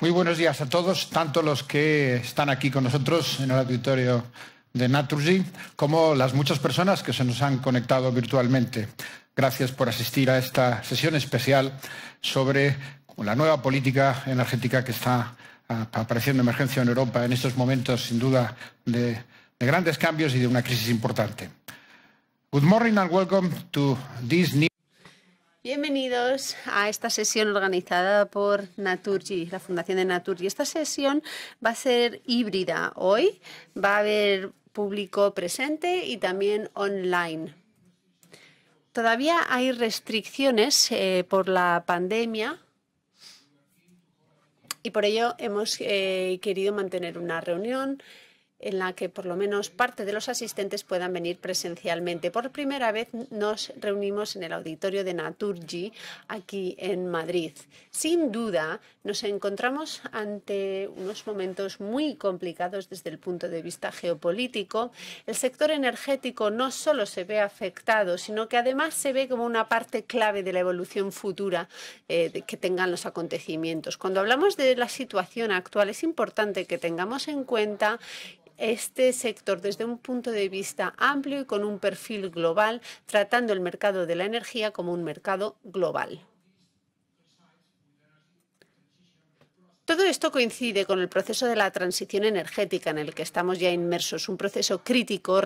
Muy buenos días a todos, tanto los que están aquí con nosotros en el auditorio de Naturgy, como las muchas personas que se nos han conectado virtualmente. Gracias por asistir a esta sesión especial sobre la nueva política energética que está ah, apareciendo emergencia en Europa en estos momentos, sin duda, de, de grandes cambios y de una crisis importante. Good morning and welcome to this new Bienvenidos a esta sesión organizada por Naturgy, la Fundación de Naturgi. Esta sesión va a ser híbrida. Hoy va a haber público presente y también online. Todavía hay restricciones eh, por la pandemia y por ello hemos eh, querido mantener una reunión en la que por lo menos parte de los asistentes puedan venir presencialmente. Por primera vez nos reunimos en el auditorio de Naturgy aquí en Madrid. Sin duda, nos encontramos ante unos momentos muy complicados desde el punto de vista geopolítico. El sector energético no solo se ve afectado, sino que además se ve como una parte clave de la evolución futura eh, que tengan los acontecimientos. Cuando hablamos de la situación actual, es importante que tengamos en cuenta este sector desde un punto de vista amplio y con un perfil global, tratando el mercado de la energía como un mercado global. Todo esto coincide con el proceso de la transición energética en el que estamos ya inmersos, un proceso crítico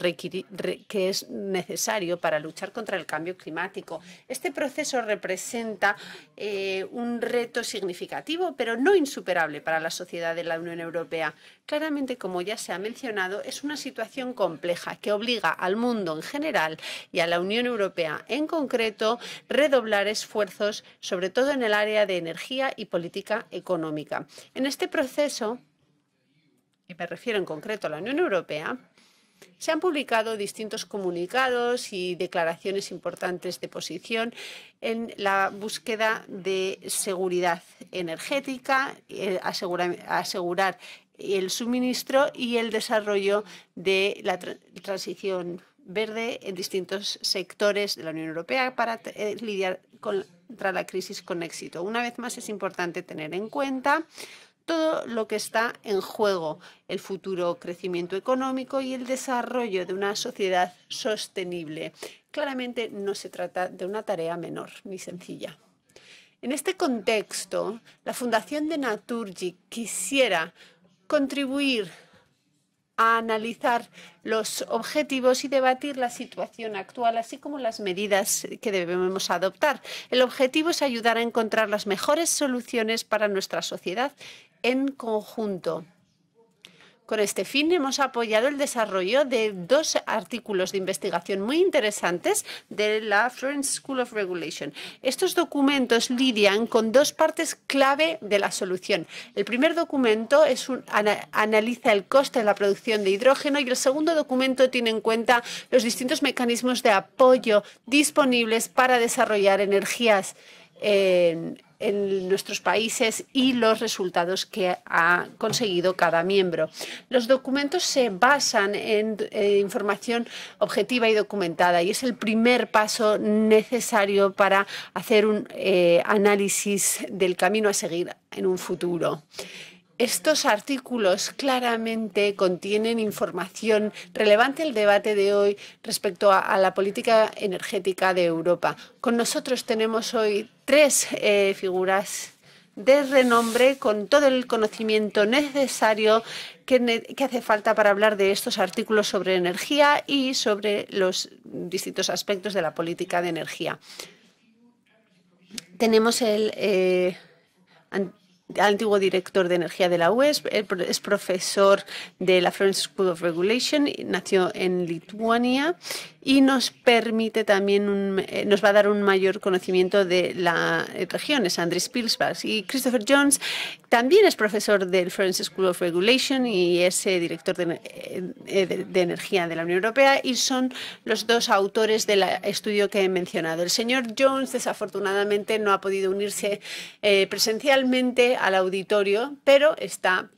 que es necesario para luchar contra el cambio climático. Este proceso representa eh, un reto significativo, pero no insuperable para la sociedad de la Unión Europea claramente, como ya se ha mencionado, es una situación compleja que obliga al mundo en general y a la Unión Europea en concreto redoblar esfuerzos, sobre todo en el área de energía y política económica. En este proceso, y me refiero en concreto a la Unión Europea, se han publicado distintos comunicados y declaraciones importantes de posición en la búsqueda de seguridad energética, eh, asegurar, asegurar el suministro y el desarrollo de la transición verde en distintos sectores de la Unión Europea para eh, lidiar contra la crisis con éxito. Una vez más, es importante tener en cuenta todo lo que está en juego, el futuro crecimiento económico y el desarrollo de una sociedad sostenible. Claramente no se trata de una tarea menor ni sencilla. En este contexto, la Fundación de Naturgy quisiera contribuir a analizar los objetivos y debatir la situación actual, así como las medidas que debemos adoptar. El objetivo es ayudar a encontrar las mejores soluciones para nuestra sociedad en conjunto. Con este fin hemos apoyado el desarrollo de dos artículos de investigación muy interesantes de la Florence School of Regulation. Estos documentos lidian con dos partes clave de la solución. El primer documento analiza el coste de la producción de hidrógeno y el segundo documento tiene en cuenta los distintos mecanismos de apoyo disponibles para desarrollar energías en nuestros países y los resultados que ha conseguido cada miembro. Los documentos se basan en eh, información objetiva y documentada y es el primer paso necesario para hacer un eh, análisis del camino a seguir en un futuro. Estos artículos claramente contienen información relevante al debate de hoy respecto a, la política energética de Europa. Con nosotros tenemos hoy tres eh, figuras de renombre con todo el conocimiento necesario que, hace falta para hablar de estos artículos sobre energía y sobre los distintos aspectos de la política de energía. Tenemos el eh, antiguo director de energía de la UE es profesor de la Florence School of Regulation, nació en Lituania y nos permite también, eh, nos va a dar un mayor conocimiento de la eh, regiones es Andrés Pilsbach. Y Christopher Jones también es profesor del Florence School of Regulation y es eh, director de, energía de la Unión Europea y son los dos autores del estudio que he mencionado. El señor Jones desafortunadamente no ha podido unirse presencialmente al auditorio, pero está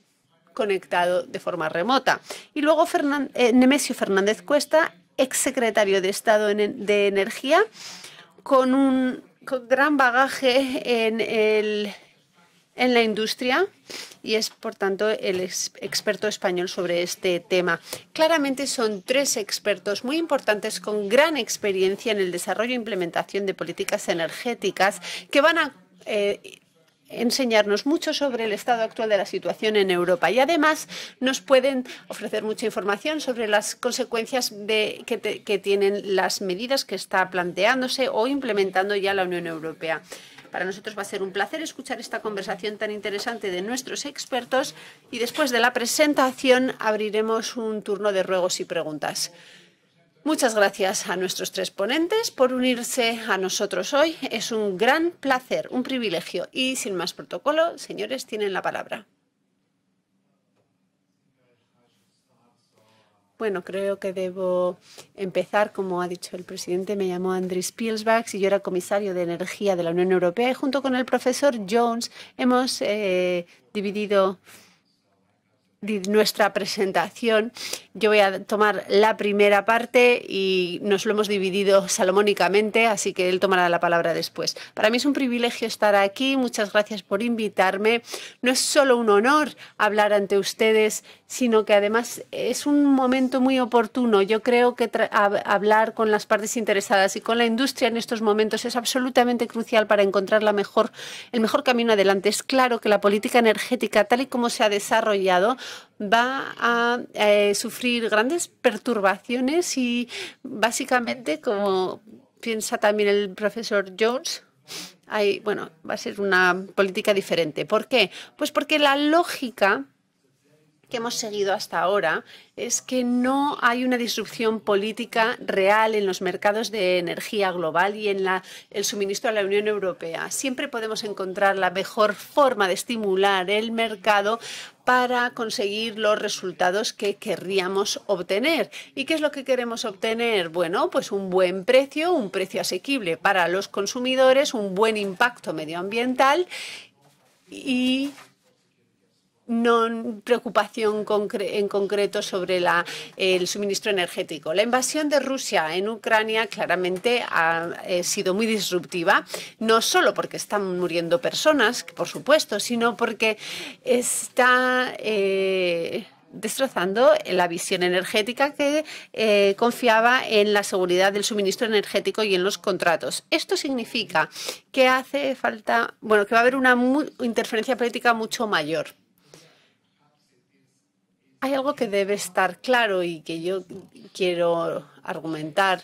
conectado de forma remota. Y luego eh, Nemesio Fernández Cuesta, exsecretario de Estado de Energía, con un gran bagaje en, el, en la industria y es, por tanto, el experto español sobre este tema. Claramente son tres expertos muy importantes con gran experiencia en el desarrollo e implementación de políticas energéticas que van a eh, enseñarnos mucho sobre el estado actual de la situación en Europa y además nos pueden ofrecer mucha información sobre las consecuencias que tienen las medidas que está planteándose o implementando ya la Unión Europea. Para nosotros va a ser un placer escuchar esta conversación tan interesante de nuestros expertos y después de la presentación abriremos un turno de ruegos y preguntas. Muchas gracias a nuestros tres ponentes por unirse a nosotros hoy. Es un gran placer, un privilegio. Y sin más protocolo, señores, tienen la palabra. Bueno, creo que debo empezar, como ha dicho el presidente, me llamo Andris Pilsbach y yo era comisario de Energía de la Unión Europea y junto con el profesor Jones hemos eh, dividido nuestra presentación. Yo voy a tomar la primera parte y nos lo hemos dividido salomónicamente, así que él tomará la palabra después. Para mí es un privilegio estar aquí, muchas gracias por invitarme. No es solo un honor hablar ante ustedes, sino que además es un momento muy oportuno. Yo creo que hablar con las partes interesadas y con la industria en estos momentos es absolutamente crucial para encontrar mejor, el mejor camino adelante. Es claro que la política energética, tal y como se ha desarrollado, va a eh, sufrir grandes perturbaciones y básicamente, como piensa también el profesor Jones, hay, bueno, va a ser una política diferente. ¿Por qué? Pues porque la lógica que hemos seguido hasta ahora es que no hay una disrupción política real en los mercados de energía global y en el suministro a la Unión Europea. Siempre podemos encontrar la mejor forma de estimular el mercado para conseguir los resultados que querríamos obtener. ¿Y qué es lo que queremos obtener? Bueno, pues un buen precio, un precio asequible para los consumidores, un buen impacto medioambiental y no preocupación en concreto sobre el suministro energético. La invasión de Rusia en Ucrania claramente ha eh, sido muy disruptiva, no solo porque están muriendo personas, por supuesto, sino porque está... Eh, destrozando la visión energética que eh, confiaba en la seguridad del suministro energético y en los contratos. Esto significa que hace falta, bueno, que va a haber una interferencia política mucho mayor hay algo que debe estar claro y que yo quiero argumentar,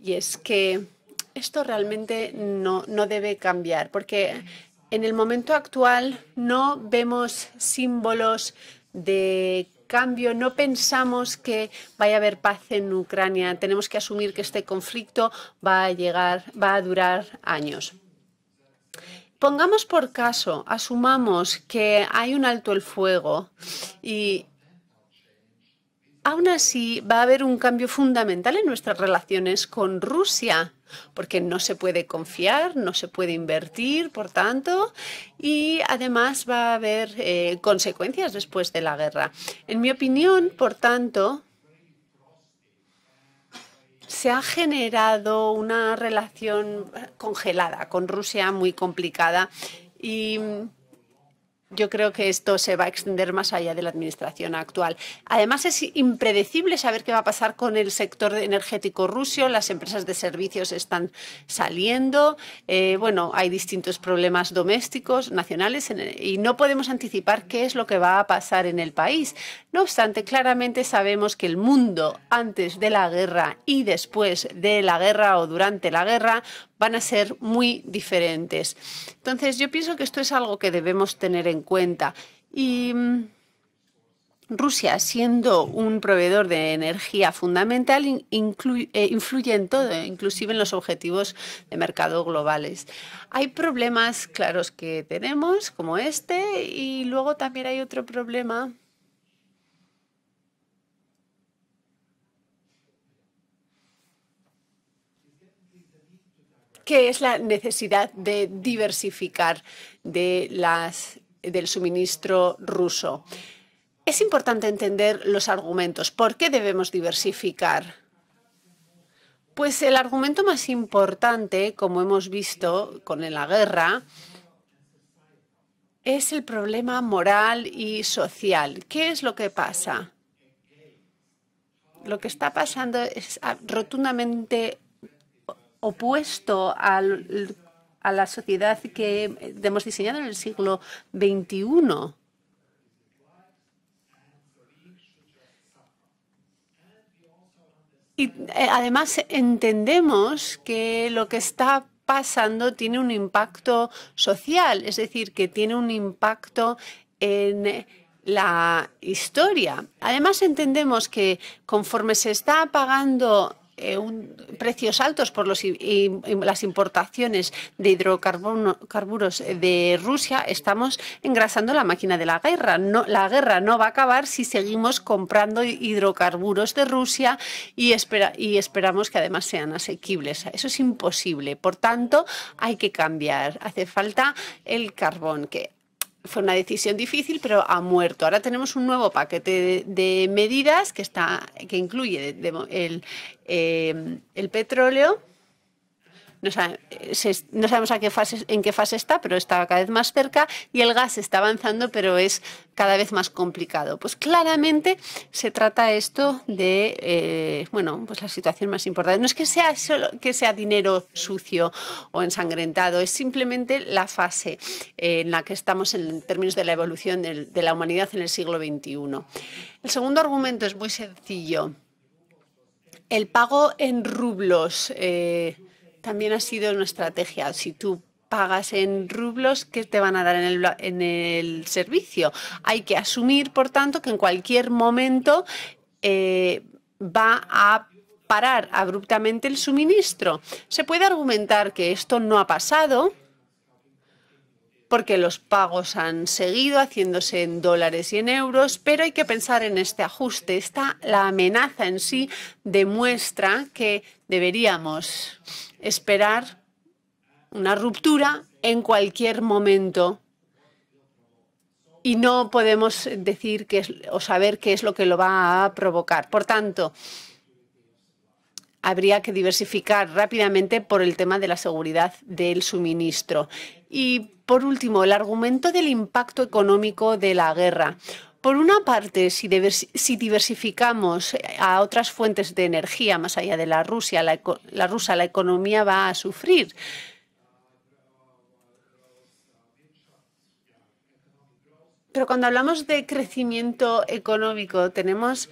y es que esto realmente no, no debe cambiar, porque en el momento actual no vemos símbolos de cambio, no pensamos que vaya a haber paz en Ucrania. Tenemos que asumir que este conflicto va a llegar, va a durar años. Pongamos por caso, asumamos que hay un alto el fuego y Aún así, va a haber un cambio fundamental en nuestras relaciones con Rusia, porque no se puede confiar, no se puede invertir, por tanto, y además va a haber eh, consecuencias después de la guerra. En mi opinión, por tanto, se ha generado una relación congelada con Rusia muy complicada y yo creo que esto se va a extender más allá de la administración actual. Además, es impredecible saber qué va a pasar con el sector energético ruso. Las empresas de servicios están saliendo. Eh, bueno, hay distintos problemas domésticos, nacionales, y no podemos anticipar qué es lo que va a pasar en el país. No obstante, claramente sabemos que el mundo antes de la guerra y después de la guerra o durante la guerra van a ser muy diferentes. Entonces, yo pienso que esto es algo que debemos tener en cuenta. Y mm, Rusia, siendo un proveedor de energía fundamental, eh, influye en todo, inclusive en los objetivos de mercado globales. Hay problemas claros que tenemos, como este, y luego también hay otro problema ¿Qué es la necesidad de diversificar del suministro ruso. Es importante entender los argumentos. ¿Por qué debemos diversificar? Pues el argumento más importante, como hemos visto con la guerra, es el problema moral y social. ¿Qué es lo que pasa? Lo que está pasando es ah, rotundamente opuesto a la sociedad que hemos diseñado en el siglo XXI. Y eh, además entendemos que lo que está pasando tiene un impacto social, es decir, que tiene un impacto en la historia. Además entendemos que conforme se está apagando eh, un, precios altos por los, las importaciones de hidrocarburos eh, de Rusia, estamos engrasando la máquina de la guerra. la guerra no va a acabar si seguimos comprando hidrocarburos de Rusia y, y esperamos que además sean asequibles. Eso es imposible. Por tanto, hay que cambiar. Hace falta el carbón, que fue una decisión difícil, pero ha muerto. Ahora tenemos un nuevo paquete de, medidas que, está, que incluye eh, el petróleo, no, sabemos a qué fase, en qué fase está, pero está cada vez más cerca y el gas está avanzando, pero es cada vez más complicado. Pues claramente se trata esto de, eh, bueno, pues la situación más importante. No es que sea que sea dinero sucio o ensangrentado, es simplemente la fase eh, en la que estamos en términos de la evolución de la humanidad en el siglo XXI. El segundo argumento es muy sencillo. El pago en rublos. Eh, también ha sido una estrategia. Si tú pagas en rublos ¿qué te van a dar en el, servicio. Hay que asumir, por tanto, que en cualquier momento eh, va a parar abruptamente el suministro. Se puede argumentar que esto no ha pasado porque los pagos han seguido haciéndose en dólares y en euros, pero hay que pensar en este ajuste. Esta, la amenaza en sí demuestra que deberíamos esperar una ruptura en cualquier momento y no podemos decir o saber qué es lo que lo va a provocar. Por tanto, habría que diversificar rápidamente por el tema de la seguridad del suministro. Y por último, el argumento del impacto económico de la guerra. Por una parte, si, diversificamos eh, a otras fuentes de energía más allá de la, Rusia, la, rusa, la economía va a sufrir. Pero cuando hablamos de crecimiento económico, tenemos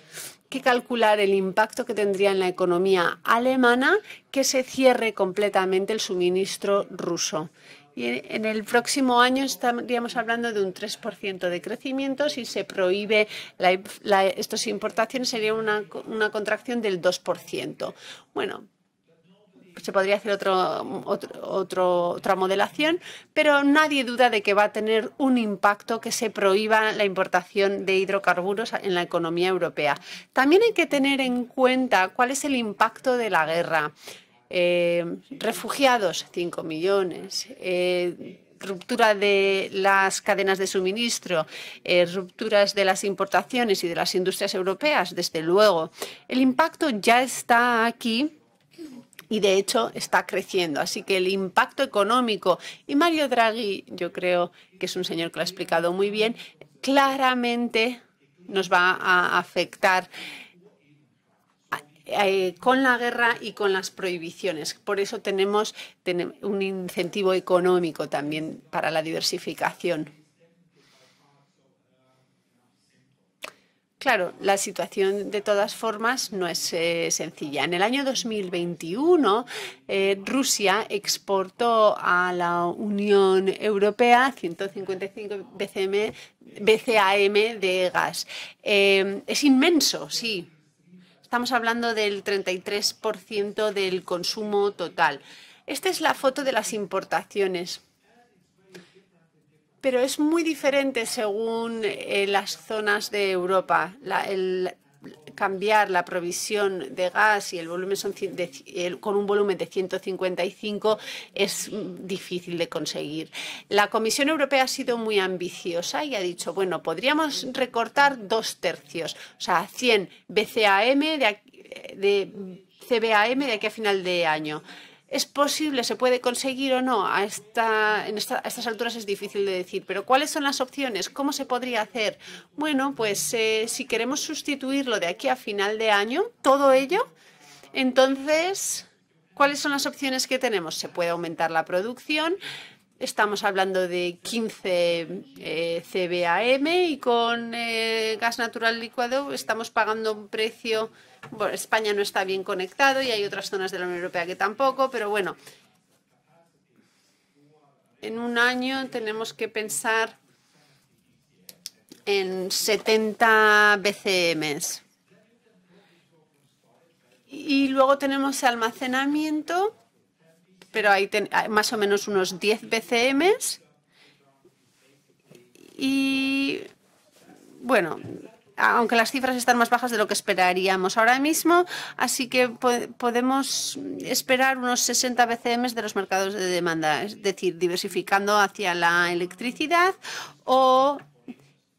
que calcular el impacto que tendría en la economía alemana que se cierre completamente el suministro ruso en el próximo año estaríamos hablando de un 3% de crecimiento. Si se prohíbe estas importaciones, sería una, contracción del 2%. Bueno, se podría hacer otro, otro, otra modelación, pero nadie duda de que va a tener un impacto que se prohíba la importación de hidrocarburos en la economía europea. También hay que tener en cuenta cuál es el impacto de la guerra. Eh, refugiados 5 millones, eh, ruptura de las cadenas de suministro, eh, rupturas de las importaciones y de las industrias europeas, desde luego. El impacto ya está aquí y de hecho está creciendo. Así que el impacto económico, y Mario Draghi, yo creo que es un señor que lo ha explicado muy bien, claramente nos va a afectar eh, con la guerra y con las prohibiciones. Por eso tenemos, un incentivo económico también para la diversificación. Claro, la situación de todas formas no es eh, sencilla. En el año 2021, eh, Rusia exportó a la Unión Europea 155 BCM, BCAM de gas. es inmenso, sí, Estamos hablando del 33% del consumo total. Esta es la foto de las importaciones pero es muy diferente según eh, las zonas de Europa. La, cambiar la provisión de gas y el volumen son con un volumen de 155 es difícil de conseguir. La Comisión Europea ha sido muy ambiciosa y ha dicho, bueno, podríamos recortar dos tercios, o sea, 100 BCAM de CBAM de aquí a final de año. ¿Es posible, se puede conseguir o no? A, esta, en estas alturas es difícil de decir, pero ¿cuáles son las opciones? ¿Cómo se podría hacer? Bueno, pues eh, si queremos sustituirlo de aquí a final de año, todo ello, entonces, ¿cuáles son las opciones que tenemos? Se puede aumentar la producción, Estamos hablando de 15 eh, CBAM y con eh, gas natural licuado estamos pagando un precio. España no está bien conectado y hay otras zonas de la Unión Europea que tampoco, pero bueno, en un año tenemos que pensar en 70 BCM Y luego tenemos almacenamiento pero hay, ah, más o menos unos 10 BCMs. Y bueno, aunque las cifras están más bajas de lo que esperaríamos ahora mismo, así que podemos esperar unos 60 bcm's de los mercados de demanda, es decir, diversificando hacia la electricidad o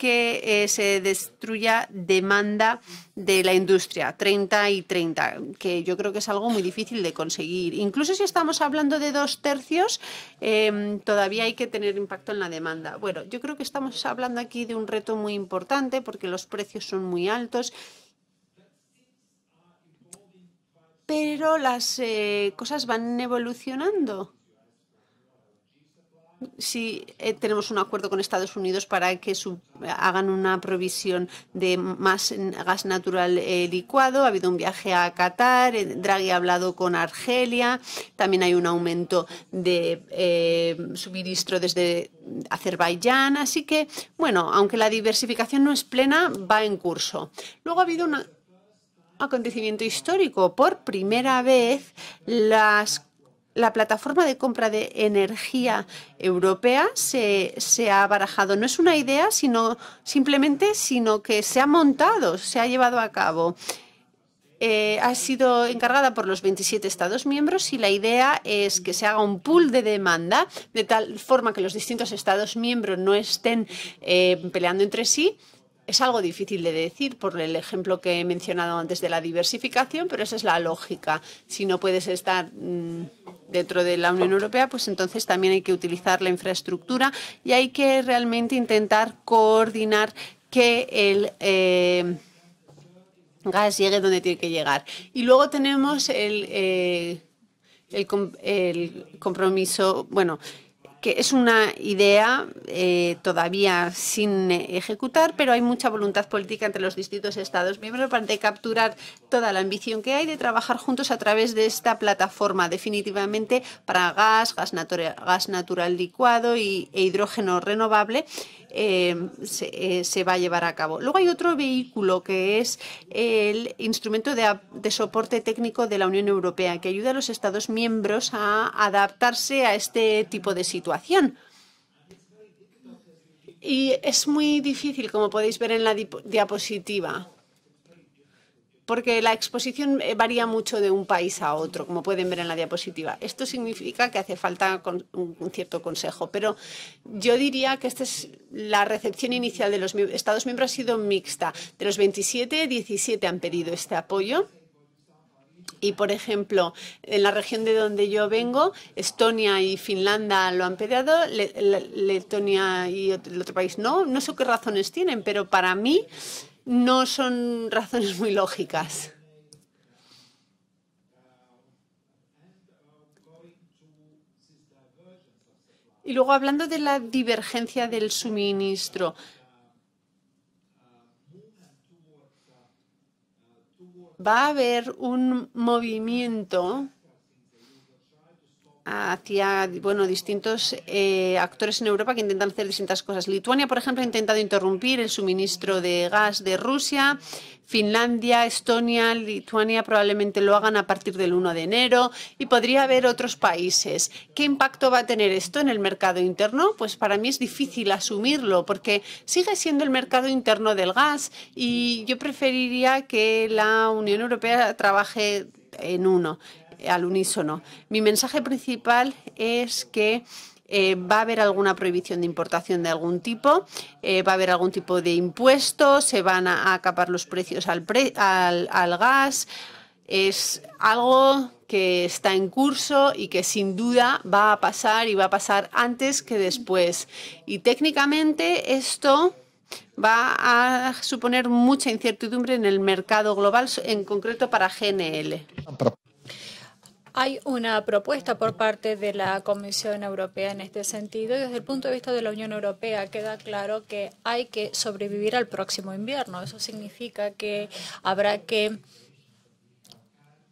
que eh, se destruya demanda de la industria, 30 y 30, que yo creo que es algo muy difícil de conseguir. Incluso si estamos hablando de dos tercios, em, todavía hay que tener impacto en la demanda. Bueno, yo creo que estamos hablando aquí de un reto muy importante porque los precios son muy altos pero las eh, cosas van evolucionando si eh, tenemos un acuerdo con Estados Unidos para que hagan una provisión de más gas natural eh, licuado. Ha habido un viaje a Qatar, eh, Draghi ha hablado con Argelia, también hay un aumento de suministro desde Azerbaiyán. Así que, bueno, aunque la diversificación no es plena, va en curso. Luego ha habido un acontecimiento histórico. Por primera vez, las la plataforma de compra de energía europea se, se, ha barajado. No es una idea, sino simplemente, sino que se ha montado, se ha llevado a cabo. Eh, ha sido encargada por los 27 Estados miembros y la idea es que se haga un pool de demanda de tal forma que los distintos Estados miembros no estén eh, peleando entre sí es algo difícil de decir por el ejemplo que he mencionado antes de la diversificación, pero esa es la lógica. Si no puedes estar mm, dentro de la Unión Europea, pues entonces también hay que utilizar la infraestructura y hay que realmente intentar coordinar que el... Eh, gas llegue donde tiene que llegar. Y luego tenemos el, eh, el, el compromiso, bueno, que es una idea eh, todavía sin eh, ejecutar, pero hay mucha voluntad política entre los distintos Estados miembros para capturar toda la ambición que hay de trabajar juntos a través de esta plataforma, definitivamente para gas, gas, gas natural licuado y, e hidrógeno renovable. Em, eh, se, va a llevar a cabo. Luego hay otro vehículo que es el instrumento de, soporte técnico de la Unión Europea que ayuda a los Estados miembros a adaptarse a este tipo de situación. Y es muy difícil, como podéis ver en la diapositiva porque la exposición eh, varía mucho de un país a otro, como pueden ver en la diapositiva. Esto significa que hace falta un cierto consejo, pero yo diría que esta es la recepción inicial de los Estados miembros ha sido mixta. De los 27, 17 han pedido este apoyo. Y, por ejemplo, en la región de donde yo vengo, Estonia y Finlandia lo han pedido, Letonia y el otro país no. No sé qué razones tienen, pero para mí no son razones muy lógicas. Y luego hablando de la divergencia del suministro, va a haber un movimiento hacia bueno, distintos eh, actores en Europa que intentan hacer distintas cosas. Lituania, por ejemplo, ha intentado interrumpir el suministro de gas de Rusia. Finlandia, Estonia, Lituania probablemente lo hagan a partir del 1 de enero y podría haber otros países. ¿Qué impacto va a tener esto en el mercado interno? Pues para mí es difícil asumirlo porque sigue siendo el mercado interno del gas y yo preferiría que la Unión Europea trabaje en uno unísono. Mi mensaje principal es que eh, va a haber alguna prohibición de importación de algún tipo, eh, va a haber algún tipo de impuesto, se van a, acapar los precios al gas. Es algo que está en curso y que sin duda va a pasar y va a pasar antes que después. Y técnicamente esto va a suponer mucha incertidumbre en el mercado global, en concreto para GNL. Hay una propuesta por parte de la Comisión Europea en este sentido y desde el punto de vista de la Unión Europea queda claro que hay que sobrevivir al próximo invierno. Eso significa que habrá que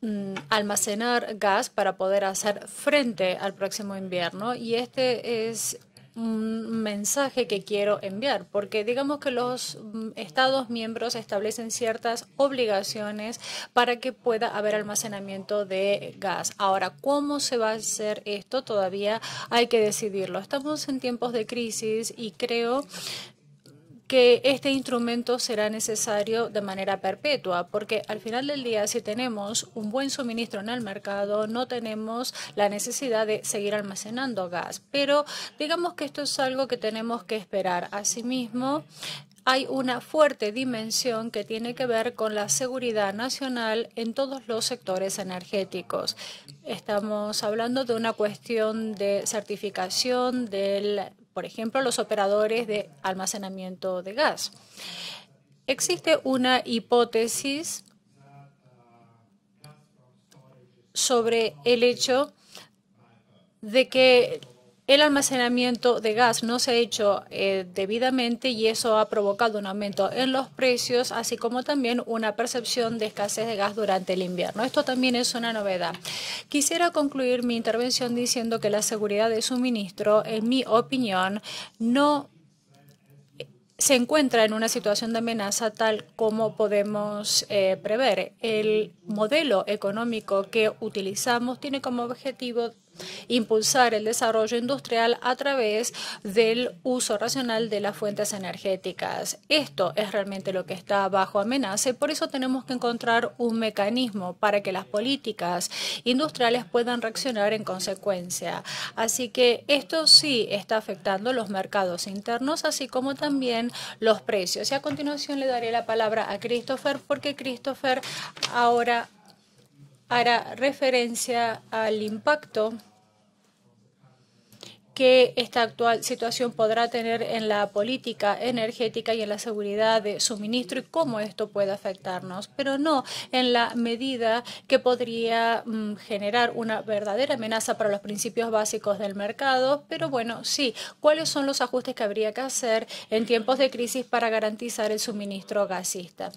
mm, almacenar gas para poder hacer frente al próximo invierno y este es un mensaje que quiero enviar, porque digamos que los mm, Estados miembros establecen ciertas obligaciones para que pueda haber almacenamiento de gas. Ahora, ¿cómo se va a hacer esto? Todavía hay que decidirlo. Estamos en tiempos de crisis y creo que este instrumento será necesario de manera perpetua, porque al final del día, si tenemos un buen suministro en el mercado, no tenemos la necesidad de seguir almacenando gas. Pero digamos que esto es algo que tenemos que esperar. Asimismo, hay una fuerte dimensión que tiene que ver con la seguridad nacional en todos los sectores energéticos. Estamos hablando de una cuestión de certificación del por ejemplo, los operadores de almacenamiento de gas. Existe una hipótesis sobre el hecho de que el almacenamiento de gas no se ha hecho eh, debidamente y eso ha provocado un aumento en los precios, así como también una percepción de escasez de gas durante el invierno. Esto también es una novedad. Quisiera concluir mi intervención diciendo que la seguridad de suministro, en mi opinión, no se encuentra en una situación de amenaza tal como podemos eh, prever. El modelo económico que utilizamos tiene como objetivo impulsar el desarrollo industrial a través del uso racional de las fuentes energéticas. Esto es realmente lo que está bajo amenaza y por eso tenemos que encontrar un mecanismo para que las políticas industriales puedan reaccionar en consecuencia. Así que esto sí está afectando los mercados internos, así como también los precios. Y a continuación le daré la palabra a Christopher porque Christopher ahora hará referencia al impacto que esta actual situación podrá tener en la política energética y en la seguridad de suministro y cómo esto puede afectarnos, pero no en la medida que podría mm, generar una verdadera amenaza para los principios básicos del mercado. Pero bueno, sí, ¿cuáles son los ajustes que habría que hacer en tiempos de crisis para garantizar el suministro gasista?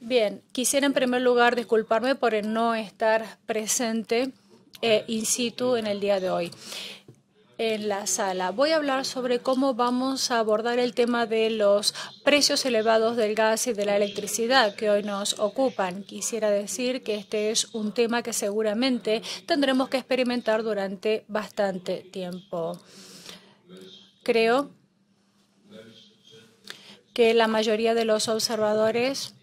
Bien, quisiera en primer lugar disculparme por no estar presente eh, in situ en el día de hoy en la sala. Voy a hablar sobre cómo vamos a abordar el tema de los precios elevados del gas y de la electricidad que hoy nos ocupan. Quisiera decir que este es un tema que seguramente tendremos que experimentar durante bastante tiempo. Creo que la mayoría de los observadores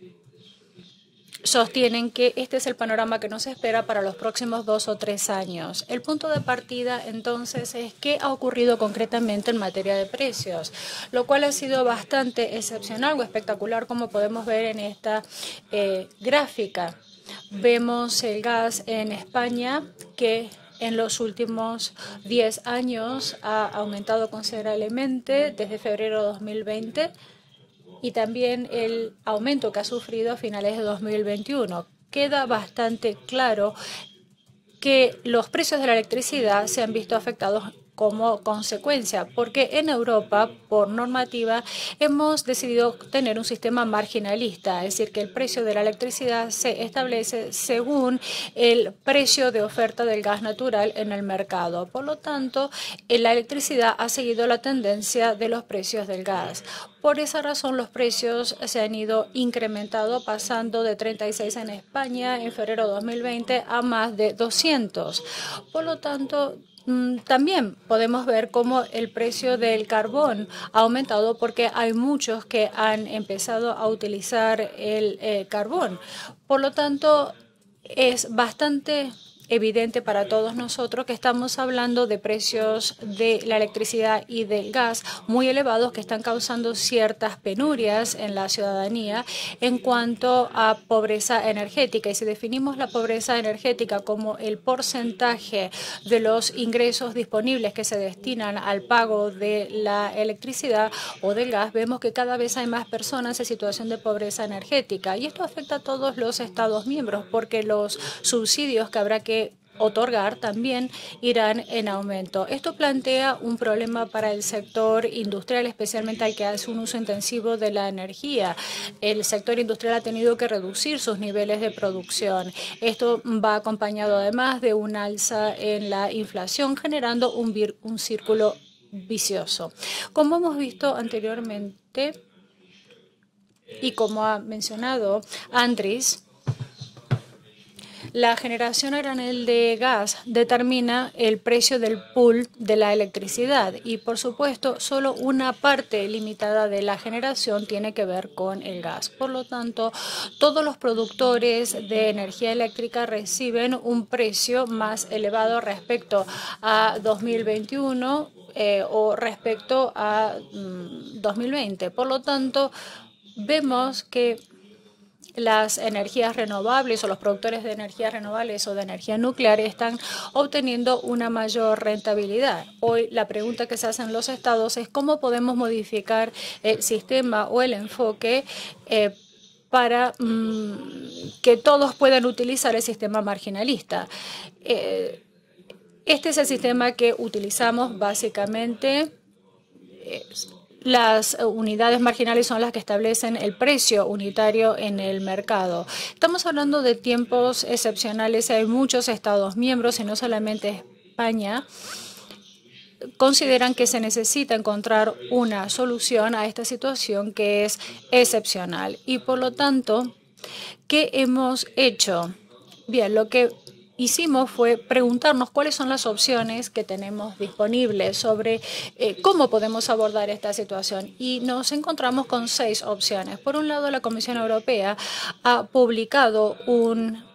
sostienen que este es el panorama que nos espera para los próximos dos o tres años. El punto de partida entonces es qué ha ocurrido concretamente en materia de precios, lo cual ha sido bastante excepcional o espectacular como podemos ver en esta eh, gráfica. Vemos el gas en España que en los últimos 10 años ha aumentado considerablemente desde febrero de 2020 y también el aumento que ha sufrido a finales de 2021. Queda bastante claro que los precios de la electricidad se han visto afectados como consecuencia, porque en Europa, por normativa, hemos decidido tener un sistema marginalista, es decir, que el precio de la electricidad se establece según el precio de oferta del gas natural en el mercado. Por lo tanto, eh, la electricidad ha seguido la tendencia de los precios del gas. Por esa razón, los precios se han ido incrementando, pasando de 36 en España en febrero 2020 a más de 200. Por lo tanto, Mm, también podemos ver cómo el precio del carbón ha aumentado porque hay muchos que han empezado a utilizar el eh, carbón. Por lo tanto, es bastante evidente para todos nosotros que estamos hablando de precios de la electricidad y del gas muy elevados que están causando ciertas penurias en la ciudadanía en cuanto a pobreza energética. Y si definimos la pobreza energética como el porcentaje de los ingresos disponibles que se destinan al pago de la electricidad o del gas, vemos que cada vez hay más personas en situación de pobreza energética. Y esto afecta a todos los Estados miembros porque los subsidios que habrá que otorgar también irán en aumento. Esto plantea un problema para el sector industrial, especialmente al que hace un uso intensivo de la energía. El sector industrial ha tenido que reducir sus niveles de producción. Esto va acompañado además de un alza en la inflación, generando un, un círculo vicioso. Como hemos visto anteriormente y como ha mencionado Andris, la generación a granel de gas determina el precio del pool de la electricidad y, por supuesto, solo una parte limitada de la generación tiene que ver con el gas. Por lo tanto, todos los productores de energía eléctrica reciben un precio más elevado respecto a 2021 eh, o respecto a 2020. Mm, por lo tanto, vemos que las energías renovables o los productores de energías renovables o de energía nuclear están obteniendo una mayor rentabilidad. Hoy la pregunta que se hacen los estados es cómo podemos modificar el sistema o el enfoque eh, para mm, que todos puedan utilizar el sistema marginalista. Eh, este es el sistema que utilizamos básicamente. Eh, las eh, unidades marginales son las que establecen el precio unitario en el mercado. Estamos hablando de tiempos excepcionales. Hay muchos Estados miembros y no solamente España consideran que se necesita encontrar una solución a esta situación que es excepcional. Y por lo tanto, ¿qué hemos hecho? Bien, lo que hicimos fue preguntarnos cuáles son las opciones que tenemos disponibles sobre eh, cómo podemos abordar esta situación y nos encontramos con seis opciones. Por un lado, la Comisión Europea ha publicado un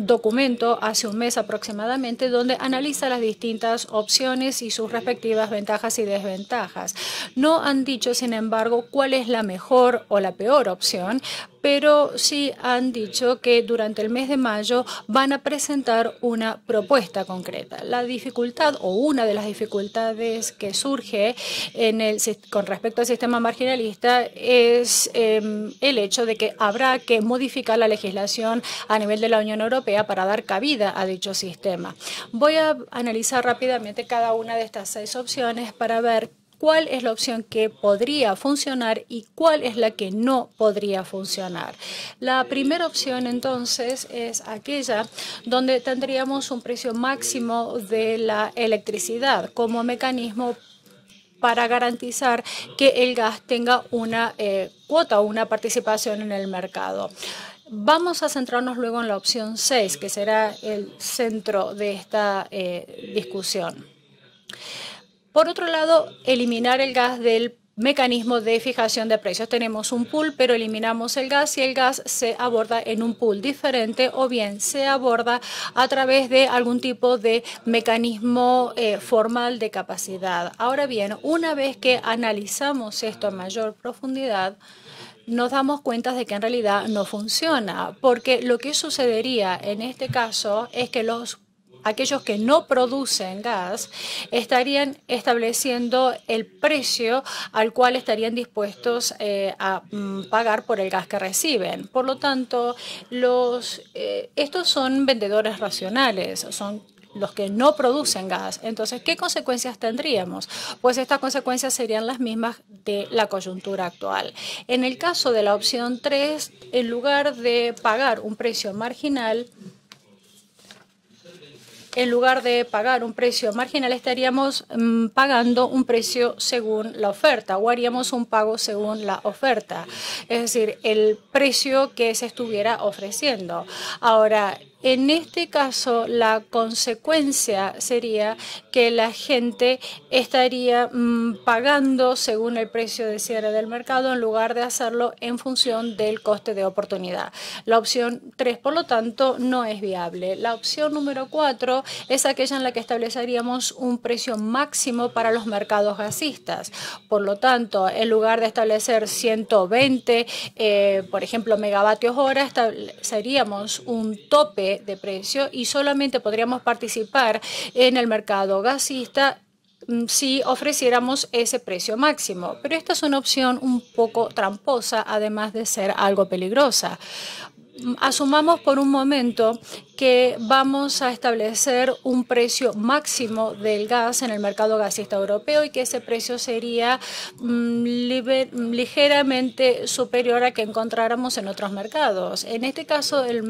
documento hace un mes aproximadamente donde analiza las distintas opciones y sus respectivas ventajas y desventajas. No han dicho, sin embargo, cuál es la mejor o la peor opción pero sí han dicho que durante el mes de mayo van a presentar una propuesta concreta. La dificultad o una de las dificultades que surge en el, con respecto al sistema marginalista es em, el hecho de que habrá que modificar la legislación a nivel de la Unión Europea para dar cabida a dicho sistema. Voy a analizar rápidamente cada una de estas seis opciones para ver cuál es la opción que podría funcionar y cuál es la que no podría funcionar. La primera opción entonces es aquella donde tendríamos un precio máximo de la electricidad como mecanismo para garantizar que el gas tenga una eh, cuota o una participación en el mercado. Vamos a centrarnos luego en la opción 6, que será el centro de esta eh, discusión. Por otro lado, eliminar el gas del mecanismo de fijación de precios. Tenemos un pool, pero eliminamos el gas y el gas se aborda en un pool diferente o bien se aborda a través de algún tipo de mecanismo eh, formal de capacidad. Ahora bien, una vez que analizamos esto a mayor profundidad, nos damos cuenta de que en realidad no funciona, porque lo que sucedería en este caso es que los aquellos que no producen gas estarían estableciendo el precio al cual estarían dispuestos eh, a mm, pagar por el gas que reciben. Por lo tanto, los, eh, estos son vendedores racionales, son los que no producen gas. Entonces, ¿qué consecuencias tendríamos? Pues estas consecuencias serían las mismas de la coyuntura actual. En el caso de la opción 3, en lugar de pagar un precio marginal, en lugar de pagar un precio marginal, estaríamos mm, pagando un precio según la oferta o haríamos un pago según la oferta, es decir, el precio que se estuviera ofreciendo. Ahora, en este caso, la consecuencia sería que la gente estaría mm, pagando según el precio de cierre del mercado en lugar de hacerlo en función del coste de oportunidad. La opción 3, por lo tanto, no es viable. La opción número 4 es aquella en la que estableceríamos un precio máximo para los mercados gasistas. Por lo tanto, en lugar de establecer 120, eh, por ejemplo, megavatios hora, estableceríamos un tope de, precio y solamente podríamos participar en el mercado gasista mm, si ofreciéramos ese precio máximo. Pero esta es una opción un poco tramposa, además de ser algo peligrosa, asumamos por un momento que vamos a establecer un precio máximo del gas en el mercado gasista europeo y que ese precio sería mm, ligeramente superior a que encontráramos en otros mercados. En este caso, el,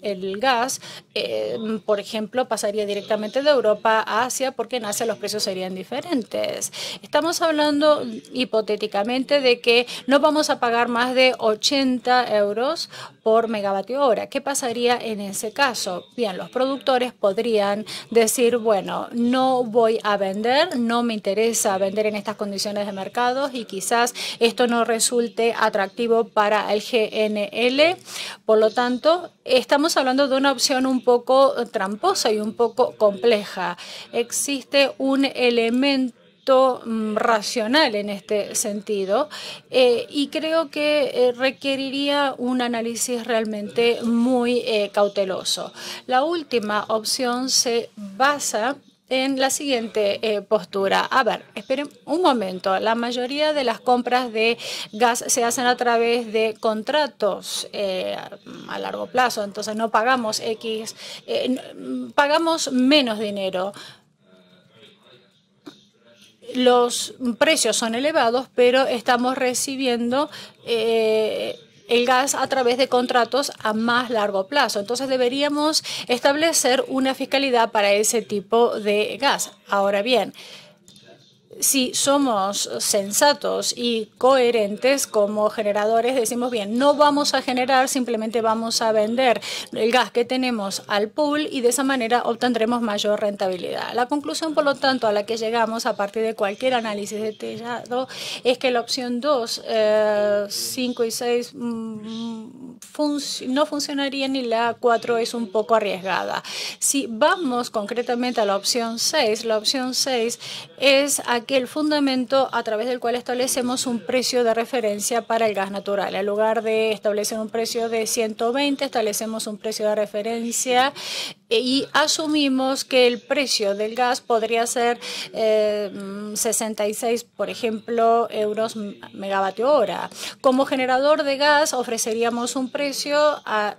el gas, eh, por ejemplo, pasaría directamente de Europa a Asia porque en Asia los precios serían diferentes. Estamos hablando hipotéticamente de que no vamos a pagar más de 80 euros por megavatio hora. ¿Qué pasaría en ese caso? Bien, los productores podrían decir, bueno, no voy a vender, no me interesa vender en estas condiciones de mercado y quizás esto no resulte atractivo para el GNL. Por lo tanto, estamos hablando de una opción un poco tramposa y un poco compleja. Existe un elemento Mm, racional en este sentido eh, y creo que eh, requeriría un análisis realmente muy eh, cauteloso. La última opción se basa en la siguiente postura. A ver, esperen un momento. La mayoría de las compras de gas se hacen a través de contratos a largo plazo, entonces no pagamos X, pagamos menos dinero los precios son elevados, pero estamos recibiendo eh, el gas a través de contratos a más largo plazo. Entonces deberíamos establecer una fiscalidad para ese tipo de gas. Ahora bien, si somos sensatos y coherentes como generadores, decimos, bien, no vamos a generar, simplemente vamos a vender el gas que tenemos al pool y de esa manera obtendremos mayor rentabilidad. La conclusión, por lo tanto, a la que llegamos a partir de cualquier análisis detallado es que la opción 2, 5 eh, y 6 mm, no funcionarían y la 4 es un poco arriesgada. Si vamos concretamente a la opción 6, la opción 6 es aquí el fundamento a través del cual establecemos un precio de referencia para el gas natural. En lugar de establecer un precio de 120, establecemos un precio de referencia eh, y asumimos que el precio del gas podría ser 66, eh, por ejemplo, euros megavatio hora. Como generador de gas ofreceríamos un precio a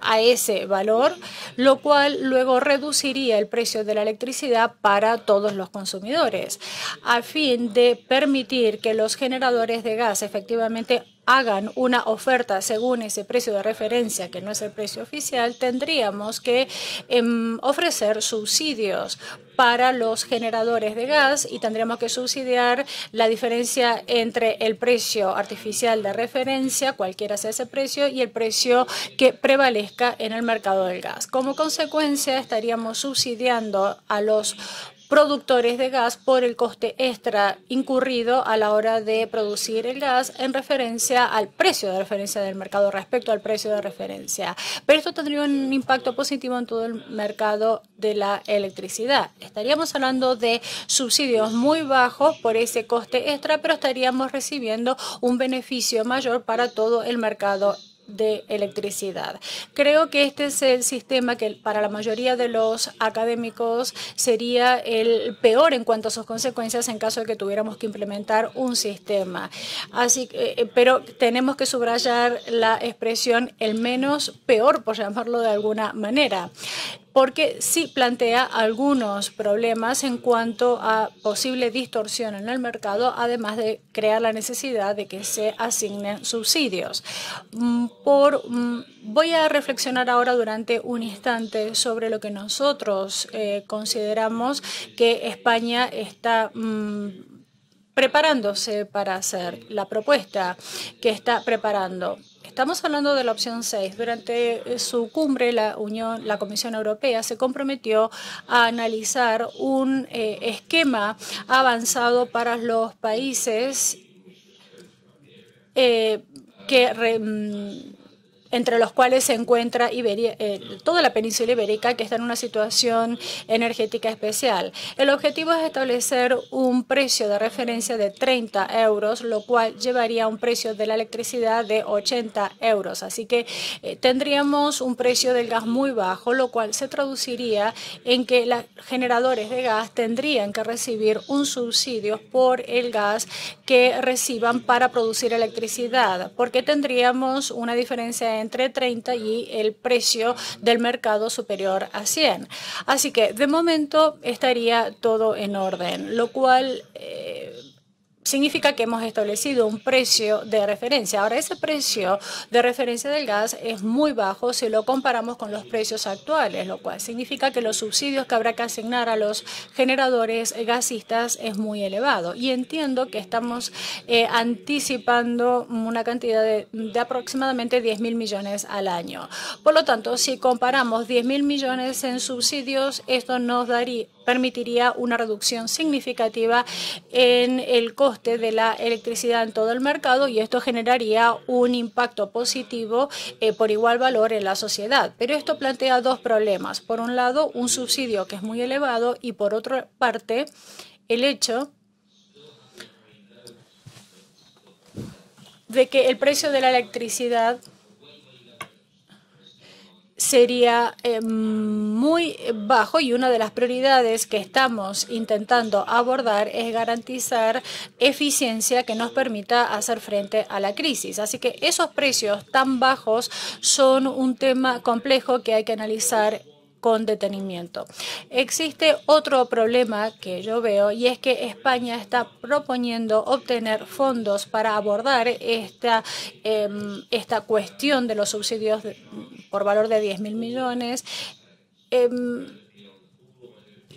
a ese valor, lo cual luego reduciría el precio de la electricidad para todos los consumidores, a fin de permitir que los generadores de gas efectivamente hagan una oferta según ese precio de referencia, que no es el precio oficial, tendríamos que em, ofrecer subsidios para los generadores de gas y tendríamos que subsidiar la diferencia entre el precio artificial de referencia, cualquiera sea ese precio, y el precio que prevalezca en el mercado del gas. Como consecuencia, estaríamos subsidiando a los productores de gas por el coste extra incurrido a la hora de producir el gas en referencia al precio de referencia del mercado respecto al precio de referencia. Pero esto tendría un impacto positivo en todo el mercado de la electricidad. Estaríamos hablando de subsidios muy bajos por ese coste extra, pero estaríamos recibiendo un beneficio mayor para todo el mercado de electricidad. Creo que este es el sistema que para la mayoría de los académicos sería el peor en cuanto a sus consecuencias en caso de que tuviéramos que implementar un sistema. Así, eh, pero tenemos que subrayar la expresión el menos peor, por llamarlo de alguna manera porque sí plantea algunos problemas en cuanto a posible distorsión en el mercado, además de crear la necesidad de que se asignen subsidios. Mm, mm, voy a reflexionar ahora durante un instante sobre lo que nosotros eh, consideramos que España está... Mm, preparándose para hacer la propuesta que está preparando. Estamos hablando de la opción 6. Durante eh, su cumbre, la, Unión, la Comisión Europea se comprometió a analizar un eh, esquema avanzado para los países eh, que... Mm, entre los cuales se encuentra Iberia, eh, toda la península ibérica, que está en una situación energética especial. El objetivo es establecer un precio de referencia de 30 euros, lo cual llevaría a un precio de la electricidad de 80 euros. Así que eh, tendríamos un precio del gas muy bajo, lo cual se traduciría en que los generadores de gas tendrían que recibir un subsidio por el gas que reciban para producir electricidad, porque tendríamos una diferencia entre 30 y el precio del mercado superior a 100. Así que de momento estaría todo en orden, lo cual... Eh, significa que hemos establecido un precio de referencia. Ahora, ese precio de referencia del gas es muy bajo si lo comparamos con los precios actuales, lo cual significa que los subsidios que habrá que asignar a los generadores gasistas es muy elevado. Y entiendo que estamos eh, anticipando una cantidad de, aproximadamente 10 mil millones al año. Por lo tanto, si comparamos 10 mil millones en subsidios, esto nos daría permitiría una reducción significativa en el coste de la electricidad en todo el mercado y esto generaría un impacto positivo eh, por igual valor en la sociedad. Pero esto plantea dos problemas. Por un lado, un subsidio que es muy elevado y por otra parte, el hecho de que el precio de la electricidad sería eh, muy bajo y una de las prioridades que estamos intentando abordar es garantizar eficiencia que nos permita hacer frente a la crisis. Así que esos precios tan bajos son un tema complejo que hay que analizar con detenimiento. Existe otro problema que yo veo y es que España está proponiendo obtener fondos para abordar esta, em, esta cuestión de los subsidios por valor de 10 mil millones, em,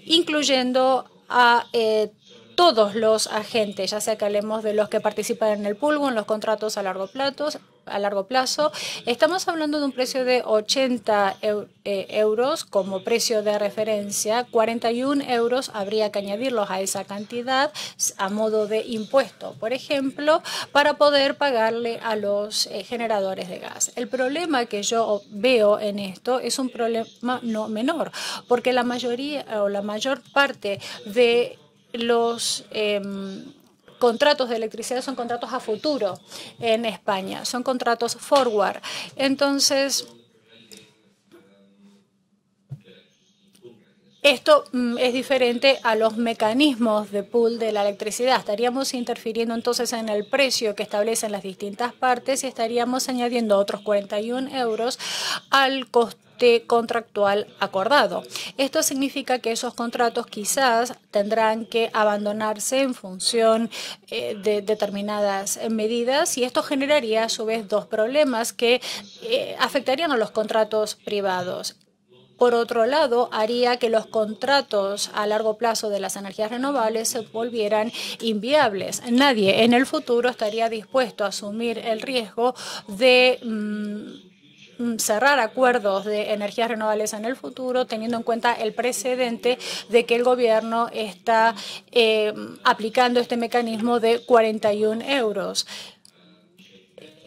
incluyendo a eh, todos los agentes, ya sea que hablemos de los que participan en el pulgo, en los contratos a largo plazo, a largo plazo. Estamos hablando de un precio de 80 eh, euros como precio de referencia. 41 euros habría que añadirlos a esa cantidad a modo de impuesto, por ejemplo, para poder pagarle a los eh, generadores de gas. El problema que yo veo en esto es un problema no menor, porque la mayoría o la mayor parte de los em, contratos de electricidad son contratos a futuro en España, son contratos forward. Entonces, Esto mm, es diferente a los mecanismos de pool de la electricidad. Estaríamos interfiriendo entonces en el precio que establecen las distintas partes y estaríamos añadiendo otros 41 euros al costo contractual acordado. Esto significa que esos contratos quizás tendrán que abandonarse en función eh, de determinadas medidas y esto generaría a su vez dos problemas que eh, afectarían a los contratos privados. Por otro lado, haría que los contratos a largo plazo de las energías renovables se volvieran inviables. Nadie en el futuro estaría dispuesto a asumir el riesgo de... Mm, Mm, cerrar acuerdos de energías renovables en el futuro, teniendo en cuenta el precedente de que el gobierno está eh, aplicando este mecanismo de 41 euros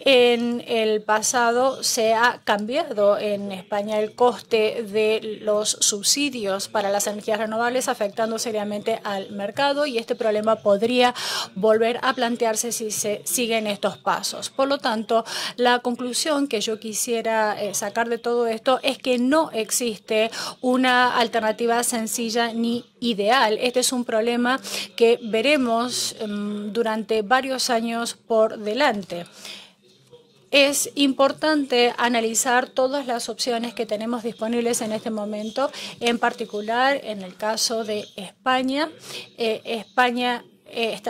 en el pasado se ha cambiado en España el coste de los subsidios para las energías renovables, afectando seriamente al mercado y este problema podría volver a plantearse si se siguen estos pasos. Por lo tanto, la conclusión que yo quisiera eh, sacar de todo esto es que no existe una alternativa sencilla ni ideal. Este es un problema que veremos em, durante varios años por delante es importante analizar todas las opciones que tenemos disponibles en este momento, en particular en el caso de España. Eh, España eh,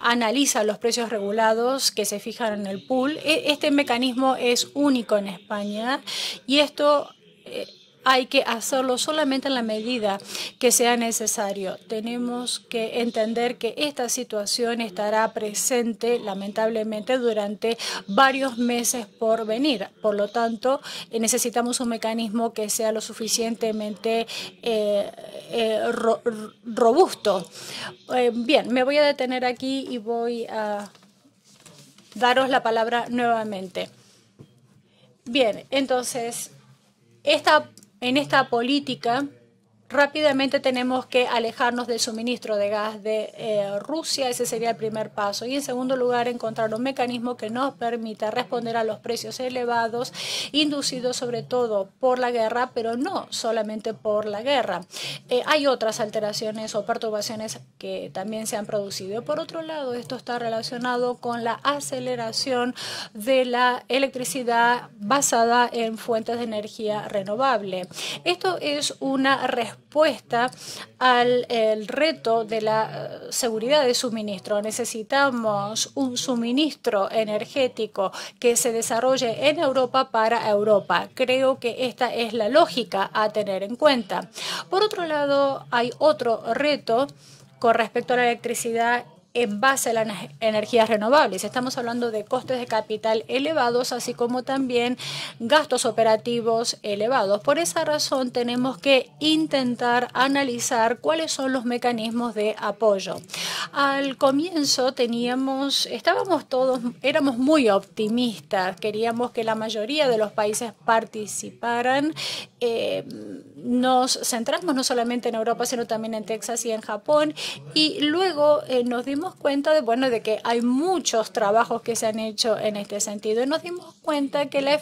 analiza los precios regulados que se fijan en el pool. E, este mecanismo es único en España y esto... Eh, hay que hacerlo solamente en la medida que sea necesario. Tenemos que entender que esta situación estará presente lamentablemente durante varios meses por venir. Por lo tanto, necesitamos un mecanismo que sea lo suficientemente eh, eh, robusto. Eh, bien, me voy a detener aquí y voy a daros la palabra nuevamente. Bien, entonces, esta en esta política rápidamente tenemos que alejarnos del suministro de gas de eh, Rusia, ese sería el primer paso. Y en segundo lugar, encontrar un mecanismo que nos permita responder a los precios elevados, inducidos sobre todo por la guerra, pero no solamente por la guerra. Eh, hay otras alteraciones o perturbaciones que también se han producido. Por otro lado, esto está relacionado con la aceleración de la electricidad basada en fuentes de energía renovable. Esto es una respuesta respuesta al reto de la eh, seguridad de suministro. Necesitamos un suministro energético que se desarrolle en Europa para Europa. Creo que esta es la lógica a tener en cuenta. Por otro lado, hay otro reto con respecto a la electricidad en base a las energías renovables. Estamos hablando de costes de capital elevados, así como también gastos operativos elevados. Por esa razón tenemos que intentar analizar cuáles son los mecanismos de apoyo. Al comienzo teníamos, estábamos todos, éramos muy optimistas, queríamos que la mayoría de los países participaran eh, nos centramos no solamente en Europa, sino también en Texas y en Japón. Y luego eh, nos dimos cuenta de, bueno, de que hay muchos trabajos que se han hecho en este sentido. Y nos dimos cuenta que la,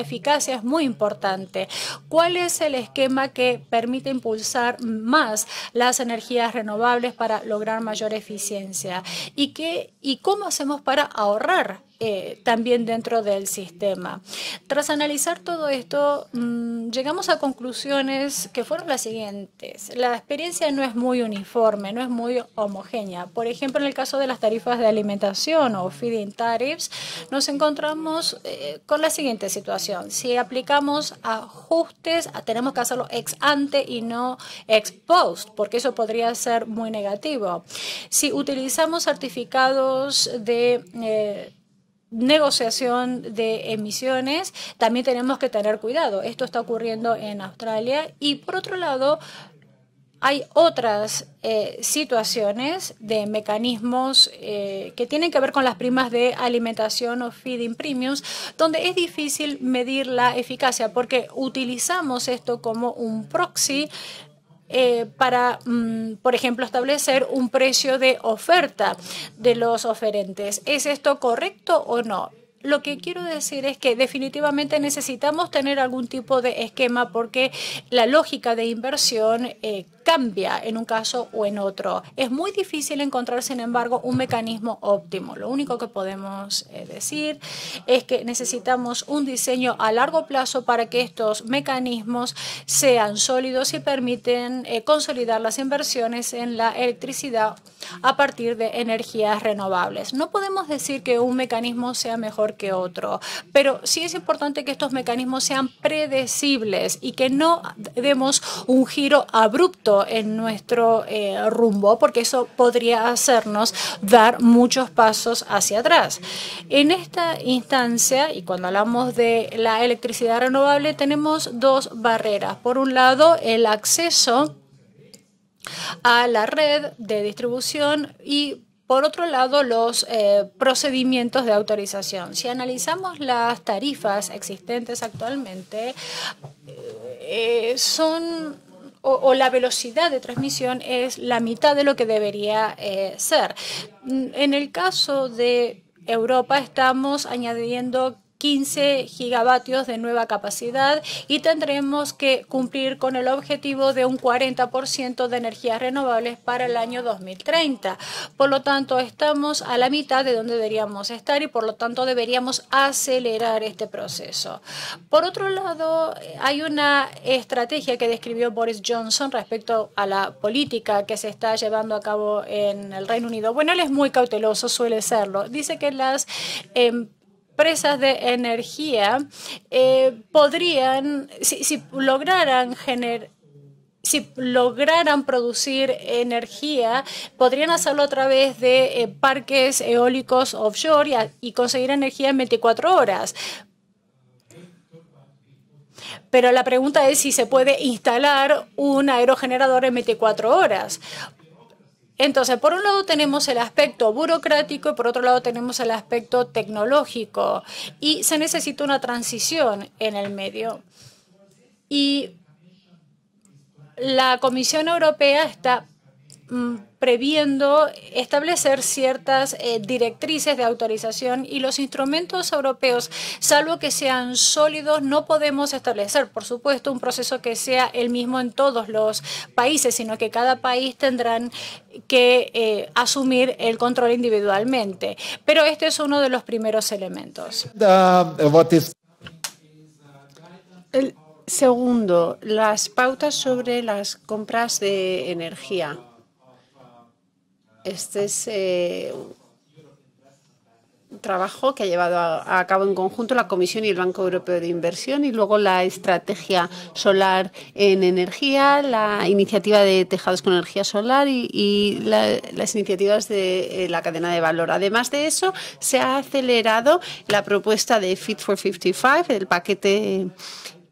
eficacia es muy importante. ¿Cuál es el esquema que permite impulsar más las energías renovables para lograr mayor eficiencia? ¿Y, qué, y cómo hacemos para ahorrar eh, también dentro del sistema. Tras analizar todo esto, mm, llegamos a conclusiones que fueron las siguientes. La experiencia no es muy uniforme, no es muy homogénea. Por ejemplo, en el caso de las tarifas de alimentación o feeding tariffs, nos encontramos eh, con la siguiente situación. Si aplicamos ajustes, tenemos que hacerlo ex ante y no ex post, porque eso podría ser muy negativo. Si utilizamos certificados de... Eh, negociación de emisiones, también tenemos que tener cuidado. Esto está ocurriendo en Australia y por otro lado, hay otras eh, situaciones de mecanismos eh, que tienen que ver con las primas de alimentación o feeding premiums, donde es difícil medir la eficacia porque utilizamos esto como un proxy eh, para, mm, por ejemplo, establecer un precio de oferta de los oferentes. ¿Es esto correcto o no? Lo que quiero decir es que definitivamente necesitamos tener algún tipo de esquema porque la lógica de inversión eh, cambia en un caso o en otro. Es muy difícil encontrar, sin embargo, un mecanismo óptimo. Lo único que podemos eh, decir es que necesitamos un diseño a largo plazo para que estos mecanismos sean sólidos y permiten eh, consolidar las inversiones en la electricidad a partir de energías renovables. No podemos decir que un mecanismo sea mejor que otro, pero sí es importante que estos mecanismos sean predecibles y que no demos un giro abrupto en nuestro eh, rumbo, porque eso podría hacernos dar muchos pasos hacia atrás. En esta instancia, y cuando hablamos de la electricidad renovable, tenemos dos barreras. Por un lado, el acceso a la red de distribución y por otro lado, los eh, procedimientos de autorización. Si analizamos las tarifas existentes actualmente, eh, son o, la velocidad de transmisión es la mitad de lo que debería eh, ser. En el caso de Europa estamos añadiendo 15 gigavatios de nueva capacidad y tendremos que cumplir con el objetivo de un 40% de energías renovables para el año 2030. Por lo tanto, estamos a la mitad de donde deberíamos estar y por lo tanto deberíamos acelerar este proceso. Por otro lado, hay una estrategia que describió Boris Johnson respecto a la política que se está llevando a cabo en el Reino Unido. Bueno, él es muy cauteloso, suele serlo. Dice que las empresas empresas de energía eh, podrían, si, lograran generar si lograran producir energía, podrían hacerlo a través de eh, parques eólicos offshore y, y conseguir energía en 24 horas. Pero la pregunta es si se puede instalar un aerogenerador en 24 horas. Entonces, por un lado tenemos el aspecto burocrático y por otro lado tenemos el aspecto tecnológico y se necesita una transición en el medio. Y la Comisión Europea está mm, previendo establecer ciertas eh, directrices de autorización y los instrumentos europeos, salvo que sean sólidos, no podemos establecer, por supuesto, un proceso que sea el mismo en todos los países, sino que cada país tendrán que eh, asumir el control individualmente. Pero este es uno de los primeros elementos. El segundo, las pautas sobre las compras de energía. Este es eh, un trabajo que ha llevado a, cabo en conjunto la Comisión y el Banco Europeo de Inversión y luego la estrategia solar en energía, la iniciativa de tejados con energía solar y, las iniciativas de eh, la cadena de valor. Además de eso, se ha acelerado la propuesta de Fit for 55, el paquete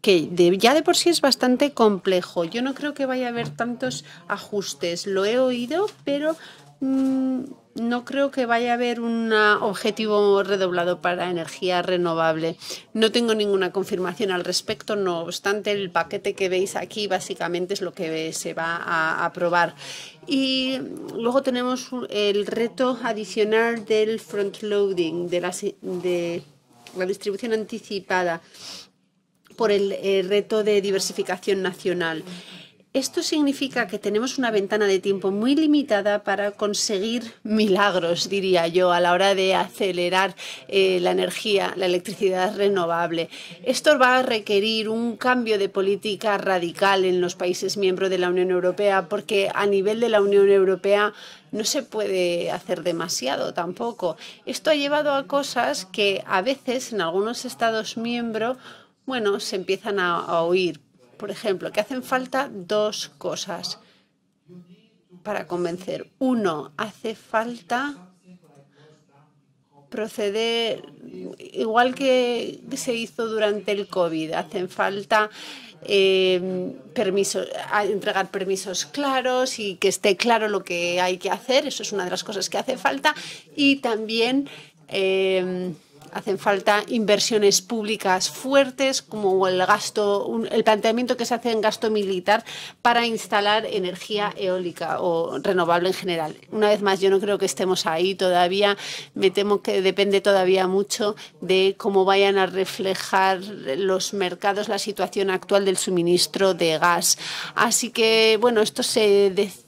que ya de por sí es bastante complejo. Yo no creo que vaya a haber tantos ajustes. Lo he oído, pero Mm, no creo que vaya a haber un objetivo redoblado para energía renovable. No tengo ninguna confirmación al respecto, no obstante, el paquete que veis aquí básicamente es lo que se va a aprobar. Y luego tenemos el reto adicional del front loading, de la, distribución anticipada por el eh, reto de diversificación nacional. Esto significa que tenemos una ventana de tiempo muy limitada para conseguir milagros, diría yo, a la hora de acelerar eh, la energía, la electricidad renovable. Esto va a requerir un cambio de política radical en los países miembros de la Unión Europea, porque a nivel de la Unión Europea no se puede hacer demasiado tampoco. Esto ha llevado a cosas que a veces en algunos Estados miembros, bueno, se empiezan a oír por ejemplo, que hacen falta dos cosas para convencer. Uno, hace falta proceder igual que se hizo durante el COVID. Hacen falta eh, entregar permisos claros y que esté claro lo que hay que hacer. Eso es una de las cosas que hace falta. Y también eh, hacen falta inversiones públicas fuertes, como el gasto, el planteamiento que se hace en gasto militar para instalar energía eólica o renovable en general. Una vez más, yo no creo que estemos ahí todavía. Me temo que depende todavía mucho de cómo vayan a reflejar los mercados la situación actual del suministro de gas. Así que, bueno, esto se decide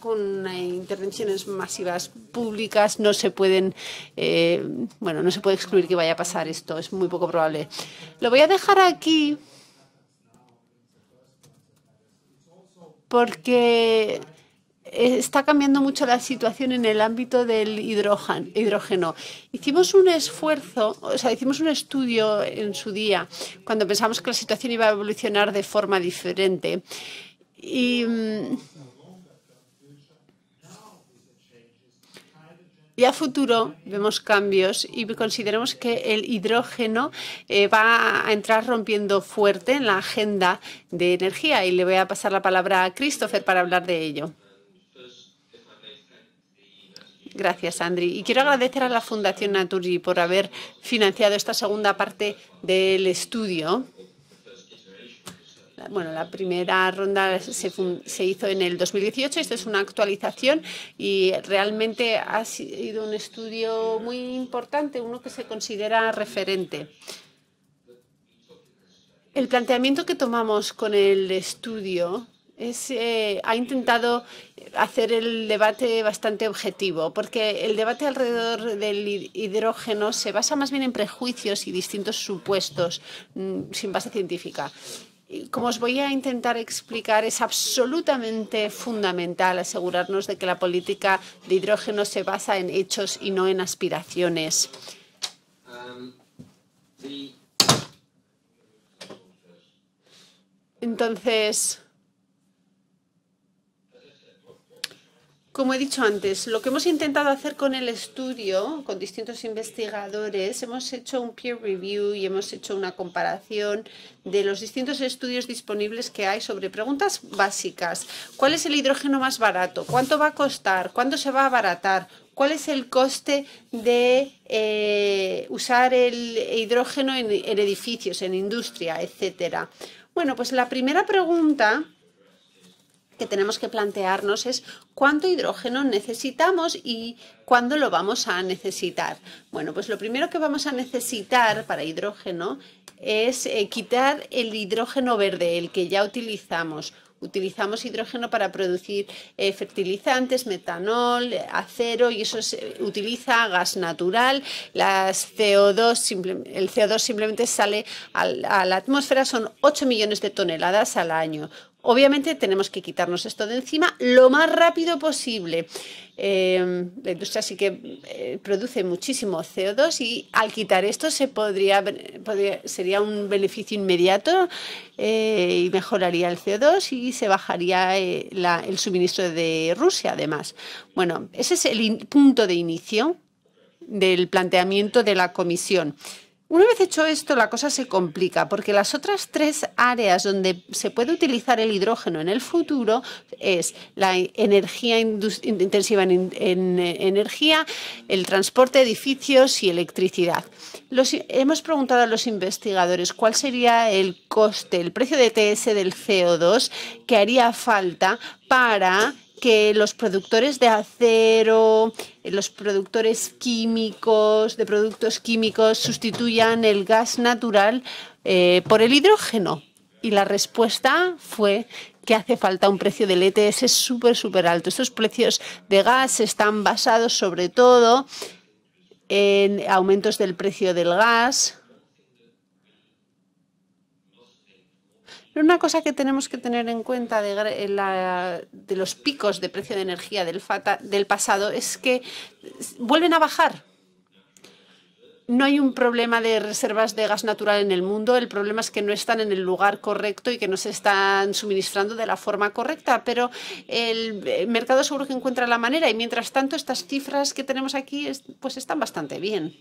con eh, intervenciones masivas públicas. No se pueden, eh, bueno, no se puede excluir que vaya a pasar esto. Es muy poco probable. Lo voy a dejar aquí porque eh, está cambiando mucho la situación en el ámbito del hidrógeno. Hicimos un esfuerzo, o sea, hicimos un estudio en su día, cuando pensamos que la situación iba a evolucionar de forma diferente. Y mm, Y a futuro vemos cambios y consideramos que el hidrógeno eh, va a entrar rompiendo fuerte en la agenda de energía. Y le voy a pasar la palabra a Christopher para hablar de ello. Gracias, Andri. Y quiero agradecer a la Fundación Naturgy por haber financiado esta segunda parte del estudio bueno, la primera ronda se, hizo en el 2018, esto es una actualización y realmente ha sido un estudio muy importante, uno que se considera referente. El planteamiento que tomamos con el estudio es, eh, ha intentado hacer el debate bastante objetivo, porque el debate alrededor del hidrógeno se basa más bien en prejuicios y distintos supuestos, mm, sin base científica como os voy a intentar explicar, es absolutamente fundamental asegurarnos de que la política de hidrógeno se basa en hechos y no en aspiraciones. Um, Entonces, Como he dicho antes, lo que hemos intentado hacer con el estudio, con distintos investigadores, hemos hecho un peer review y hemos hecho una comparación de los distintos estudios disponibles que hay sobre preguntas básicas. ¿Cuál es el hidrógeno más barato? ¿Cuánto va a costar? ¿Cuándo se va a abaratar? ¿Cuál es el coste de eh, usar el hidrógeno en, en edificios, en industria, etcétera? Bueno, pues la primera pregunta que tenemos que plantearnos es cuánto hidrógeno necesitamos y cuándo lo vamos a necesitar. Bueno, pues lo primero que vamos a necesitar para hidrógeno es eh, quitar el hidrógeno verde, el que ya utilizamos. Utilizamos hidrógeno para producir eh, fertilizantes, metanol, acero y eso se utiliza gas natural. Las CO2, el CO2 simplemente sale a la atmósfera, son 8 millones de toneladas al año. Obviamente tenemos que quitarnos esto de encima lo más rápido posible. Eh, la industria sí que eh, produce muchísimo CO2 y al quitar esto se podría, sería un beneficio inmediato eh, y mejoraría el CO2 y se bajaría el suministro de Rusia además. Bueno, ese es el punto de inicio del planteamiento de la comisión. Una vez hecho esto, la cosa se complica porque las otras tres áreas donde se puede utilizar el hidrógeno en el futuro es la energía intensiva en, eh, energía, el transporte, edificios y electricidad. hemos preguntado a los investigadores cuál sería el coste, el precio de TS del CO2 que haría falta para que los productores de acero, eh, los productores químicos, de productos químicos, sustituyan el gas natural eh, por el hidrógeno. Y la respuesta fue que hace falta un precio del ETS súper, súper alto. Estos precios de gas están basados sobre todo en aumentos del precio del gas, Pero una cosa que tenemos que tener en cuenta de, los picos de precio de energía del, del pasado es que vuelven a bajar. No hay un problema de reservas de gas natural en el mundo, el problema es que no están en el lugar correcto y que no se están suministrando de la forma correcta, pero el eh, mercado seguro que encuentra la manera y mientras tanto estas cifras que tenemos aquí pues están bastante bien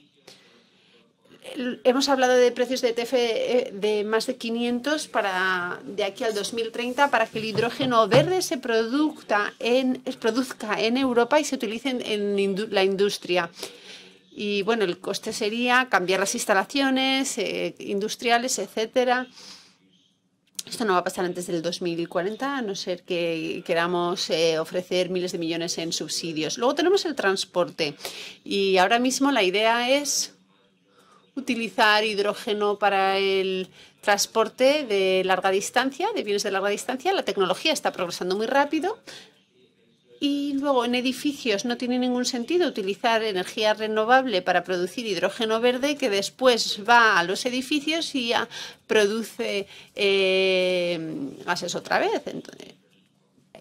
hemos hablado de precios de ETF eh, de más de 500 para de aquí al 2030 para que el hidrógeno verde se produzca en, Europa y se utilice en, la industria. Y bueno, el coste sería cambiar las instalaciones eh, industriales, etcétera. Esto no va a pasar antes del 2040, a no ser que queramos eh, ofrecer miles de millones en subsidios. Luego tenemos el transporte y ahora mismo la idea es utilizar hidrógeno para el transporte de larga distancia, de bienes de larga distancia. La tecnología está progresando muy rápido. Y luego en edificios no tiene ningún sentido utilizar energía renovable para producir hidrógeno verde que después va a los edificios y ya produce eh, gases otra vez.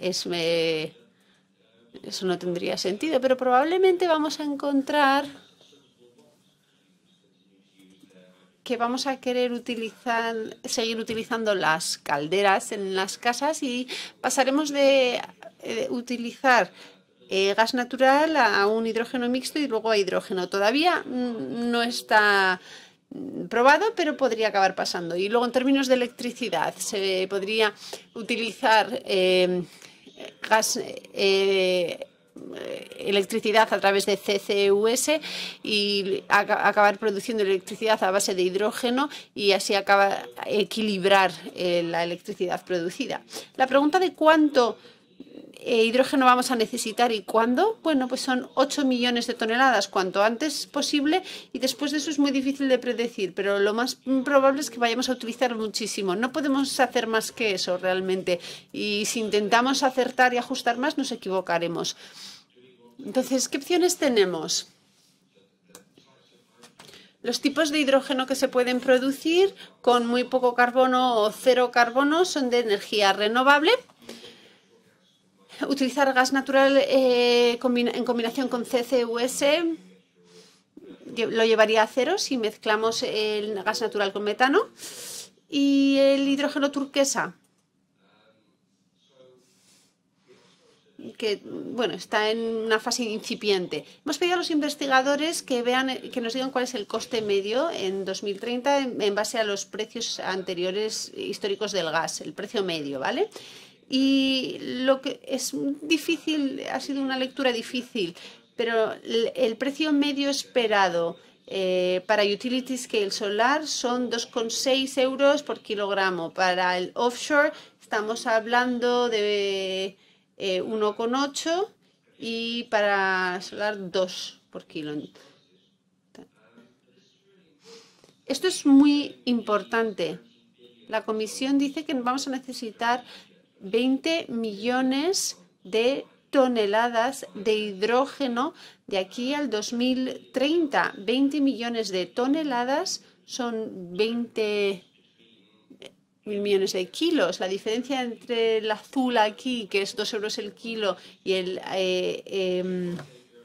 eso no tendría sentido, pero probablemente vamos a encontrar que vamos a querer utilizar, seguir utilizando las calderas en las casas y pasaremos de eh, utilizar eh, gas natural a un hidrógeno mixto y luego a hidrógeno. Todavía mm, no está mm, probado, pero podría acabar pasando. Y luego en términos de electricidad, se podría utilizar eh, gas eh, electricidad a través de CCUS y acabar produciendo electricidad a base de hidrógeno y así acaba equilibrar eh, la electricidad producida. La pregunta de cuánto eh, hidrógeno vamos a necesitar y cuándo? Bueno, pues son 8 millones de toneladas, cuanto antes posible, y después de eso es muy difícil de predecir, pero lo más probable es que vayamos a utilizar muchísimo. No podemos hacer más que eso realmente, y si intentamos acertar y ajustar más, nos equivocaremos. Entonces, ¿qué opciones tenemos? Los tipos de hidrógeno que se pueden producir con muy poco carbono o cero carbono son de energía renovable utilizar gas natural eh, en combinación con CCUS lo llevaría a cero si mezclamos el gas natural con metano y el hidrógeno turquesa que bueno está en una fase incipiente. Hemos pedido a los investigadores que vean, que nos digan cuál es el coste medio en 2030 en, en base a los precios anteriores históricos del gas, el precio medio, ¿vale? Y lo que es difícil, ha sido una lectura difícil, pero el precio medio esperado eh, para utility scale solar son 2,6 euros por kilogramo. Para el offshore estamos hablando de eh, 1,8 y para solar 2 por kilo. Esto es muy importante. La comisión dice que vamos a necesitar 20 millones de toneladas de hidrógeno de aquí al 2030. 20 millones de toneladas son 20 millones de kilos. La diferencia entre el azul aquí, que es 2 euros el kilo, y el, eh, em,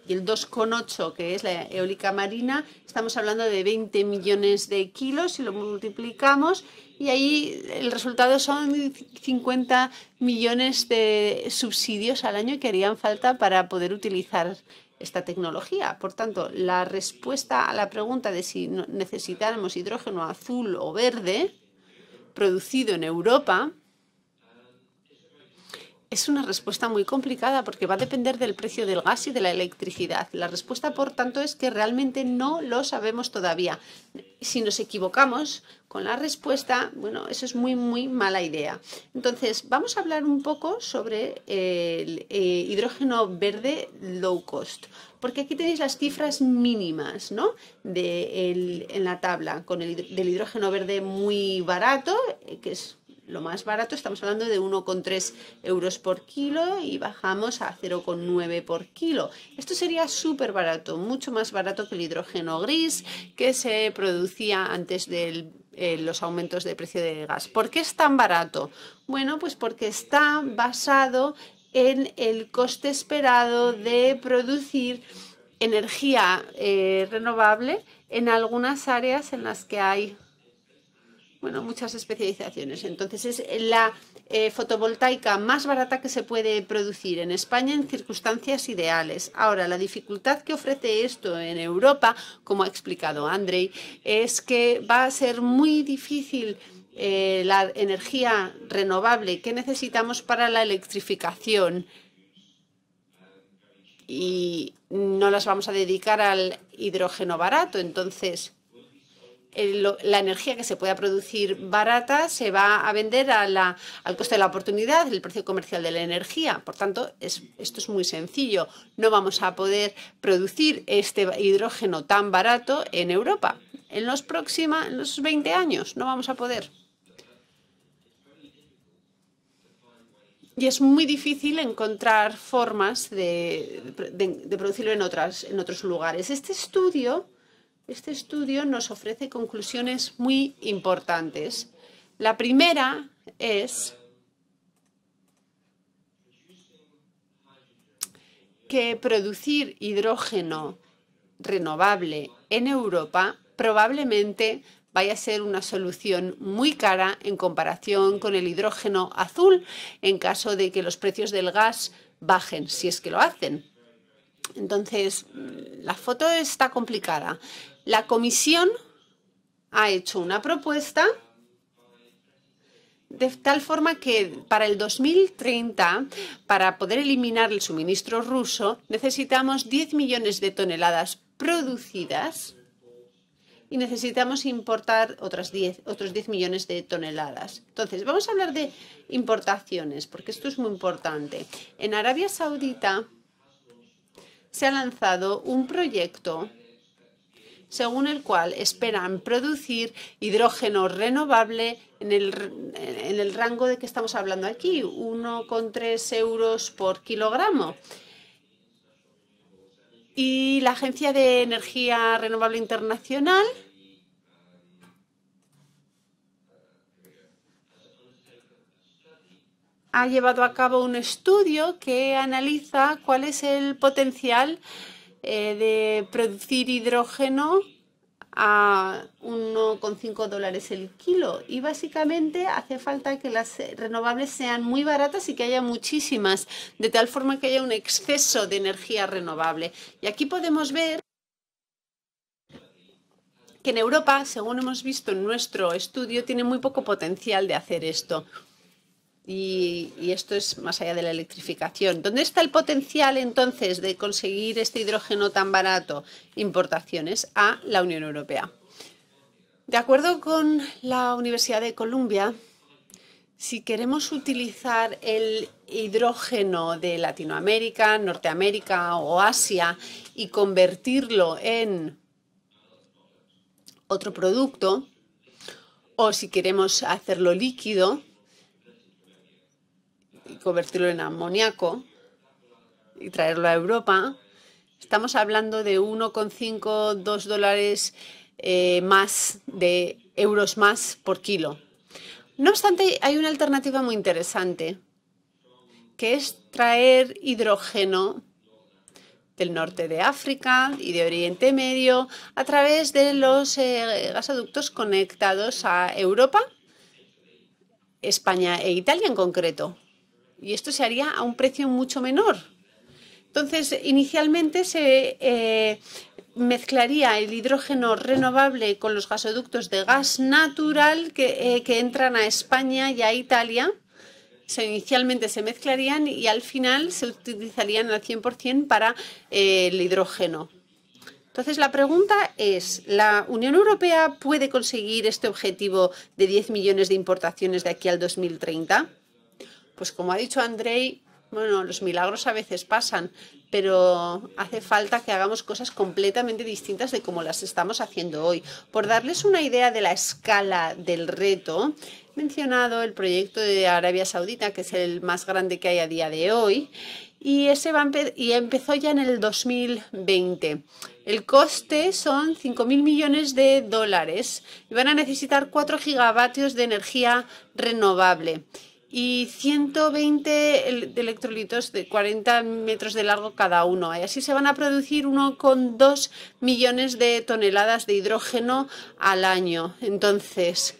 y el 2,8, que es la eólica marina, estamos hablando de 20 millones de kilos. Si lo multiplicamos, y ahí el resultado son 50 millones de subsidios al año que harían falta para poder utilizar esta tecnología. Por tanto, la respuesta a la pregunta de si necesitáramos hidrógeno azul o verde producido en Europa es una respuesta muy complicada porque va a depender del precio del gas y de la electricidad. La respuesta, por tanto, es que realmente no lo sabemos todavía. Si nos equivocamos con la respuesta, bueno, eso es muy, muy mala idea. Entonces, vamos a hablar un poco sobre el eh, hidrógeno verde low cost, porque aquí tenéis las cifras mínimas, ¿no? De en la tabla, con el del hidrógeno verde muy barato, eh, que es lo más barato, estamos hablando de 1,3 euros por kilo y bajamos a 0,9 por kilo. Esto sería súper barato, mucho más barato que el hidrógeno gris que se producía antes de eh, los aumentos de precio de gas. ¿Por qué es tan barato? Bueno, pues porque está basado en el coste esperado de producir energía eh, renovable en algunas áreas en las que hay bueno, muchas especializaciones. Entonces es la eh, fotovoltaica más barata que se puede producir en España en circunstancias ideales. Ahora, la dificultad que ofrece esto en Europa, como ha explicado Andrei, es que va a ser muy difícil eh, la energía renovable que necesitamos para la electrificación y no las vamos a dedicar al hidrógeno barato. Entonces, la energía que se pueda producir barata se va a vender al coste de la oportunidad, el precio comercial de la energía. Por tanto, esto es muy sencillo. No vamos a poder producir este hidrógeno tan barato en Europa. En los próximos 20 años no vamos a poder. Y es muy difícil encontrar formas de, de producirlo en, otras, en otros lugares. Este estudio este estudio nos ofrece conclusiones muy importantes. La primera es que producir hidrógeno renovable en Europa probablemente vaya a ser una solución muy cara en comparación con el hidrógeno azul en caso de que los precios del gas bajen, si es que lo hacen. Entonces, la foto está complicada. La comisión ha hecho una propuesta de tal forma que para el 2030, para poder eliminar el suministro ruso, necesitamos 10 millones de toneladas producidas y necesitamos importar otras otros 10 millones de toneladas. Entonces, vamos a hablar de importaciones, porque esto es muy importante. En Arabia Saudita se ha lanzado un proyecto según el cual esperan producir hidrógeno renovable en el, rango de que estamos hablando aquí, 1,3 euros por kilogramo. Y la Agencia de Energía Renovable Internacional ha llevado a cabo un estudio que analiza cuál es el potencial eh, de producir hidrógeno a 1,5 dólares el kilo y básicamente hace falta que las renovables sean muy baratas y que haya muchísimas, de tal forma que haya un exceso de energía renovable. Y aquí podemos ver que en Europa, según hemos visto en nuestro estudio, tiene muy poco potencial de hacer esto. Y, esto es más allá de la electrificación. ¿Dónde está el potencial entonces de conseguir este hidrógeno tan barato? Importaciones a la Unión Europea. De acuerdo con la Universidad de Columbia, si queremos utilizar el hidrógeno de Latinoamérica, Norteamérica o Asia y convertirlo en otro producto, o si queremos hacerlo líquido, convertirlo en amoníaco y traerlo a Europa, estamos hablando de 1,5, 2 dólares eh, más de euros más por kilo. No obstante, hay una alternativa muy interesante, que es traer hidrógeno del norte de África y de Oriente Medio a través de los eh, gasoductos conectados a Europa, España e Italia en concreto. Y esto se haría a un precio mucho menor. Entonces, inicialmente se eh, mezclaría el hidrógeno renovable con los gasoductos de gas natural eh, que, entran a España y a Italia. Se, inicialmente se mezclarían y al final se utilizarían al 100% para eh, el hidrógeno. Entonces la pregunta es, ¿la Unión Europea puede conseguir este objetivo de 10 millones de importaciones de aquí al 2030? Pues como ha dicho Andrei, bueno, los milagros a veces pasan, pero hace falta que hagamos cosas completamente distintas de como las estamos haciendo hoy. Por darles una idea de la escala del reto, he mencionado el proyecto de Arabia Saudita, que es el más grande que hay a día de hoy, y ese va y empezó ya en el 2020. El coste son 5.000 millones de dólares y van a necesitar 4 gigavatios de energía renovable y 120 electrolitos de 40 metros de largo cada uno. Y así se van a producir 1,2 millones de toneladas de hidrógeno al año. Entonces,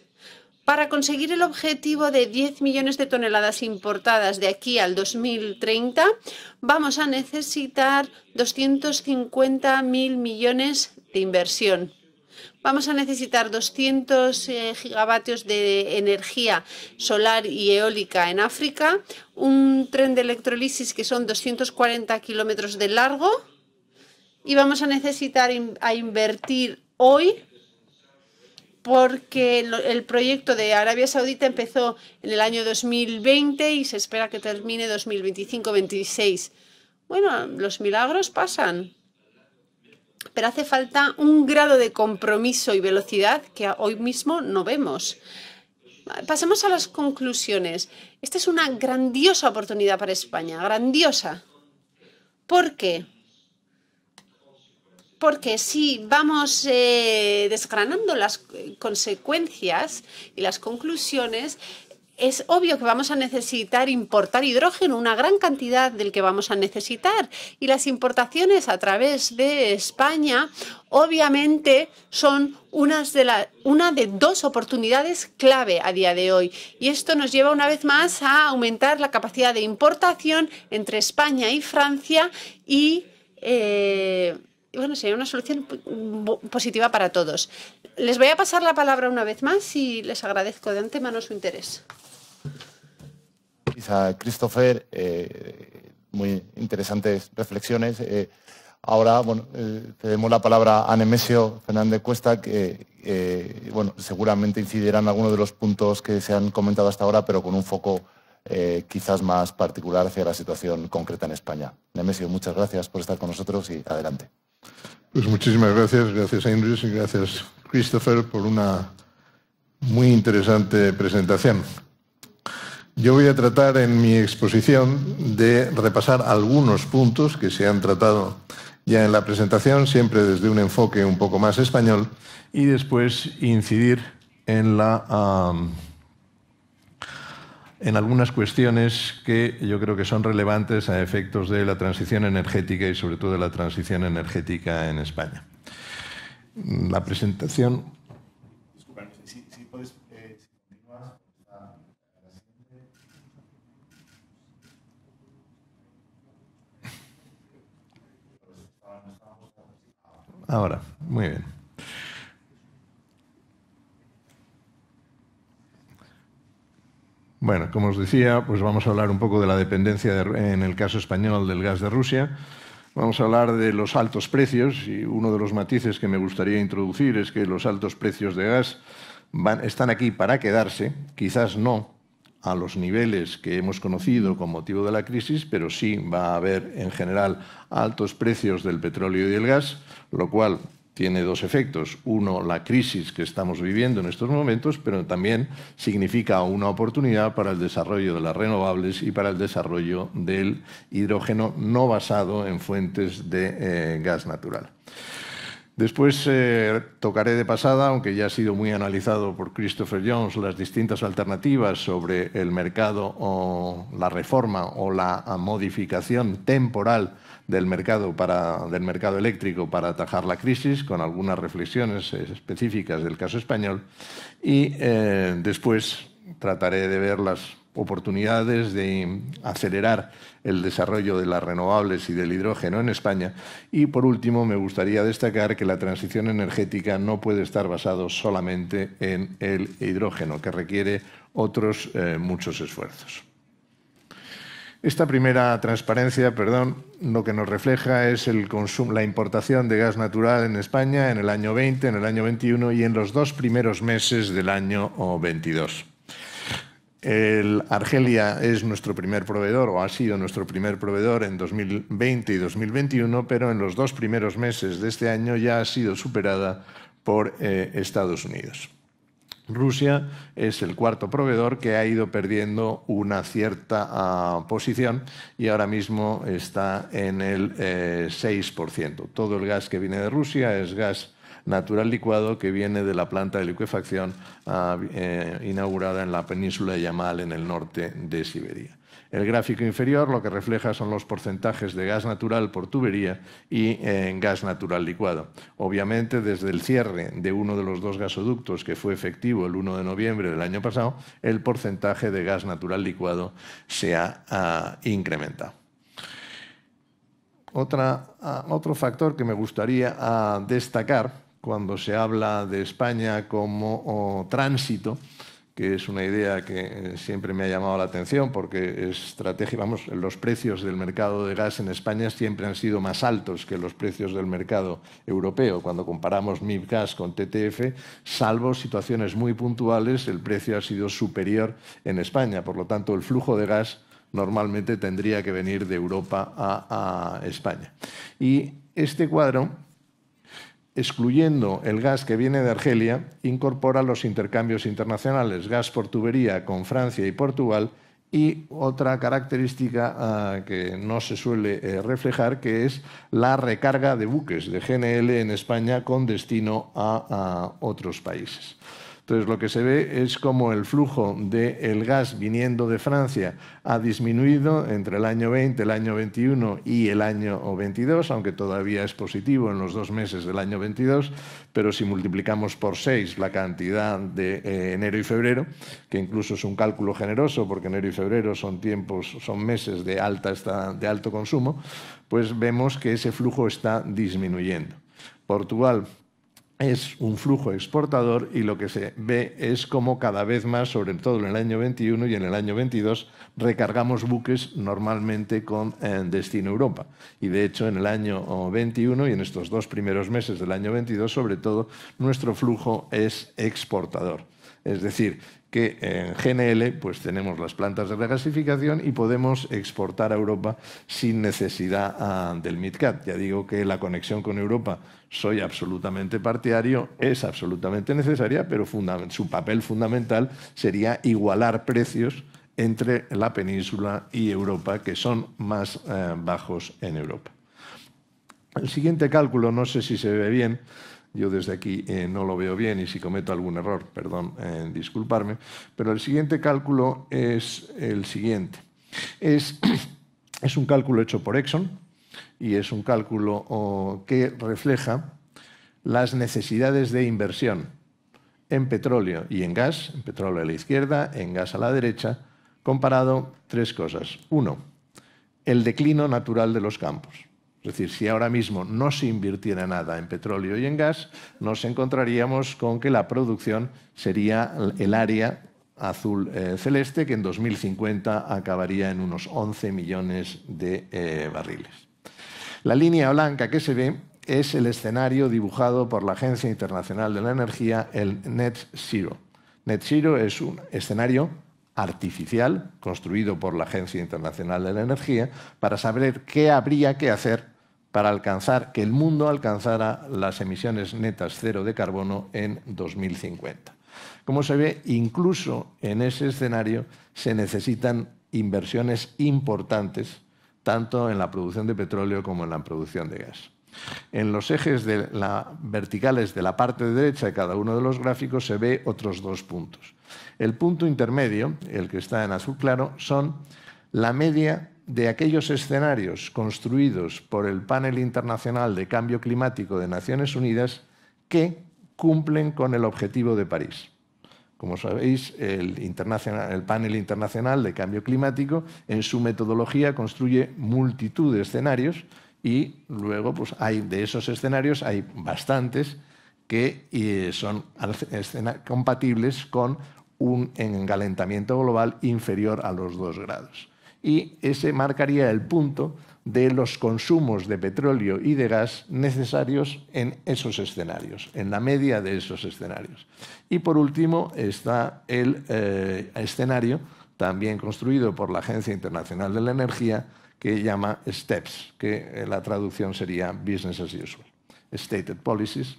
para conseguir el objetivo de 10 millones de toneladas importadas de aquí al 2030, vamos a necesitar 250 mil millones de inversión. Vamos a necesitar 200 eh, gigavatios de energía solar y eólica en África, un tren de electrolisis que son 240 kilómetros de largo y vamos a necesitar a invertir hoy porque el proyecto de Arabia Saudita empezó en el año 2020 y se espera que termine 2025-26. Bueno, los milagros pasan pero hace falta un grado de compromiso y velocidad que hoy mismo no vemos. Pasemos a las conclusiones. Esta es una grandiosa oportunidad para España, grandiosa. ¿Por qué? Porque si vamos eh, desgranando las consecuencias y las conclusiones, es obvio que vamos a necesitar importar hidrógeno, una gran cantidad del que vamos a necesitar. Y las importaciones a través de España, obviamente, son una de dos oportunidades clave a día de hoy. Y esto nos lleva una vez más a aumentar la capacidad de importación entre España y Francia y... Eh, bueno, sería una solución positiva para todos. Les voy a pasar la palabra una vez más y les agradezco de antemano su interés. Isa Christopher, eh, muy interesantes reflexiones. Eh, ahora bueno, eh, tenemos la palabra a Nemesio Fernández Cuesta, que bueno, seguramente incidirá en algunos de los puntos que se han comentado hasta ahora, pero con un foco quizás más particular hacia la situación concreta en España. Nemesio, muchas gracias por estar con nosotros y adelante. Pues muchísimas gracias, gracias Andrews y gracias Christopher por una muy interesante presentación. Yo voy a tratar en mi exposición de repasar algunos puntos que se han tratado ya en la presentación, siempre desde un enfoque un poco más español, y después incidir en, algunas cuestiones que yo creo que son relevantes a efectos de la transición energética y sobre todo de la transición energética en España. La presentación Ahora, muy bien. Bueno, como os decía, pues vamos a hablar un poco de la dependencia en el caso español del gas de Rusia. Vamos a hablar de los altos precios y uno de los matices que me gustaría introducir es que los altos precios de gas están aquí para quedarse, quizás no a los niveles que hemos conocido con motivo de la crisis, pero sí va a haber en general altos precios del petróleo y del gas, lo cual tiene dos efectos. Uno, la crisis que estamos viviendo en estos momentos, pero también significa una oportunidad para el desarrollo de las renovables y para el desarrollo del hidrógeno no basado en fuentes de eh, gas natural. Después eh, tocaré de pasada, aunque ya ha sido muy analizado por Christopher Jones, las distintas alternativas sobre el mercado o la reforma o la modificación temporal del mercado, del mercado eléctrico para atajar la crisis, con algunas reflexiones específicas del caso español. Y eh, después trataré de ver las oportunidades de acelerar el desarrollo de las renovables y del hidrógeno en España. Y por último, me gustaría destacar que la transición energética no puede estar basada solamente en el hidrógeno, que requiere otros eh, muchos esfuerzos. Esta primera transparencia, perdón, lo que nos refleja es la importación de gas natural en España en el año 20, en el año 21 y en los dos primeros meses del año 22. El Argelia es nuestro primer proveedor o ha sido nuestro primer proveedor en 2020 y 2021, pero en los dos primeros meses de este año ya ha sido superada por eh, Estados Unidos. Rusia es el cuarto proveedor que ha ido perdiendo una cierta ah, posición y ahora mismo está en el 6%. Eh, Todo el gas que viene de Rusia es gas natural licuado que viene de la planta de liquefacción ah, eh, inaugurada en la península de Yamal, en el norte de Siberia. El gráfico inferior lo que refleja son los porcentajes de gas natural por tubería y eh, en gas natural licuado. Obviamente, desde el cierre de uno de los dos gasoductos que fue efectivo el 1 de noviembre del año pasado, el porcentaje de gas natural licuado se ha ah, incrementado. Ah, otro factor que me gustaría destacar cuando se habla de España como tránsito, que es una idea que eh, siempre me ha llamado la atención porque estrategia, vamos, los precios del mercado de gas en España siempre han sido más altos que los precios del mercado europeo. Cuando comparamos MIP gas con TTF, salvo situaciones muy puntuales, el precio ha sido superior en España. Por lo tanto, el flujo de gas normalmente tendría que venir de Europa a España. Y este cuadro excluyendo el gas que viene de Argelia, incorpora los intercambios internacionales, gas por tubería con Francia y Portugal, y otra característica ah, que no se suele eh, reflejar, que es la recarga de buques de GNL en España con destino a otros países. Entonces lo que se ve es como el flujo del gas viniendo de Francia ha disminuido entre el año 20, el año 21 y el año 22, aunque todavía es positivo en los dos meses del año 22, pero si multiplicamos por 6 la cantidad de eh, enero y febrero, que incluso es un cálculo generoso porque enero y febrero son tiempos, son meses de, alta, de alto consumo, pues vemos que ese flujo está disminuyendo. Portugal es un flujo exportador y lo que se ve es como cada vez más, sobre todo en el año 21 y en el año 22, recargamos buques normalmente con eh, destino Europa. Y de hecho, en el año 21 y en estos dos primeros meses del año 22, sobre todo, nuestro flujo es exportador. Es decir, que en GNL pues tenemos las plantas de regasificación y podemos exportar a Europa sin necesidad ah, del MidCat. Ya digo que la conexión con Europa soy absolutamente partidario, es absolutamente necesaria, pero su papel fundamental sería igualar precios entre la península y Europa, que son más eh, bajos en Europa. El siguiente cálculo, no sé si se ve bien, yo desde aquí eh, no lo veo bien y si cometo algún error, perdón, en eh, disculparme. Pero el siguiente cálculo es el siguiente. Es, un cálculo hecho por Exxon y es un cálculo que refleja las necesidades de inversión en petróleo y en gas, en petróleo a la izquierda, en gas a la derecha, comparado tres cosas. Uno, el declino natural de los campos. Es decir, si ahora mismo no se invirtiera nada en petróleo y en gas, nos encontraríamos con que la producción sería el área azul eh, celeste, que en 2050 acabaría en unos 11 millones de eh, barriles. La línea blanca que se ve es el escenario dibujado por la Agencia Internacional de la Energía, el Net Zero. Net Zero es un escenario artificial construido por la Agencia Internacional de la Energía para saber qué habría que hacer para alcanzar que el mundo alcanzara las emisiones netas cero de carbono en 2050. Como se ve, incluso en ese escenario se necesitan inversiones importantes, tanto en la producción de petróleo como en la producción de gas. En los ejes verticales de la parte derecha de cada uno de los gráficos se ve otros dos puntos. El punto intermedio, el que está en azul claro, son la media de aquellos escenarios construidos por el Panel Internacional de Cambio Climático de Naciones Unidas que cumplen con el objetivo de París. Como sabéis, el, Panel Internacional de Cambio Climático en su metodología construye multitud de escenarios y luego pues, hay, de esos escenarios hay bastantes que eh, son compatibles con un engalentamiento global inferior a los dos grados y ese marcaría el punto de los consumos de petróleo y de gas necesarios en esos escenarios, en la media de esos escenarios. Y por último está el eh, escenario también construido por la Agencia Internacional de la Energía que llama STEPS, que eh, la traducción sería Business as Usual. Stated Policies,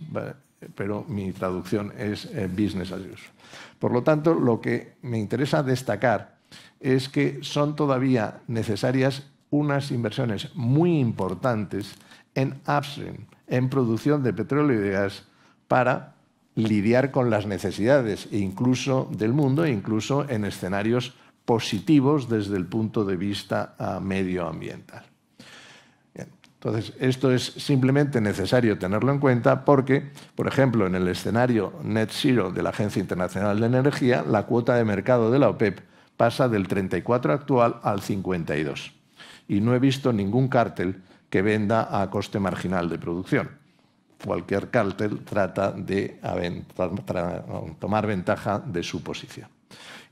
pero mi traducción es eh, Business as Usual. Por lo tanto, lo que me interesa destacar es que son todavía necesarias unas inversiones muy importantes en upstream, en producción de petróleo y de gas, para lidiar con las necesidades incluso del mundo, incluso en escenarios positivos desde el punto de vista ah, medioambiental. entonces, esto es simplemente necesario tenerlo en cuenta porque, por ejemplo, en el escenario net zero de la Agencia Internacional de Energía, la cuota de mercado de la OPEP pasa del 34 actual al 52. Y no he visto ningún cártel que venda a coste marginal de producción. Cualquier cártel trata de tomar ventaja de su posición.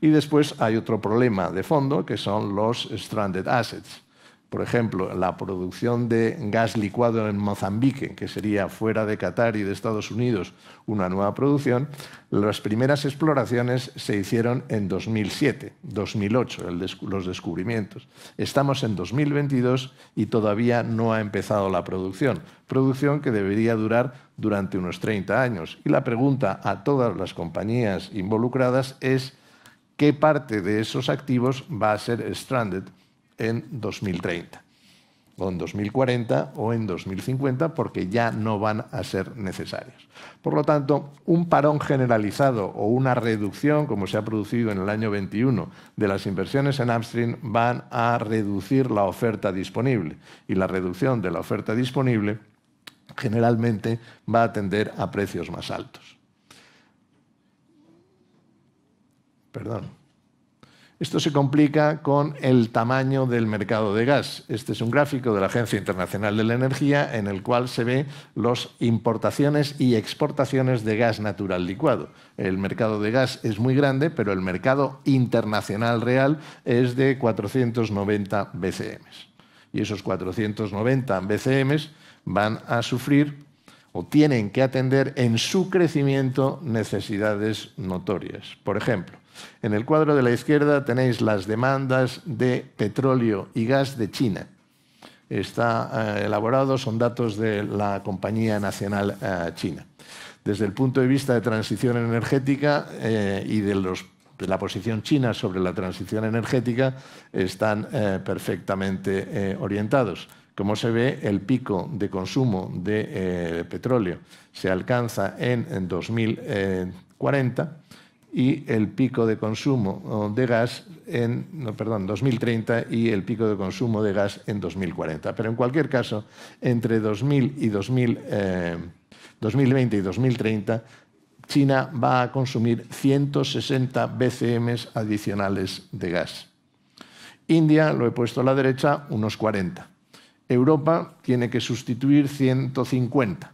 Y después hay otro problema de fondo, que son los stranded assets por ejemplo, la producción de gas licuado en Mozambique, que sería fuera de Qatar y de Estados Unidos una nueva producción, las primeras exploraciones se hicieron en 2007, 2008, los descubrimientos. Estamos en 2022 y todavía no ha empezado la producción, producción que debería durar durante unos 30 años. Y la pregunta a todas las compañías involucradas es qué parte de esos activos va a ser stranded en 2030 o en 2040 o en 2050 porque ya no van a ser necesarios. Por lo tanto, un parón generalizado o una reducción, como se ha producido en el año 21, de las inversiones en upstream van a reducir la oferta disponible y la reducción de la oferta disponible generalmente va a tender a precios más altos. Perdón. Esto se complica con el tamaño del mercado de gas. Este es un gráfico de la Agencia Internacional de la Energía en el cual se ve las importaciones y exportaciones de gas natural licuado. El mercado de gas es muy grande, pero el mercado internacional real es de 490 BCM. Y esos 490 BCM van a sufrir o tienen que atender en su crecimiento necesidades notorias. Por ejemplo, en el cuadro de la izquierda tenéis las demandas de petróleo y gas de China. Está eh, elaborado, son datos de la Compañía Nacional eh, China. Desde el punto de vista de transición energética eh, y de, la posición china sobre la transición energética, están perfectamente orientados. Como se ve, el pico de consumo de petróleo se alcanza en 2040 y el pico de consumo de gas en, no, perdón, 2030 y el pico de consumo de gas en 2040. Pero en cualquier caso, entre 2000 y 2020 eh, y 2030, China va a consumir 160 BCMs adicionales de gas. India, lo he puesto a la derecha, unos 40. Europa tiene que sustituir 150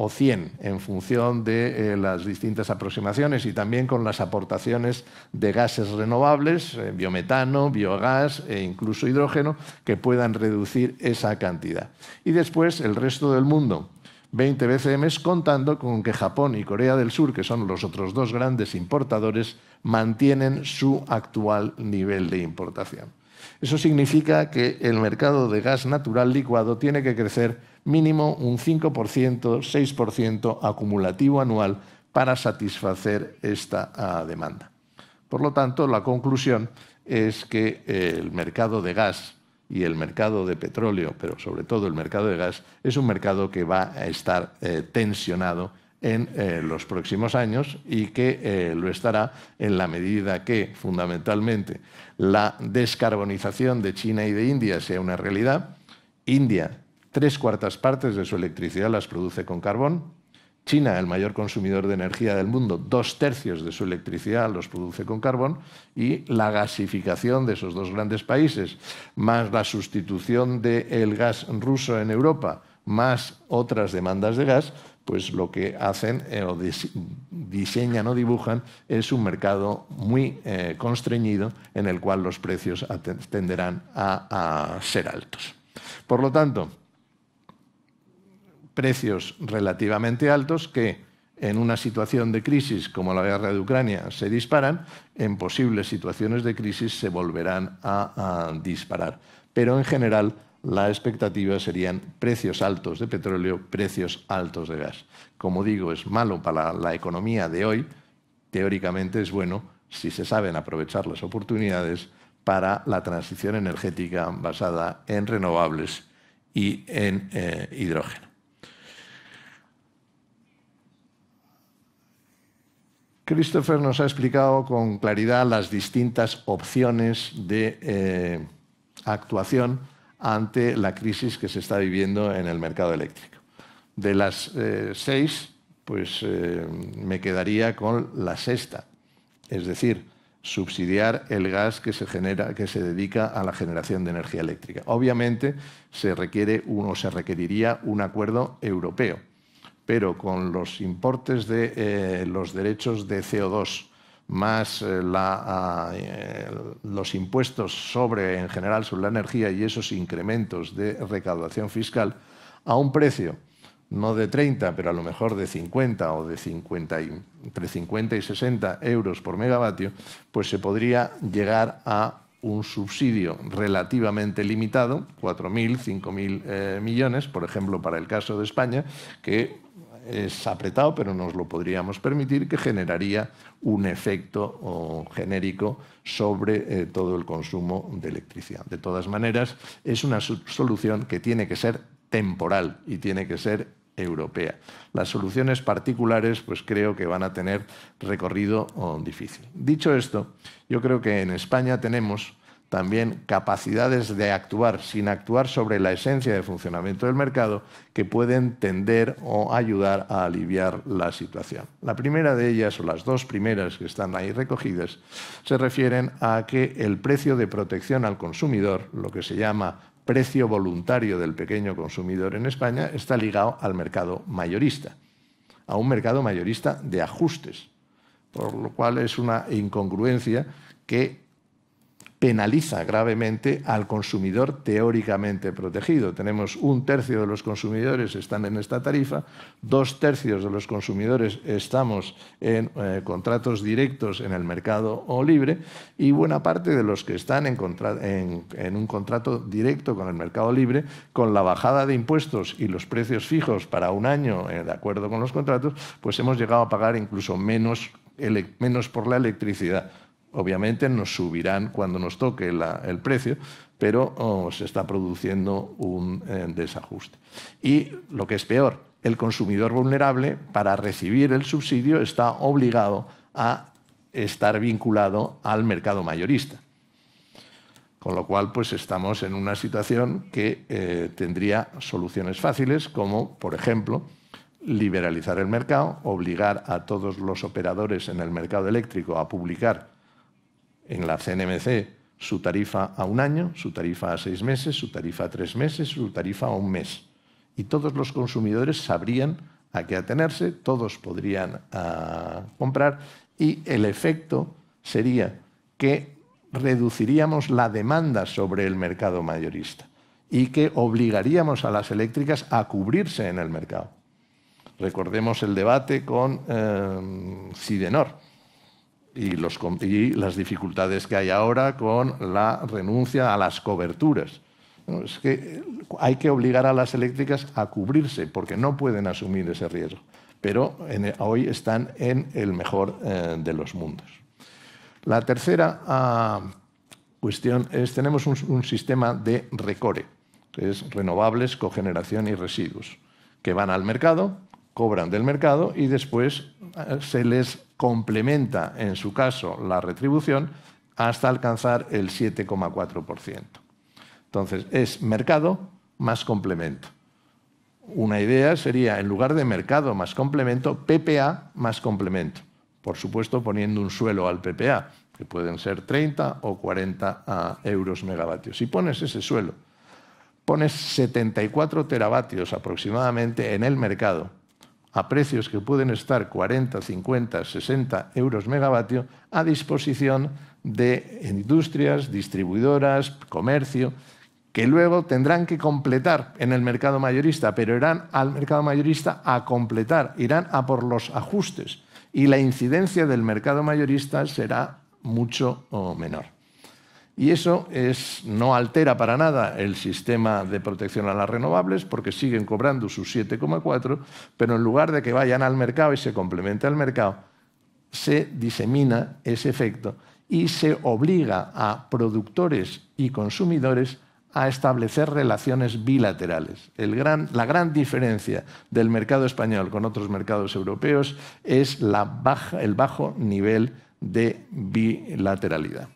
o 100 en función de eh, las distintas aproximaciones y también con las aportaciones de gases renovables, eh, biometano, biogás e incluso hidrógeno, que puedan reducir esa cantidad. Y después el resto del mundo, 20 BCMs, contando con que Japón y Corea del Sur, que son los otros dos grandes importadores, mantienen su actual nivel de importación. Eso significa que el mercado de gas natural licuado tiene que crecer mínimo un 5%, 6% acumulativo anual para satisfacer esta ah, demanda. Por lo tanto, la conclusión es que el mercado de gas y el mercado de petróleo, pero sobre todo el mercado de gas, es un mercado que va a estar eh, tensionado en eh, los próximos años y que eh, lo estará en la medida que, fundamentalmente, la descarbonización de China y de India sea una realidad. India, tres cuartas partes de su electricidad las produce con carbón. China, el mayor consumidor de energía del mundo, dos tercios de su electricidad los produce con carbón y la gasificación de esos dos grandes países, más la sustitución del gas ruso en Europa, más otras demandas de gas, pues lo que hacen eh, o diseñan o dibujan es un mercado muy eh, constreñido en el cual los precios tenderán a, ser altos. Por lo tanto, precios relativamente altos que en una situación de crisis como la guerra de Ucrania se disparan, en posibles situaciones de crisis se volverán a disparar. Pero en general la expectativa serían precios altos de petróleo, precios altos de gas. Como digo, es malo para la economía de hoy, teóricamente es bueno si se saben aprovechar las oportunidades para la transición energética basada en renovables y en eh, hidrógeno. Christopher nos ha explicado con claridad las distintas opciones de eh, actuación ante la crisis que se está viviendo en el mercado eléctrico. De las eh, seis, pues eh, me quedaría con la sexta, es decir, subsidiar el gas que se, genera, que se dedica a la generación de energía eléctrica. Obviamente se requiere uno, se requeriría un acuerdo europeo, pero con los importes de eh, los derechos de CO2 más eh, ah, eh, los impuestos sobre, en general, sobre la energía y esos incrementos de recaudación fiscal a un precio, no de 30, pero a lo mejor de 50 o de 50 entre 50 y 60 euros por megavatio, pues se podría llegar a un subsidio relativamente limitado, 4.000, 5.000 eh, millones, por ejemplo, para el caso de España, que es apretado, pero nos lo podríamos permitir, que generaría un efecto genérico sobre eh, todo el consumo de electricidad. De todas maneras, es una solución que tiene que ser temporal y tiene que ser europea. Las soluciones particulares, pues creo que van a tener recorrido difícil. Dicho esto, yo creo que en España tenemos también capacidades de actuar sin actuar sobre la esencia de funcionamiento del mercado que pueden tender o ayudar a aliviar la situación. La primera de ellas, o las dos primeras que están ahí recogidas, se refieren a que el precio de protección al consumidor, lo que se llama precio voluntario del pequeño consumidor en España, está ligado al mercado mayorista, a un mercado mayorista de ajustes, por lo cual es una incongruencia que penaliza gravemente al consumidor teóricamente protegido. Tenemos un tercio de los consumidores están en esta tarifa, dos tercios de los consumidores estamos en eh, contratos directos en el mercado libre y buena parte de los que están en, un contrato directo con el mercado libre, con la bajada de impuestos y los precios fijos para un año eh, de acuerdo con los contratos, pues hemos llegado a pagar incluso menos por la electricidad Obviamente nos subirán cuando nos toque el precio, pero oh, se está produciendo un eh, desajuste. Y lo que es peor, el consumidor vulnerable, para recibir el subsidio, está obligado a estar vinculado al mercado mayorista. Con lo cual, pues estamos en una situación que eh, tendría soluciones fáciles, como, por ejemplo, liberalizar el mercado, obligar a todos los operadores en el mercado eléctrico a publicar en la CNMC su tarifa a un año, su tarifa a seis meses, su tarifa a tres meses, su tarifa a un mes. Y todos los consumidores sabrían a qué atenerse, todos podrían ah, comprar y el efecto sería que reduciríamos la demanda sobre el mercado mayorista y que obligaríamos a las eléctricas a cubrirse en el mercado. Recordemos el debate con eh, Sidenor y, las dificultades que hay ahora con la renuncia a las coberturas. que eh, hay que obligar a las eléctricas a cubrirse porque no pueden asumir ese riesgo. Pero e, hoy están en el mejor eh, de los mundos. La tercera ah, cuestión es, tenemos un, un, sistema de recore, que es renovables, cogeneración y residuos, que van al mercado, cobran del mercado y después ah, se les complementa en su caso la retribución hasta alcanzar el 7,4%. Entonces, es mercado más complemento. Una idea sería, en lugar de mercado más complemento, PPA más complemento. Por supuesto, poniendo un suelo al PPA, que pueden ser 30 o 40 ah, euros megavatios. Si pones ese suelo, pones 74 teravatios aproximadamente en el mercado a precios que pueden estar 40, 50, 60 euros megavatio a disposición de industrias, distribuidoras, comercio, que luego tendrán que completar en el mercado mayorista, pero irán al mercado mayorista a completar, irán a por los ajustes y la incidencia del mercado mayorista será mucho menor. Y eso no altera para nada el sistema de protección a las renovables porque siguen cobrando sus 7,4, pero en lugar de que vayan al mercado y se complemente al mercado, se disemina ese efecto y se obliga a productores y consumidores a establecer relaciones bilaterales. la gran diferencia del mercado español con otros mercados europeos es el bajo nivel de bilateralidad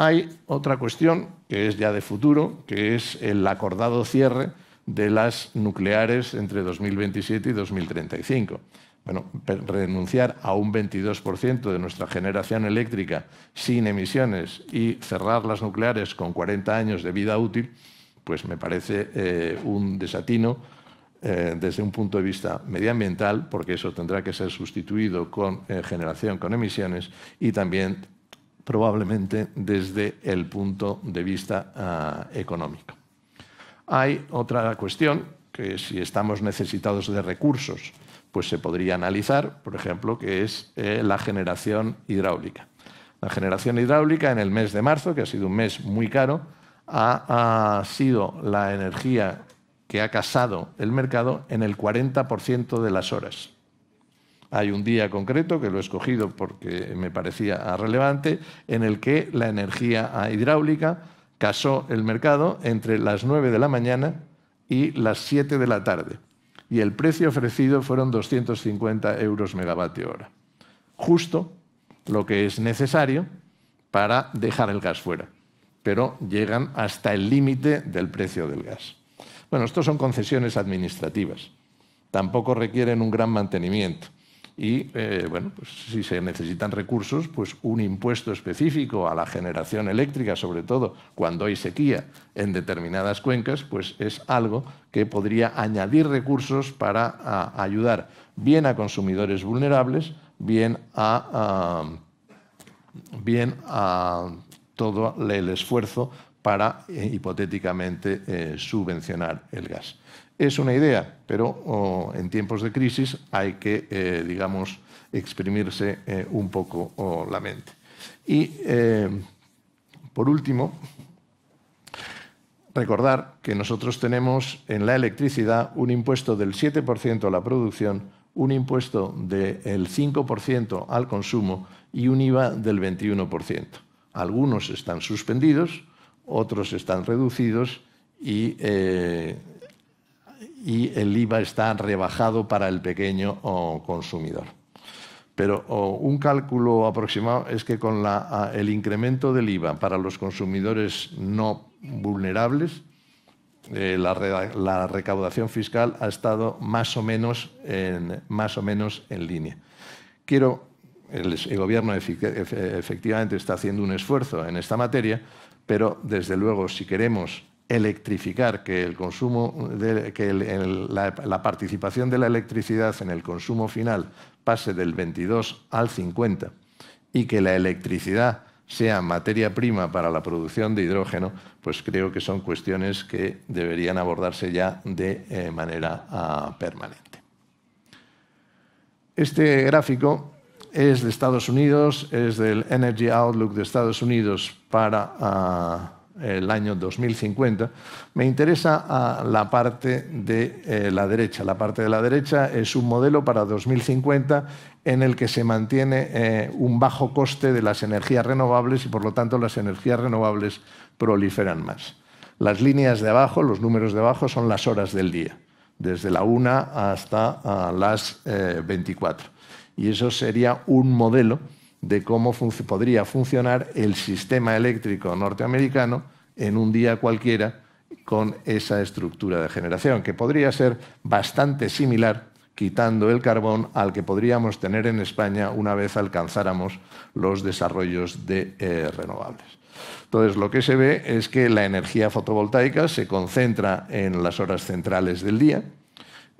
hay otra cuestión que es ya de futuro, que es el acordado cierre de las nucleares entre 2027 y 2035. Bueno, renunciar a un 22% de nuestra generación eléctrica sin emisiones y cerrar las nucleares con 40 años de vida útil, pues me parece eh, un desatino eh, desde un punto de vista medioambiental, porque eso tendrá que ser sustituido con eh, generación con emisiones y también probablemente desde el punto de vista ah, económico. Hay otra cuestión que si estamos necesitados de recursos, pues se podría analizar, por ejemplo, que es eh, la generación hidráulica. La generación hidráulica en el mes de marzo, que ha sido un mes muy caro, ha, ha sido la energía que ha casado el mercado en el 40% de las horas. Hay un día concreto que lo he escogido porque me parecía relevante, en el que la energía hidráulica casó el mercado entre las 9 de la mañana y las 7 de la tarde. Y el precio ofrecido fueron 250 euros megavatio hora. Justo lo que es necesario para dejar el gas fuera. Pero llegan hasta el límite del precio del gas. Bueno, estos son concesiones administrativas. Tampoco requieren un gran mantenimiento y eh, bueno, pues, si se necesitan recursos, pues un impuesto específico a la generación eléctrica, sobre todo cuando hay sequía en determinadas cuencas, pues es algo que podría añadir recursos para ayudar bien a consumidores vulnerables, bien a, bien a todo el esfuerzo para eh, hipotéticamente eh, subvencionar el gas. Es una idea, pero en tiempos de crisis hay que, eh, digamos, exprimirse eh, un poco la mente. Y, eh, por último, recordar que nosotros tenemos en la electricidad un impuesto del 7% a la producción, un impuesto del 5% al consumo y un IVA del 21%. Algunos están suspendidos, otros están reducidos y y el IVA está rebajado para el pequeño consumidor. Pero un cálculo aproximado es que con el incremento del IVA para los consumidores no vulnerables, eh, la, recaudación fiscal ha estado más o menos en, línea. Quiero, el gobierno efectivamente está haciendo un esfuerzo en esta materia, pero desde luego si queremos electrificar, que, el consumo que la, participación de la electricidad en el consumo final pase del 22 al 50 y que la electricidad sea materia prima para la producción de hidrógeno, pues creo que son cuestiones que deberían abordarse ya de eh, manera ah, permanente. Este gráfico es de Estados Unidos, es del Energy Outlook de Estados Unidos para... Ah, el año 2050, me interesa a la parte de eh, la derecha. La parte de la derecha es un modelo para 2050 en el que se mantiene eh, un bajo coste de las energías renovables y por lo tanto las energías renovables proliferan más. Las líneas de abajo, los números de abajo, son las horas del día, desde la 1 hasta ah, las 24. Eh, y eso sería un modelo de cómo podría funcionar el sistema eléctrico norteamericano en un día cualquiera con esa estructura de generación, que podría ser bastante similar, quitando el carbón, al que podríamos tener en España una vez alcanzáramos los desarrollos de eh, renovables. Entonces, lo que se ve es que la energía fotovoltaica se concentra en las horas centrales del día,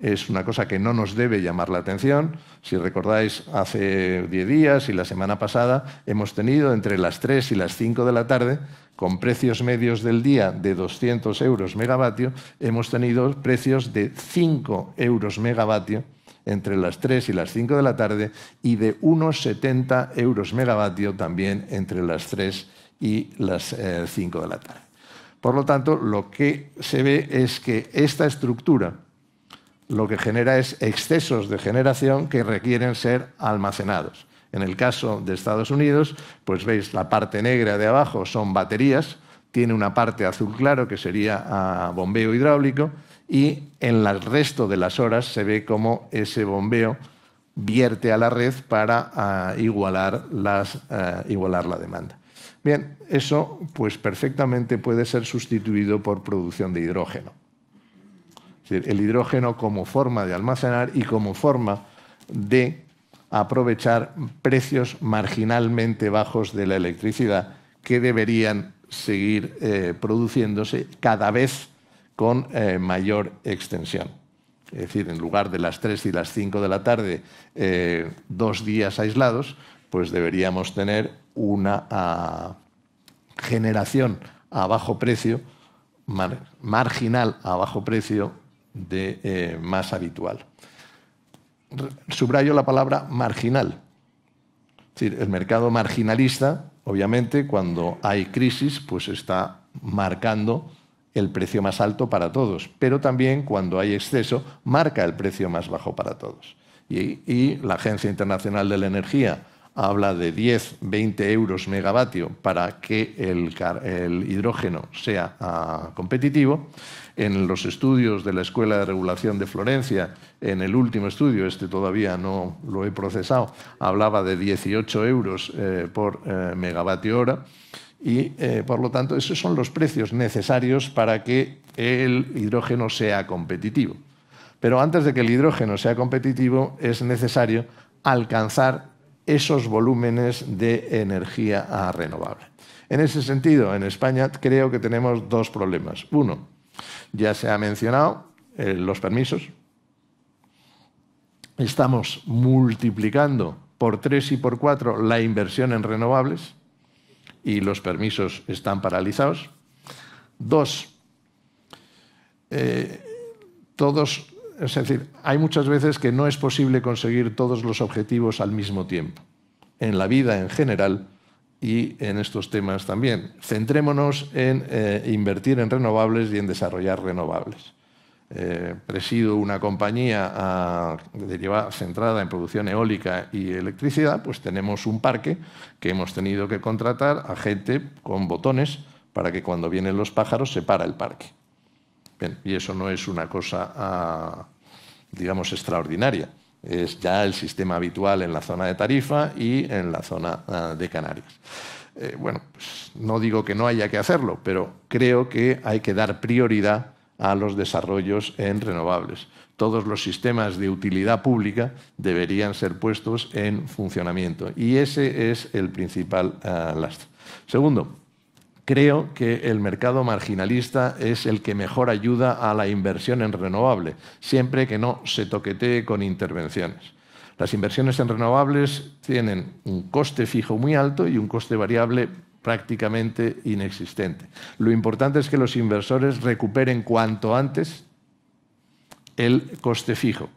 es una cosa que no nos debe llamar la atención. Si recordáis, hace 10 días y la semana pasada hemos tenido entre las 3 y las 5 de la tarde, con precios medios del día de 200 euros megavatio, hemos tenido precios de 5 euros megavatio entre las 3 y las 5 de la tarde y de unos 70 euros megavatio también entre las 3 y las 5 eh, de la tarde. Por lo tanto, lo que se ve es que esta estructura, lo que genera es excesos de generación que requieren ser almacenados. En el caso de Estados Unidos, pues veis la parte negra de abajo son baterías, tiene una parte azul claro que sería ah, bombeo hidráulico y en el resto de las horas se ve cómo ese bombeo vierte a la red para ah, igualar, ah, igualar la demanda. Bien, eso pues perfectamente puede ser sustituido por producción de hidrógeno. Es este, decir, el hidrógeno como forma de almacenar y como forma de aprovechar precios marginalmente bajos de la electricidad que deberían seguir eh, produciéndose cada vez con eh, mayor extensión. Es decir, en lugar de las 3 y las 5 de la tarde, eh, dos días aislados, pues deberíamos tener una ah, generación a bajo precio, marginal a bajo precio, de eh, más habitual. Subrayo la palabra marginal. el mercado marginalista, obviamente, cuando hay crisis, pues está marcando el precio más alto para todos, pero también cuando hay exceso, marca el precio más bajo para todos. Y, la Agencia Internacional de la Energía habla de 10, 20 euros megavatio para que el, hidrógeno sea ah, competitivo en los estudios de la Escuela de Regulación de Florencia, en el último estudio, este todavía no lo he procesado, hablaba de 18 euros eh, por eh, megavatio hora y, eh, por lo tanto, esos son los precios necesarios para que el hidrógeno sea competitivo. Pero antes de que el hidrógeno sea competitivo, es necesario alcanzar esos volúmenes de energía renovable. En ese sentido, en España creo que tenemos dos problemas. Uno, ya se ha mencionado eh, los permisos. Estamos multiplicando por tres y por cuatro la inversión en renovables y los permisos están paralizados. Dos, eh, todos, es decir, hay muchas veces que no es posible conseguir todos los objetivos al mismo tiempo. En la vida en general, y en estos temas también. Centrémonos en eh, invertir en renovables y en desarrollar renovables. Eh, presido una compañía ah, centrada en producción eólica y electricidad, pues tenemos un parque que hemos tenido que contratar a gente con botones para que cuando vienen los pájaros se para el parque. y eso no es una cosa, ah, digamos, extraordinaria. Es ya el sistema habitual en la zona de Tarifa y en la zona ah, de Canarias. Eh, bueno, pues, no digo que no haya que hacerlo, pero creo que hay que dar prioridad a los desarrollos en renovables. Todos los sistemas de utilidad pública deberían ser puestos en funcionamiento y ese es el principal ah, last. Segundo, creo que el mercado marginalista es el que mejor ayuda a la inversión en renovable, siempre que no se toquetee con intervenciones. Las inversiones en renovables tienen un coste fijo muy alto y un coste variable prácticamente inexistente. Lo importante es que los inversores recuperen cuanto antes el coste fijo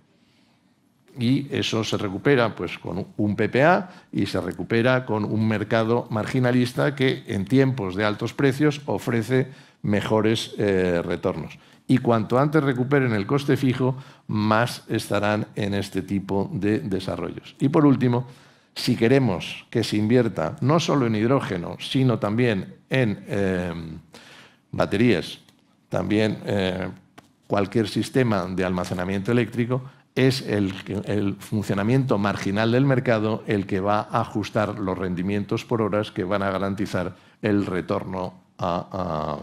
y eso se recupera pues, con un PPA y se recupera con un mercado marginalista que en tiempos de altos precios ofrece mejores eh, retornos. Y cuanto antes recuperen el coste fijo, más estarán en este tipo de desarrollos. Y por último, si queremos que se invierta no solo en hidrógeno, sino también en eh, baterías, también eh, cualquier sistema de almacenamiento eléctrico, es el, funcionamiento marginal del mercado el que va a ajustar los rendimientos por horas que van a garantizar el retorno a,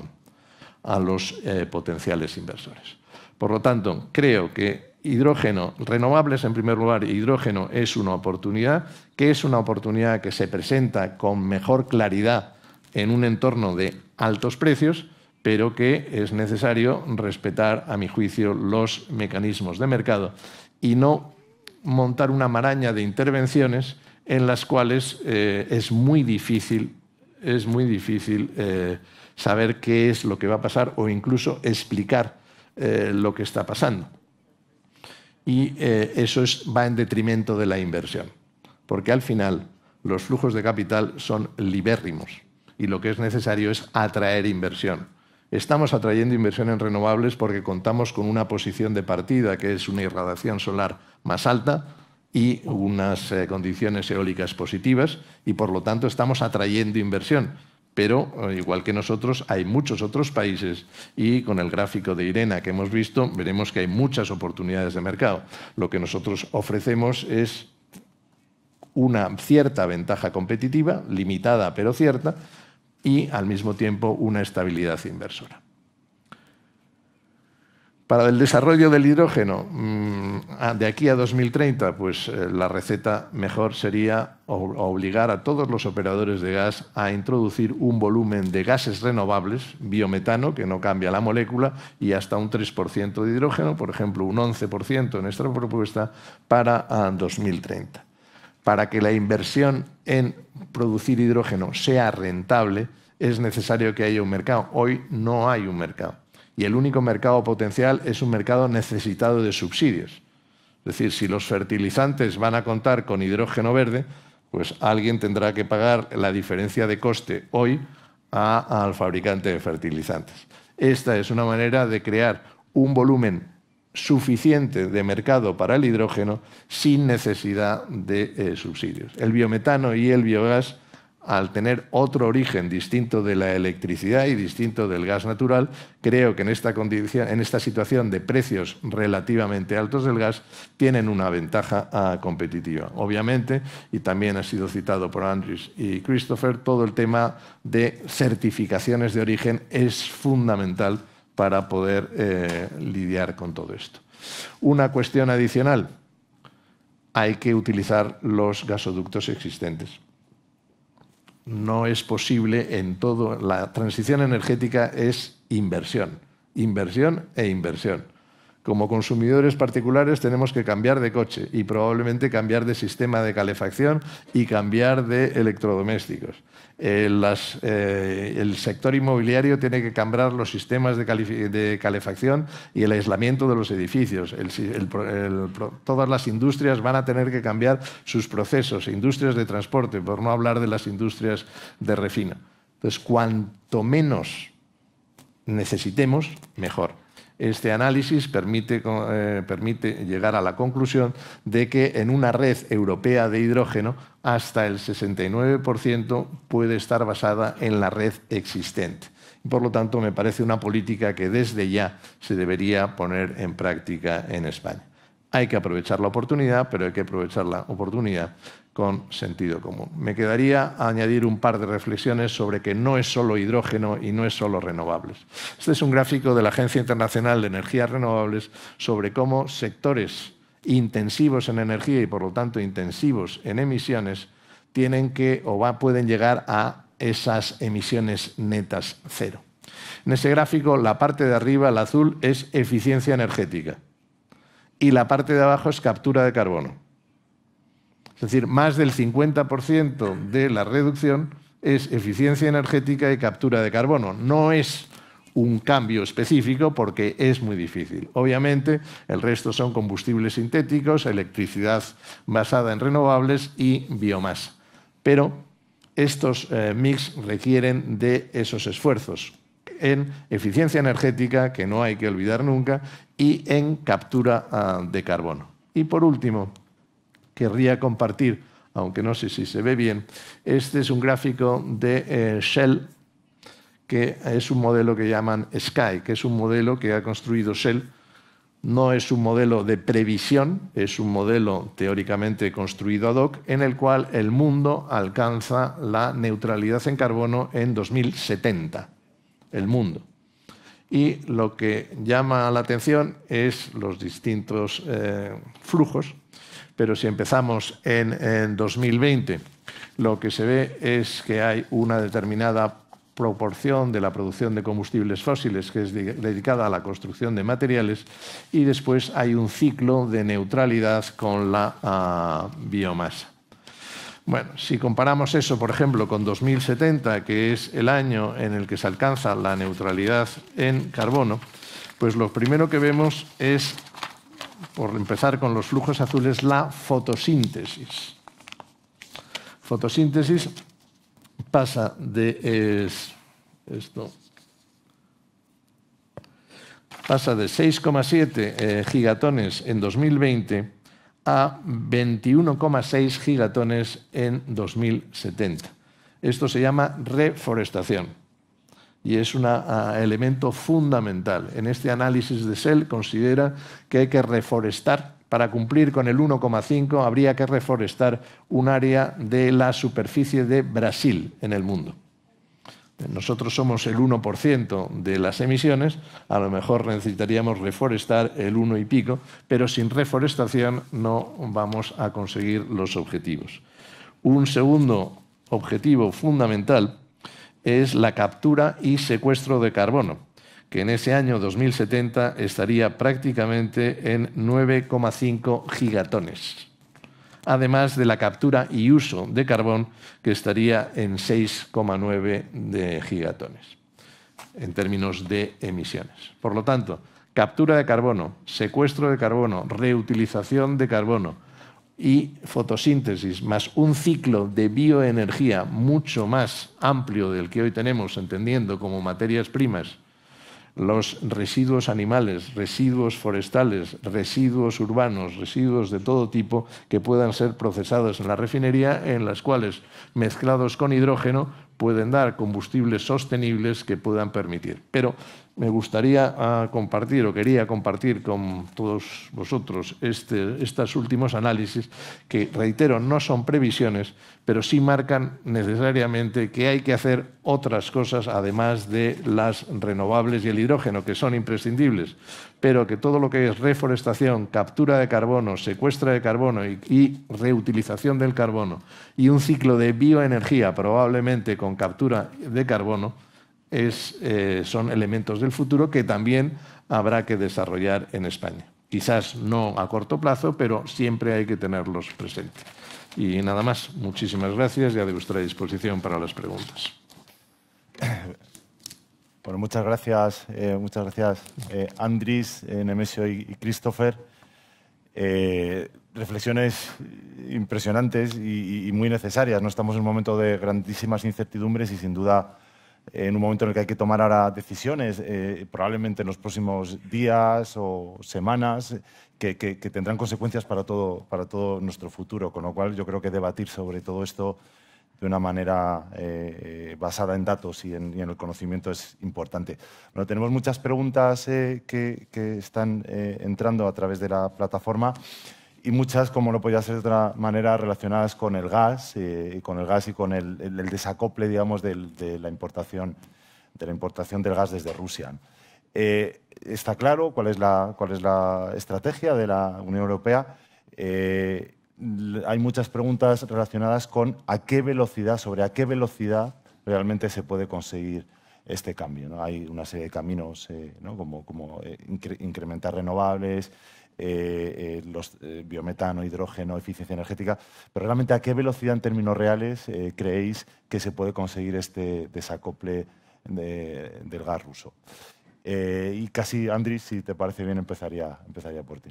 los eh, potenciales inversores. Por lo tanto, creo que hidrógeno, renovables en primer lugar, hidrógeno es una oportunidad, que es una oportunidad que se presenta con mejor claridad en un entorno de altos precios pero que es necesario respetar, a mi juicio, los mecanismos de mercado y no montar una maraña de intervenciones en las cuales eh, es muy difícil, es muy difícil eh, saber qué es lo que va a pasar o incluso explicar eh, lo que está pasando. Y eso va en detrimento de la inversión, porque al final los flujos de capital son libérrimos y lo que es necesario es atraer inversión Estamos atrayendo inversión en renovables porque contamos con una posición de partida, que es una irradiación solar más alta y unas eh, condiciones eólicas positivas, y por lo tanto estamos atrayendo inversión. Pero, eh, igual que nosotros, hay muchos otros países y con el gráfico de Irena que hemos visto, veremos que hay muchas oportunidades de mercado. Lo que nosotros ofrecemos es una cierta ventaja competitiva, limitada pero cierta, y al mismo tiempo una estabilidad inversora. Para el desarrollo del hidrógeno, mm, ah, de aquí a 2030, pues eh, la receta mejor sería obligar a todos los operadores de gas a introducir un volumen de gases renovables, biometano, que no cambia la molécula, y hasta un 3% de hidrógeno, por ejemplo, un 11% en nuestra propuesta, para 2030. Ah, para que la inversión en producir hidrógeno sea rentable, es necesario que haya un mercado. Hoy no hay un mercado. Y el único mercado potencial es un mercado necesitado de subsidios. Es decir, si los fertilizantes van a contar con hidrógeno verde, pues alguien tendrá que pagar la diferencia de coste hoy al fabricante de fertilizantes. Esta es una manera de crear un volumen suficiente de mercado para el hidrógeno sin necesidad de eh, subsidios. El biometano y el biogás, al tener otro origen distinto de la electricidad y distinto del gas natural, creo que en esta, condición, en esta situación de precios relativamente altos del gas tienen una ventaja ah, competitiva. Obviamente, y también ha sido citado por Andrews y Christopher, todo el tema de certificaciones de origen es fundamental para poder eh, lidiar con todo esto. Una cuestión adicional, hay que utilizar los gasoductos existentes. No es posible en todo, la transición energética es inversión, inversión e inversión como consumidores particulares tenemos que cambiar de coche y probablemente cambiar de sistema de calefacción y cambiar de electrodomésticos. Eh, eh, el sector inmobiliario tiene que cambiar los sistemas de, calefacción y el aislamiento de los edificios. todas las industrias van a tener que cambiar sus procesos, industrias de transporte, por no hablar de las industrias de refino. Entonces, cuanto menos necesitemos, mejor. Este análisis eh, permite, llegar a la conclusión de que en una red europea de hidrógeno hasta el 69% puede estar basada en la red existente. Por lo tanto, me parece una política que desde ya se debería poner en práctica en España. Hay que aprovechar la oportunidad, pero hay que aprovechar la oportunidad con sentido común. Me quedaría añadir un par de reflexiones sobre que no es solo hidrógeno y no es solo renovables. Este es un gráfico de la Agencia Internacional de Energías Renovables sobre cómo sectores intensivos en energía y por lo tanto intensivos en emisiones tienen que o pueden llegar a esas emisiones netas cero. En ese gráfico la parte de arriba, el azul, es eficiencia energética y la parte de abajo es captura de carbono. Es decir, más del 50% de la reducción es eficiencia energética y captura de carbono. No es un cambio específico porque es muy difícil. Obviamente, el resto son combustibles sintéticos, electricidad basada en renovables y biomasa. Pero estos eh, mix requieren de esos esfuerzos en eficiencia energética, que no hay que olvidar nunca, y en captura ah, de carbono. Y por último, querría compartir, aunque no sé si se ve bien. Este es un gráfico de eh, Shell, que es un modelo que llaman Sky, que es un modelo que ha construido Shell. No es un modelo de previsión, es un modelo teóricamente construido ad hoc, en el cual el mundo alcanza la neutralidad en carbono en 2070. El mundo. Y lo que llama la atención es los distintos eh, flujos pero si empezamos en, 2020, lo que se ve es que hay una determinada proporción de la producción de combustibles fósiles que es dedicada a la construcción de materiales y después hay un ciclo de neutralidad con la ah, biomasa. Bueno, si comparamos eso, por ejemplo, con 2070, que es el año en el que se alcanza la neutralidad en carbono, pues lo primero que vemos es por empezar con los flujos azules, la fotosíntesis. Fotosíntesis pasa de pasa de 6,7 eh, gigatones en 2020 a 21,6 gigatones en 2070. Esto se llama reforestación y es un ah, elemento fundamental. En este análisis de SEL considera que hay que reforestar, para cumplir con el 1,5 habría que reforestar un área de la superficie de Brasil en el mundo. Nosotros somos el 1% de las emisiones, a lo mejor necesitaríamos reforestar el 1 y pico, pero sin reforestación no vamos a conseguir los objetivos. Un segundo objetivo fundamental es la captura y secuestro de carbono, que en ese año 2070 estaría prácticamente en 9,5 gigatones, además de la captura y uso de carbón, que estaría en 6,9 de gigatones, en términos de emisiones. Por lo tanto, captura de carbono, secuestro de carbono, reutilización de carbono, y fotosíntesis, más un ciclo de bioenergía mucho más amplio del que hoy tenemos, entendiendo como materias primas los residuos animales, residuos forestales, residuos urbanos, residuos de todo tipo que puedan ser procesados en la refinería, en las cuales, mezclados con hidrógeno, pueden dar combustibles sostenibles que puedan permitir. Pero me gustaría ah, compartir o quería compartir con todos vosotros este, estos últimos análisis que, reitero, no son previsiones, pero sí marcan necesariamente que hay que hacer otras cosas además de las renovables y el hidrógeno, que son imprescindibles, pero que todo lo que es reforestación, captura de carbono, secuestra de carbono y reutilización del carbono y un ciclo de bioenergía probablemente con captura de carbono, es, eh, son elementos del futuro que también habrá que desarrollar en España. Quizás no a corto plazo, pero siempre hay que tenerlos presentes. Y nada más, muchísimas gracias, y a vuestra disposición para las preguntas. Bueno, pues muchas gracias, eh, muchas gracias eh, Andrés, Nemesio y, Christopher. reflexiones impresionantes y, y, muy necesarias. ¿no? Estamos en un momento de grandísimas incertidumbres y sin duda en un momento en el que hay que tomar ahora decisiones, eh, probablemente en los próximos días o semanas, que, tendrán consecuencias para todo, para todo nuestro futuro. Con lo cual, yo creo que debatir sobre todo esto de una manera eh, basada en datos y en, el conocimiento es importante. tenemos muchas preguntas eh, que, están entrando a través de la plataforma y muchas, como no podía ser de otra manera, relacionadas con el gas, eh, y con el gas y con el, desacople, digamos, de, la importación, de la importación del gas desde Rusia. Eh, está claro cuál es la, cuál es la estrategia de la Unión Europea. Eh, hay muchas preguntas relacionadas con a qué velocidad, sobre a qué velocidad realmente se puede conseguir este cambio. ¿no? Hay una serie de caminos, como, incrementar renovables, eh, eh, los, eh, biometano, hidrógeno, eficiencia energética, pero realmente a qué velocidad en términos reales creéis que se puede conseguir este desacople del gas ruso. y casi, Andrés, si te parece bien, empezaría, empezaría por ti.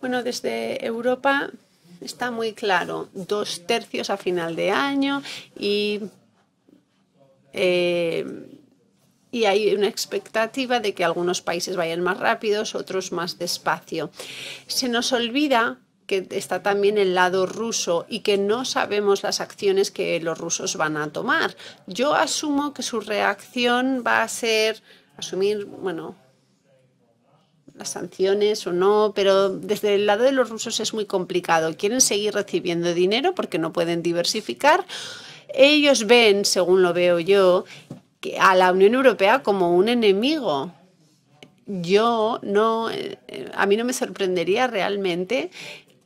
Bueno, desde Europa está muy claro, dos tercios a final de año y y hay una expectativa de que algunos países vayan más rápidos, otros más despacio. Se nos olvida que está también el lado ruso y que no sabemos las acciones que los rusos van a tomar. Yo asumo que su reacción va a ser asumir, bueno, las sanciones o no, pero desde el lado de los rusos es muy complicado. Quieren seguir recibiendo dinero porque no pueden diversificar. Ellos ven, según lo veo yo, a la Unión Europea como un enemigo. Yo no, eh, a mí no me sorprendería realmente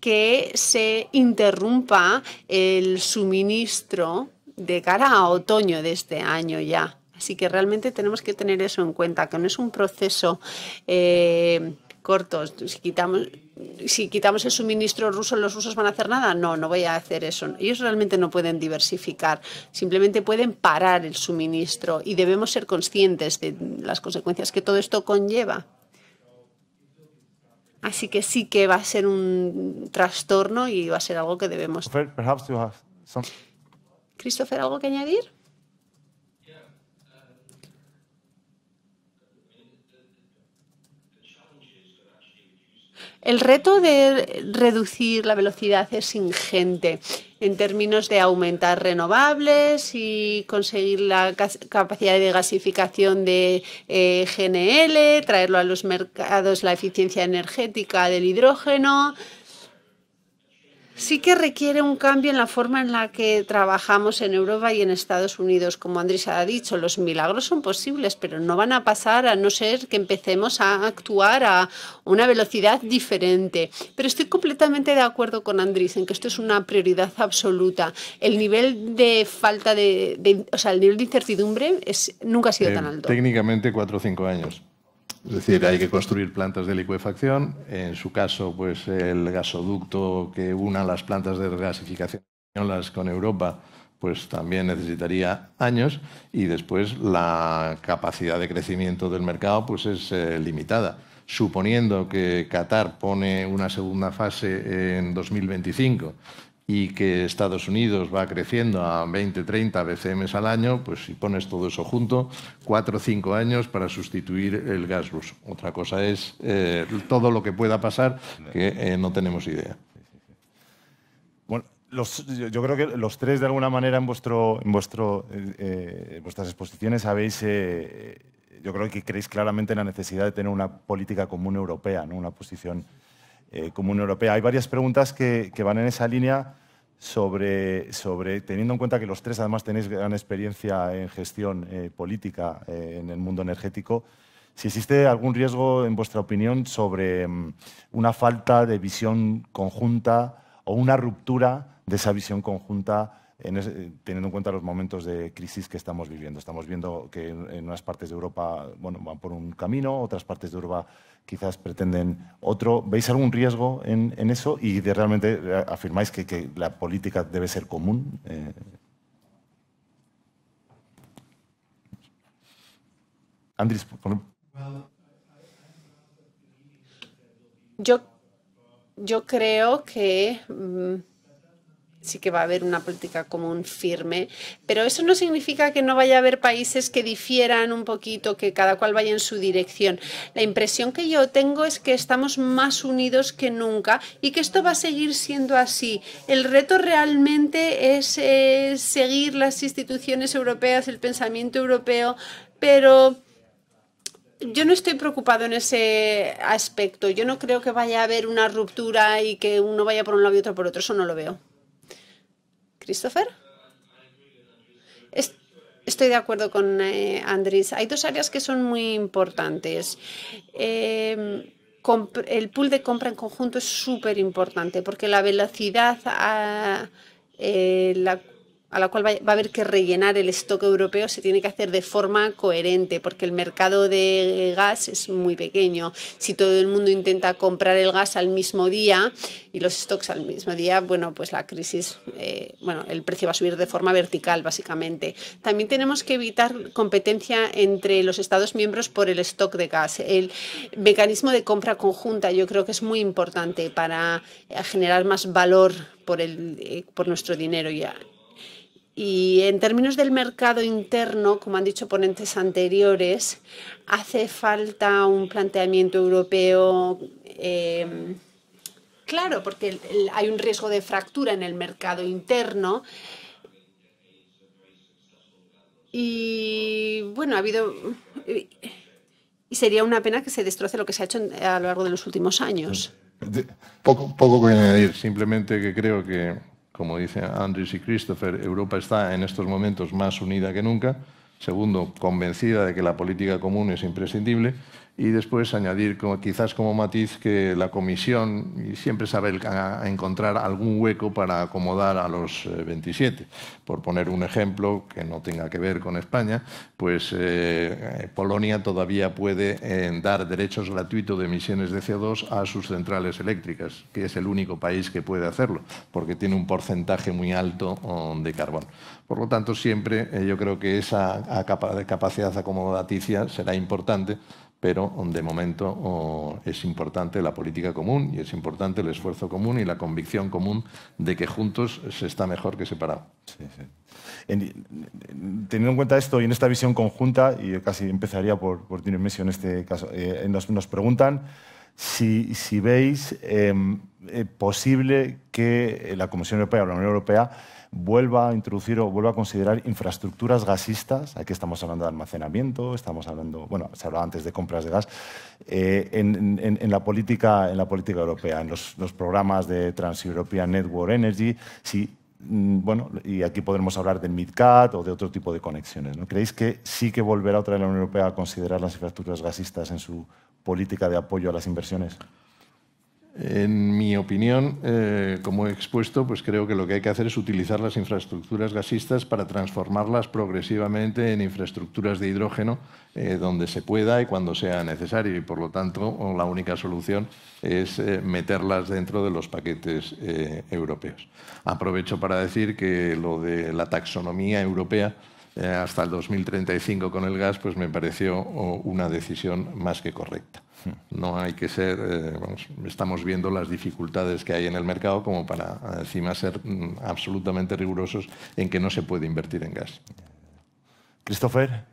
que se interrumpa el suministro de cara a otoño de este año ya. Así que realmente tenemos que tener eso en cuenta, que no es un proceso eh, cortos. Si quitamos, si quitamos el suministro ruso, ¿los rusos van a hacer nada? No, no voy a hacer eso. Ellos realmente no pueden diversificar, simplemente pueden parar el suministro y debemos ser conscientes de las consecuencias que todo esto conlleva. Así que sí que va a ser un trastorno y va a ser algo que debemos. Christopher, ¿algo que añadir? El reto de reducir la velocidad es ingente en términos de aumentar renovables y conseguir la capacidad de gasificación de eh, GNL, traerlo a los mercados la eficiencia energética del hidrógeno, sí que requiere un cambio en la forma en la que trabajamos en Europa y en Estados Unidos. Como Andrés ha dicho, los milagros son posibles, pero no van a pasar a no ser que empecemos a actuar a una velocidad diferente. Pero estoy completamente de acuerdo con Andrés en que esto es una prioridad absoluta. El nivel de falta de, o sea, el nivel de incertidumbre es, nunca ha sido tan eh, alto. Técnicamente cuatro o cinco años. Es decir, hay que construir plantas de licuefacción, en su caso, pues el gasoducto que una las plantas de gasificación españolas con Europa, pues también necesitaría años y después la capacidad de crecimiento del mercado pues es eh, limitada. Suponiendo que Qatar pone una segunda fase en 2025 y que Estados Unidos va creciendo a 20, 30 BCMs al año, pues si pones todo eso junto, cuatro o cinco años para sustituir el gas ruso. Otra cosa es eh, todo lo que pueda pasar, que eh, no tenemos idea. Bueno, yo creo que los tres, de alguna manera, en, vuestro, en vuestro, eh, vuestras exposiciones habéis yo creo que creéis claramente la necesidad de tener una política común europea, una posición eh, Europea. Hay varias preguntas que, van en esa línea sobre, sobre, teniendo en cuenta que los tres además tenéis gran experiencia en gestión eh, política eh, en el mundo energético, si existe algún riesgo, en vuestra opinión, sobre mm, una falta de visión conjunta o una ruptura de esa visión conjunta eh, teniendo en cuenta los momentos de crisis que estamos viviendo. Estamos viendo que en, en unas partes de Europa bueno, van por un camino, otras partes de Europa quizás pretenden otro. ¿Veis algún riesgo en, eso? ¿Y de realmente eh, afirmáis que, la política debe ser común? Eh. Andrés, yo, yo creo que mm, sí que va a haber una política común firme, pero eso no significa que no vaya a haber países que difieran un poquito, que cada cual vaya en su dirección. La impresión que yo tengo es que estamos más unidos que nunca y que esto va a seguir siendo así. El reto realmente es seguir las instituciones europeas, el pensamiento europeo, pero yo no estoy preocupado en ese aspecto. Yo no creo que vaya a haber una ruptura y que uno vaya por un lado y otro por otro. Eso no lo veo. Christopher. Estoy de acuerdo con eh, Andrés. Hay dos áreas que son muy importantes. Em, el pool de compra en conjunto es súper importante porque la velocidad, a, ah, eh, la a la cual va a haber que rellenar el stock europeo se tiene que hacer de forma coherente porque el mercado de gas es muy pequeño. Si todo el mundo intenta comprar el gas al mismo día y los stocks al mismo día, bueno, pues la crisis, eh, bueno, el precio va a subir de forma vertical básicamente. También tenemos que evitar competencia entre los Estados miembros por el stock de gas. El mecanismo de compra conjunta yo creo que es muy importante para generar más valor por, el, eh, por nuestro dinero ya y en términos del mercado interno, como han dicho ponentes anteriores, hace falta un planteamiento europeo em, claro, porque hay un riesgo de fractura en el mercado interno. Y bueno, ha habido... Y sería una pena que se destroce lo que se ha hecho a lo largo de los últimos años. Poco, poco que añadir, simplemente que creo que como dicen Andrés y Christopher, Europa está en estos momentos más unida que nunca. Segundo, convencida de que la política común es imprescindible. Y después añadir, quizás como matiz, que la comisión siempre sabe encontrar algún hueco para acomodar a los 27. Eh, Por poner un ejemplo que no tenga que ver con España, pues eh, eh, Polonia todavía puede dar derechos gratuitos de emisiones de CO2 a sus centrales eléctricas, que es el único país que puede hacerlo, porque tiene un porcentaje muy alto de carbón. Por lo tanto, siempre yo creo que esa capacidad acomodaticia será importante pero um, de momento es importante la política común y es importante el esfuerzo común y la convicción común de que juntos se está mejor que separado. teniendo en cuenta esto y en esta visión conjunta, y yo casi empezaría por, por Tino en este caso, eh, nos, preguntan si, veis em, eh, posible que la Comisión Europea o la Unión Europea vuelva a introducir o vuelva a considerar infraestructuras gasistas, aquí estamos hablando de almacenamiento, estamos hablando, bueno, se hablaba antes de compras de gas, eh, en, la política, europea, en los, programas de Trans-European Network Energy, mm, y aquí podremos hablar del MidCat o de otro tipo de conexiones. ¿no? ¿Creéis que sí que volverá otra vez la Unión Europea a considerar las infraestructuras gasistas en su política de apoyo a las inversiones? En mi opinión, eh, como he expuesto, pues creo que lo que hay que hacer es utilizar las infraestructuras gasistas para transformarlas progresivamente en infraestructuras de hidrógeno eh, donde se pueda y cuando sea necesario. Y por lo tanto, la única solución es eh, meterlas dentro de los paquetes europeos. Aprovecho para decir que lo de la taxonomía europea hasta el 2035 con el gas, pues me pareció oh, una decisión más que correcta. Hmm. No hay que ser, eh, estamos viendo las dificultades que hay en el mercado como para encima ser mm, absolutamente rigurosos en que no se puede invertir en gas. Christopher.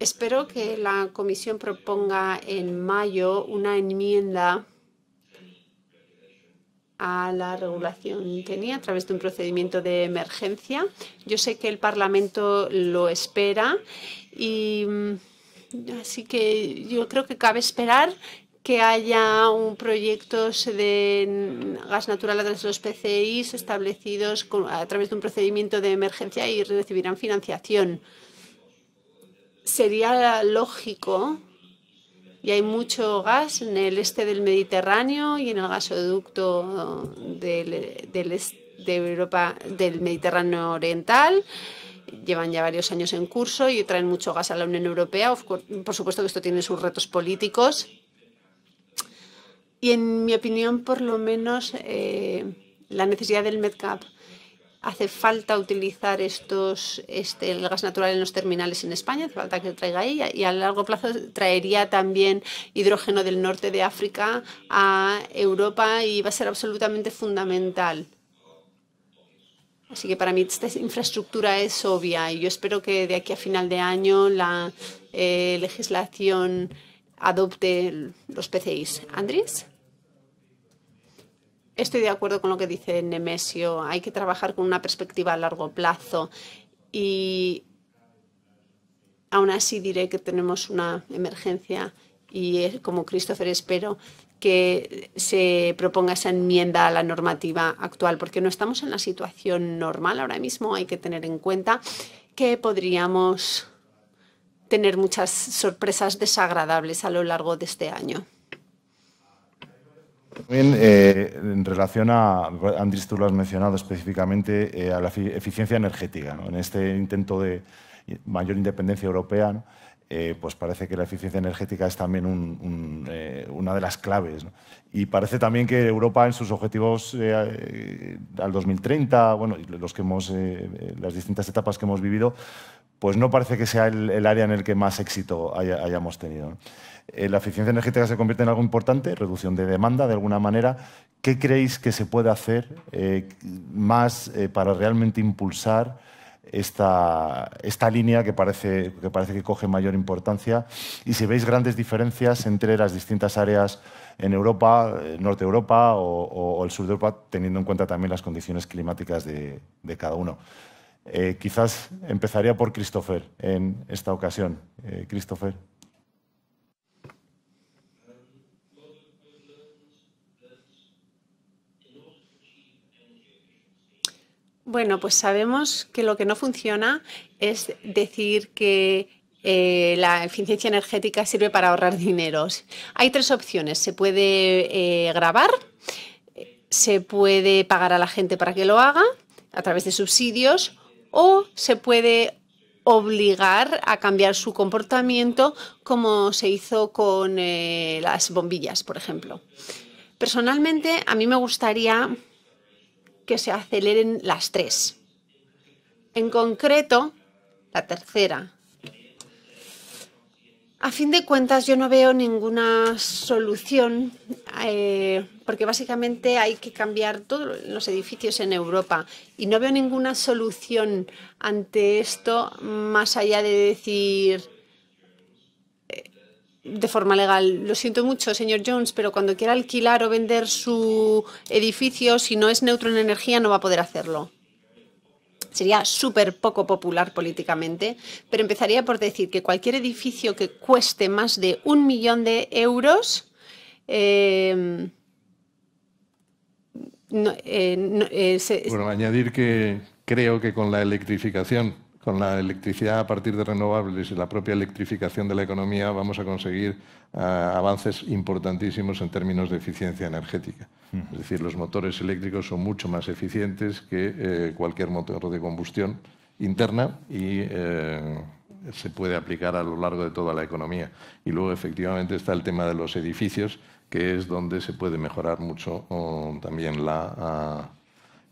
Espero que la Comisión proponga en mayo una enmienda a la regulación tenía a través de un procedimiento de emergencia. Yo sé que el Parlamento lo espera y mm, así que yo creo que cabe esperar que haya un proyecto de gas natural a través de los PCIs establecidos a través de un procedimiento de emergencia y recibirán financiación. Sería lógico y hay mucho gas en el este del Mediterráneo y en el gasoducto del, de Europa del Mediterráneo Oriental. Llevan ya varios años en curso y traen mucho gas a la Unión Europea. Por supuesto que esto tiene sus retos políticos. Y en mi opinión, por lo menos, eh, la necesidad del MedCap hace falta utilizar estos, este, el gas natural en los terminales en España, hace falta que lo traiga ahí, y a largo plazo traería también hidrógeno del norte de África a Europa y va a ser absolutamente fundamental. Así que para mí esta infraestructura es obvia y yo espero que de aquí a final de año la eh, legislación adopte los PCIs. ¿Andrés? Estoy de acuerdo con lo que dice Nemesio. Hay que trabajar con una perspectiva a largo plazo y aún así diré que tenemos una emergencia y eh, como Christopher espero que se proponga esa enmienda a la normativa actual, porque no estamos en la situación normal ahora mismo. Hay que tener en cuenta que podríamos tener muchas sorpresas desagradables a lo largo de este año. También eh, en relación a, Andrés, tú lo has mencionado específicamente, eh, a la eficiencia energética. En este intento de mayor independencia europea, eh, pues parece que la eficiencia energética es también una de las claves. Y parece también que Europa en sus objetivos al 2030, bueno, los las distintas etapas que hemos vivido, pues no parece que sea el, área en el que más éxito hayamos tenido. Eh, la eficiencia energética se convierte en algo importante, reducción de demanda de alguna manera. ¿Qué creéis que se puede hacer eh, más eh, para realmente impulsar esta, línea que parece, que coge mayor importancia? Y si veis grandes diferencias entre las distintas áreas en Europa, norte Europa o, el sur de Europa, teniendo en cuenta también las condiciones climáticas de, cada uno. quizás empezaría por Christopher en esta ocasión. Christopher. Bueno, pues sabemos que lo que no funciona es decir que eh, la eficiencia energética sirve para ahorrar dinero. Hay tres opciones. Se puede eh, grabar, se puede pagar a la gente para que lo haga a través de subsidios o se puede obligar a cambiar su comportamiento como se hizo con eh, las bombillas, por ejemplo. Personalmente, a mí me gustaría que se aceleren las tres. En concreto, la tercera. A fin de cuentas, yo no veo ninguna solución eh, porque básicamente hay que cambiar todos los edificios en Europa y no veo ninguna solución ante esto más allá de decir de forma legal. Lo siento mucho, señor Jones, pero cuando quiera alquilar o vender su edificio, si no es neutro en energía, no va a poder hacerlo. Sería súper poco popular políticamente, pero empezaría por decir que cualquier edificio que cueste más de un millón de euros eh, eh, eh, bueno, añadir que creo que con la electrificación con la electricidad a partir de renovables y la propia electrificación de la economía vamos a conseguir eh, avances importantísimos en términos de eficiencia energética. Es decir, los motores eléctricos son mucho más eficientes que eh, cualquier motor de combustión interna y eh, se puede aplicar a lo largo de toda la economía. Y luego, efectivamente, está el tema de los edificios, que es donde se puede mejorar mucho mm, también la ah,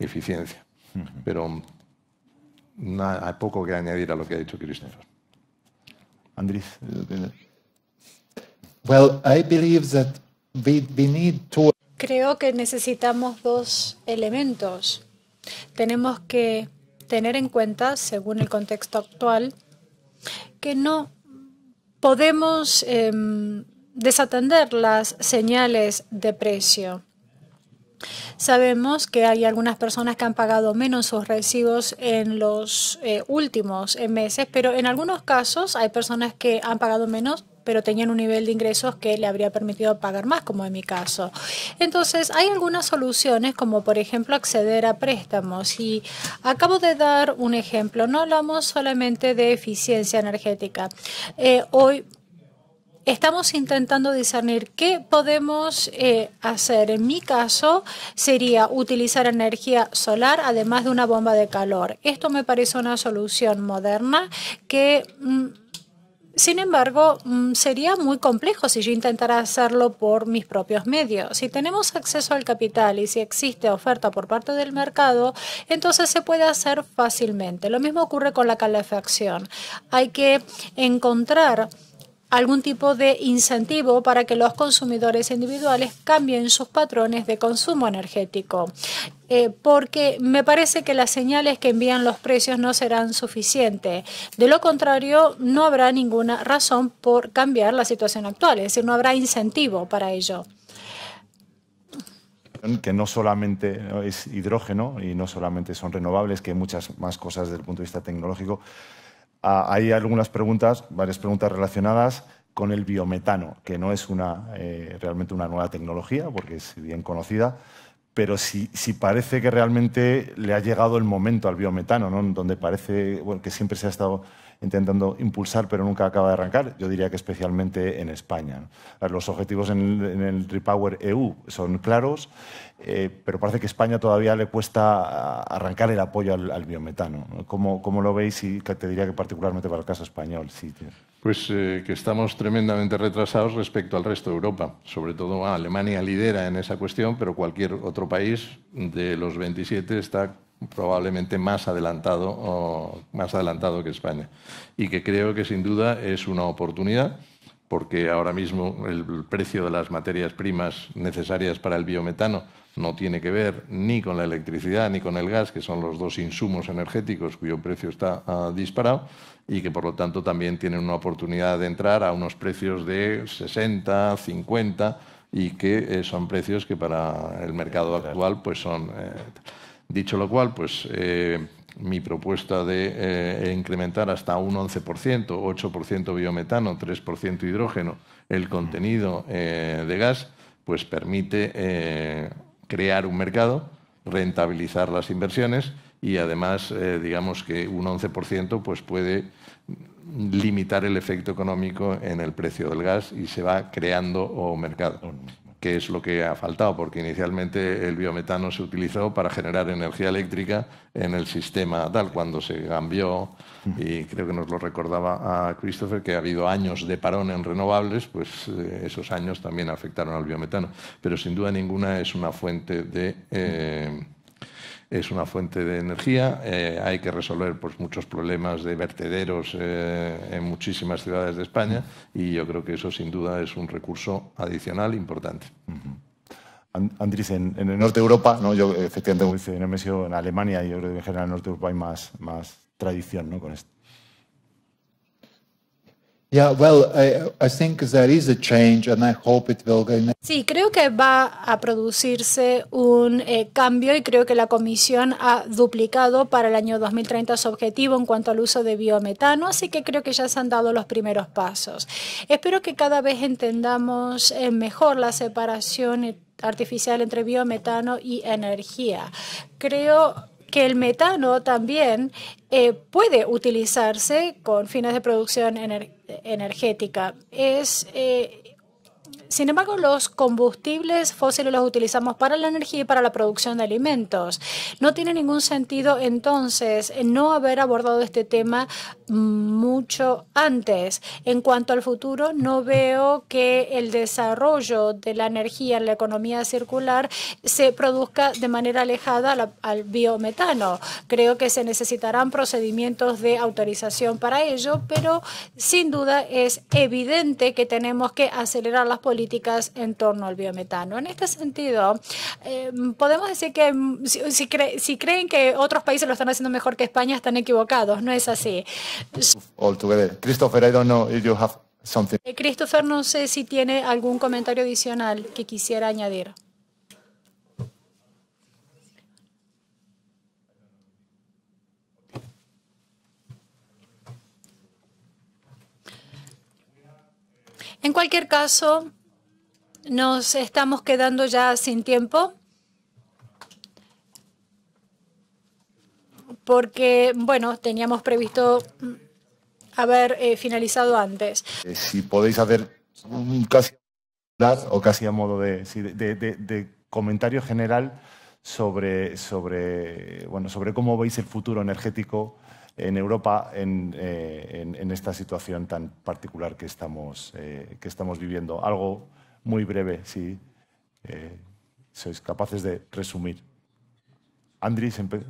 eficiencia. Pero no, hay poco que añadir a lo que ha dicho Christopher. Andrés. Well, I believe that we, need to... Creo que necesitamos dos elementos. Tenemos que tener en cuenta, según el contexto actual, que no podemos em, desatender las señales de precio. Sabemos que hay algunas personas que han pagado menos sus recibos en los eh, últimos eh, meses, pero en algunos casos hay personas que han pagado menos pero tenían un nivel de ingresos que le habría permitido pagar más, como en mi caso. Entonces, hay algunas soluciones, como por ejemplo acceder a préstamos. Y acabo de dar un ejemplo, no hablamos solamente de eficiencia energética. Eh, hoy estamos intentando discernir qué podemos eh, hacer. En mi caso sería utilizar energía solar además de una bomba de calor. Esto me parece una solución moderna que... Mm, sin embargo, mm, sería muy complejo si yo intentara hacerlo por mis propios medios. Si tenemos acceso al capital y si existe oferta por parte del mercado, entonces se puede hacer fácilmente. Lo mismo ocurre con la calefacción. Hay que encontrar algún tipo de incentivo para que los consumidores individuales cambien sus patrones de consumo energético, eh, porque me parece que las señales que envían los precios no serán suficientes. De lo contrario, no habrá ninguna razón por cambiar la situación actual, es decir, no habrá incentivo para ello que no solamente es hidrógeno y no solamente son renovables, que hay muchas más cosas desde el punto de vista tecnológico, Ah, hay algunas preguntas, varias preguntas relacionadas con el biometano, que no es una, eh, realmente una nueva tecnología, porque es bien conocida, pero si, si, parece que realmente le ha llegado el momento al biometano, ¿no? donde parece que siempre se ha estado intentando impulsar, pero nunca acaba de arrancar, yo diría que especialmente en España. Los objetivos en el, en EU son claros, eh, pero parece que España todavía le cuesta arrancar el apoyo al, biometano. ¿Cómo, lo veis? Y te diría que particularmente para el caso español. Sí, pues eh, que estamos tremendamente retrasados respecto al resto de Europa. Sobre todo Alemania lidera en esa cuestión, pero cualquier otro país de los 27 está probablemente más adelantado, más adelantado que España. Y que creo que sin duda es una oportunidad, porque ahora mismo el precio de las materias primas necesarias para el biometano no tiene que ver ni con la electricidad ni con el gas, que son los dos insumos energéticos cuyo precio está ah, disparado y que por lo tanto también tienen una oportunidad de entrar a unos precios de 60, 50 y que eh, son precios que para el mercado actual pues son... Eh, Dicho lo cual, pues eh, mi propuesta de eh, incrementar hasta un 11%, 8% biometano, 3% hidrógeno, el contenido eh, de gas, pues permite crear un mercado, rentabilizar las inversiones y además, digamos que un 11% pues puede limitar el efecto económico en el precio del gas y se va creando un mercado que es lo que ha faltado, porque inicialmente el biometano se utilizó para generar energía eléctrica en el sistema tal, cuando se cambió, y creo que nos lo recordaba a Christopher, que ha habido años de parón en renovables, pues eh, esos años también afectaron al biometano. Pero sin duda ninguna es una fuente de... Eh, es una fuente de energía, eh, hay que resolver pues, muchos problemas de vertederos eh, en muchísimas ciudades de España y yo creo que eso sin duda es un recurso adicional importante. Andrés, en, el norte de Europa, ¿no? yo efectivamente, como dice en Alemania y yo creo que en general en el norte de Europa hay más, más tradición ¿no? con esto. Sí, creo que va a producirse un eh, cambio y creo que la Comisión ha duplicado para el año 2030 su objetivo en cuanto al uso de biometano, así que creo que ya se han dado los primeros pasos. Espero que cada vez entendamos eh, mejor la separación artificial entre biometano y energía. Creo que el metano también eh, puede utilizarse con fines de producción energética energética. Es eh, sin embargo, los combustibles fósiles los utilizamos para la energía y para la producción de alimentos. No tiene ningún sentido entonces no haber abordado este tema mucho antes. En cuanto al futuro, no veo que el desarrollo de la energía en la economía circular se produzca de manera alejada al, al biometano. Creo que se necesitarán procedimientos de autorización para ello, pero sin duda es evidente que tenemos que acelerar las políticas en torno al biometano. En este sentido, eh, podemos decir que mm, si, creen que otros países lo están haciendo mejor que España, están equivocados. No es así. Christopher, eh, Christopher, no sé si tiene algún comentario adicional que quisiera añadir. En cualquier caso, nos estamos quedando ya sin tiempo. Porque, bueno, teníamos previsto mm, haber eh, finalizado antes. Eh, si podéis hacer un casi o casi a modo de, comentario general sobre, sobre, bueno, sobre cómo veis el futuro energético en Europa en, eh, en, esta situación tan particular que estamos, que estamos viviendo. Algo muy breve, si eh, sois capaces de resumir. Andrés, empezó.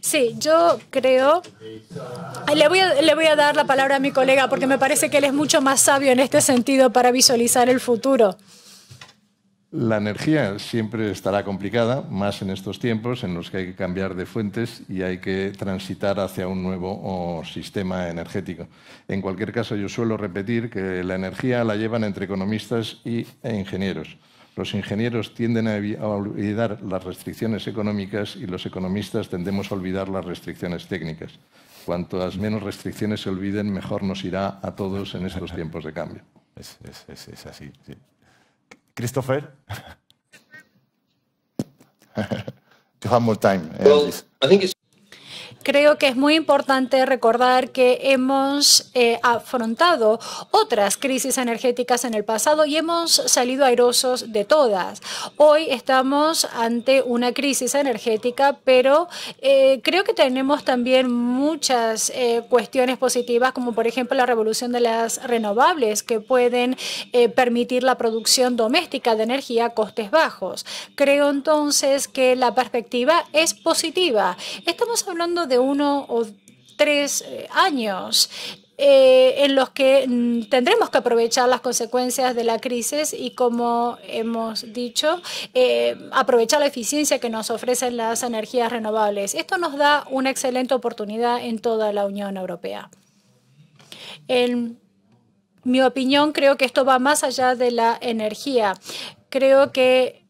Sí, yo creo. Eh, le voy, a, le voy, a, dar la palabra a mi colega porque me parece que él es mucho más sabio en este sentido para visualizar el futuro. La energía siempre estará complicada, más en estos tiempos en los que hay que cambiar de fuentes y hay que transitar hacia un nuevo oh, sistema energético. En cualquier caso, yo suelo repetir que la energía la llevan entre economistas y, e ingenieros. Los ingenieros tienden a olvidar las restricciones económicas y los economistas tendemos a olvidar las restricciones técnicas. Cuanto menos restricciones se olviden, mejor nos irá a todos en estos tiempos de cambio. Es, es así, sí. Christopher? you have more time. Well, I think it's creo que es muy importante recordar que hemos eh, afrontado otras crisis energéticas en el pasado y hemos salido airosos de todas. Hoy estamos ante una crisis energética, pero eh, creo que tenemos también muchas eh, cuestiones positivas, como por ejemplo la revolución de las renovables, que pueden permitir la producción doméstica de energía a costes bajos. Creo entonces que la perspectiva es positiva. Estamos hablando de uno o tres eh, años. Eh, en los que mm, tendremos que aprovechar las consecuencias de la crisis y, como hemos dicho, eh, aprovechar la eficiencia que nos ofrecen las energías renovables. Esto nos da una excelente oportunidad en toda la Unión Europea. En mi opinión, creo que esto va más allá de la energía. Creo que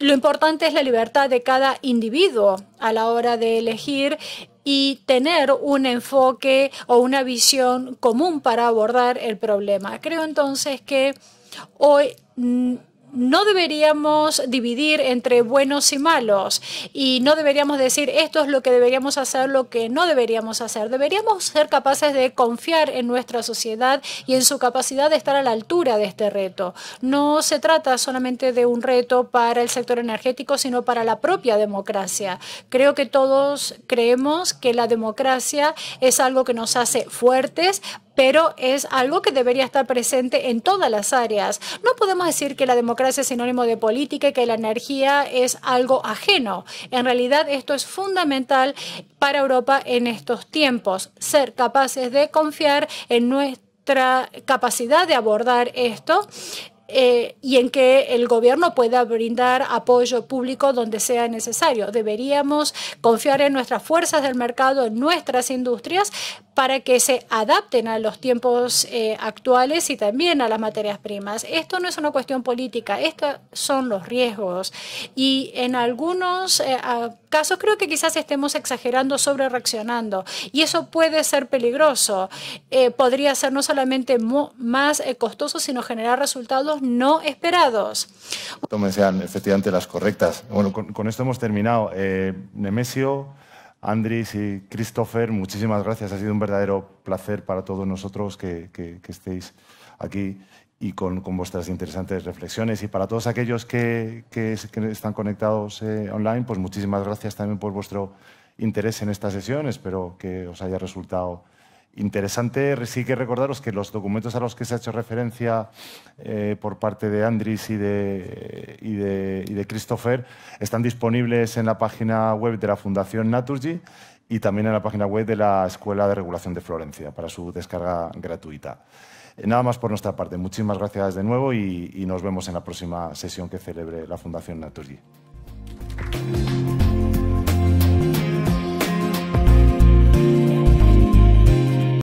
Lo importante es la libertad de cada individuo a la hora de elegir y tener un enfoque o una visión común para abordar el problema. Creo entonces que hoy mm, no deberíamos dividir entre buenos y malos y no deberíamos decir esto es lo que deberíamos hacer, lo que no deberíamos hacer. Deberíamos ser capaces de confiar en nuestra sociedad y en su capacidad de estar a la altura de este reto. No se trata solamente de un reto para el sector energético, sino para la propia democracia. Creo que todos creemos que la democracia es algo que nos hace fuertes pero es algo que debería estar presente en todas las áreas. No podemos decir que la democracia es sinónimo de política y que la energía es algo ajeno. En realidad esto es fundamental para Europa en estos tiempos, ser capaces de confiar en nuestra capacidad de abordar esto eh, y en que el gobierno pueda brindar apoyo público donde sea necesario. Deberíamos confiar en nuestras fuerzas del mercado, en nuestras industrias, para que se adapten a los tiempos eh, actuales y también a las materias primas. Esto no es una cuestión política, estos son los riesgos. Y en algunos eh, casos creo que quizás estemos exagerando, sobre reaccionando. Y eso puede ser peligroso. Eh, podría ser no solamente más costoso, sino generar resultados no esperados. Tomen sean efectivamente las correctas. Bueno, con, con esto hemos terminado. Nemesio. Andrés y Christopher, muchísimas gracias. Ha sido un verdadero placer para todos nosotros que, estéis aquí y con, vuestras interesantes reflexiones. Y para todos aquellos que, están conectados eh, online, pues muchísimas gracias también por vuestro interés en esta sesión. Espero que os haya resultado Interesante sí que recordaros que los documentos a los que se ha hecho referencia eh, por parte de Andris y de, y, de, Christopher están disponibles en la página web de la Fundación Naturgy y también en la página web de la Escuela de Regulación de Florencia para su descarga gratuita. Eh, nada más por nuestra parte. Muchísimas gracias de nuevo y, y nos vemos en la próxima sesión que celebre la Fundación Naturgy.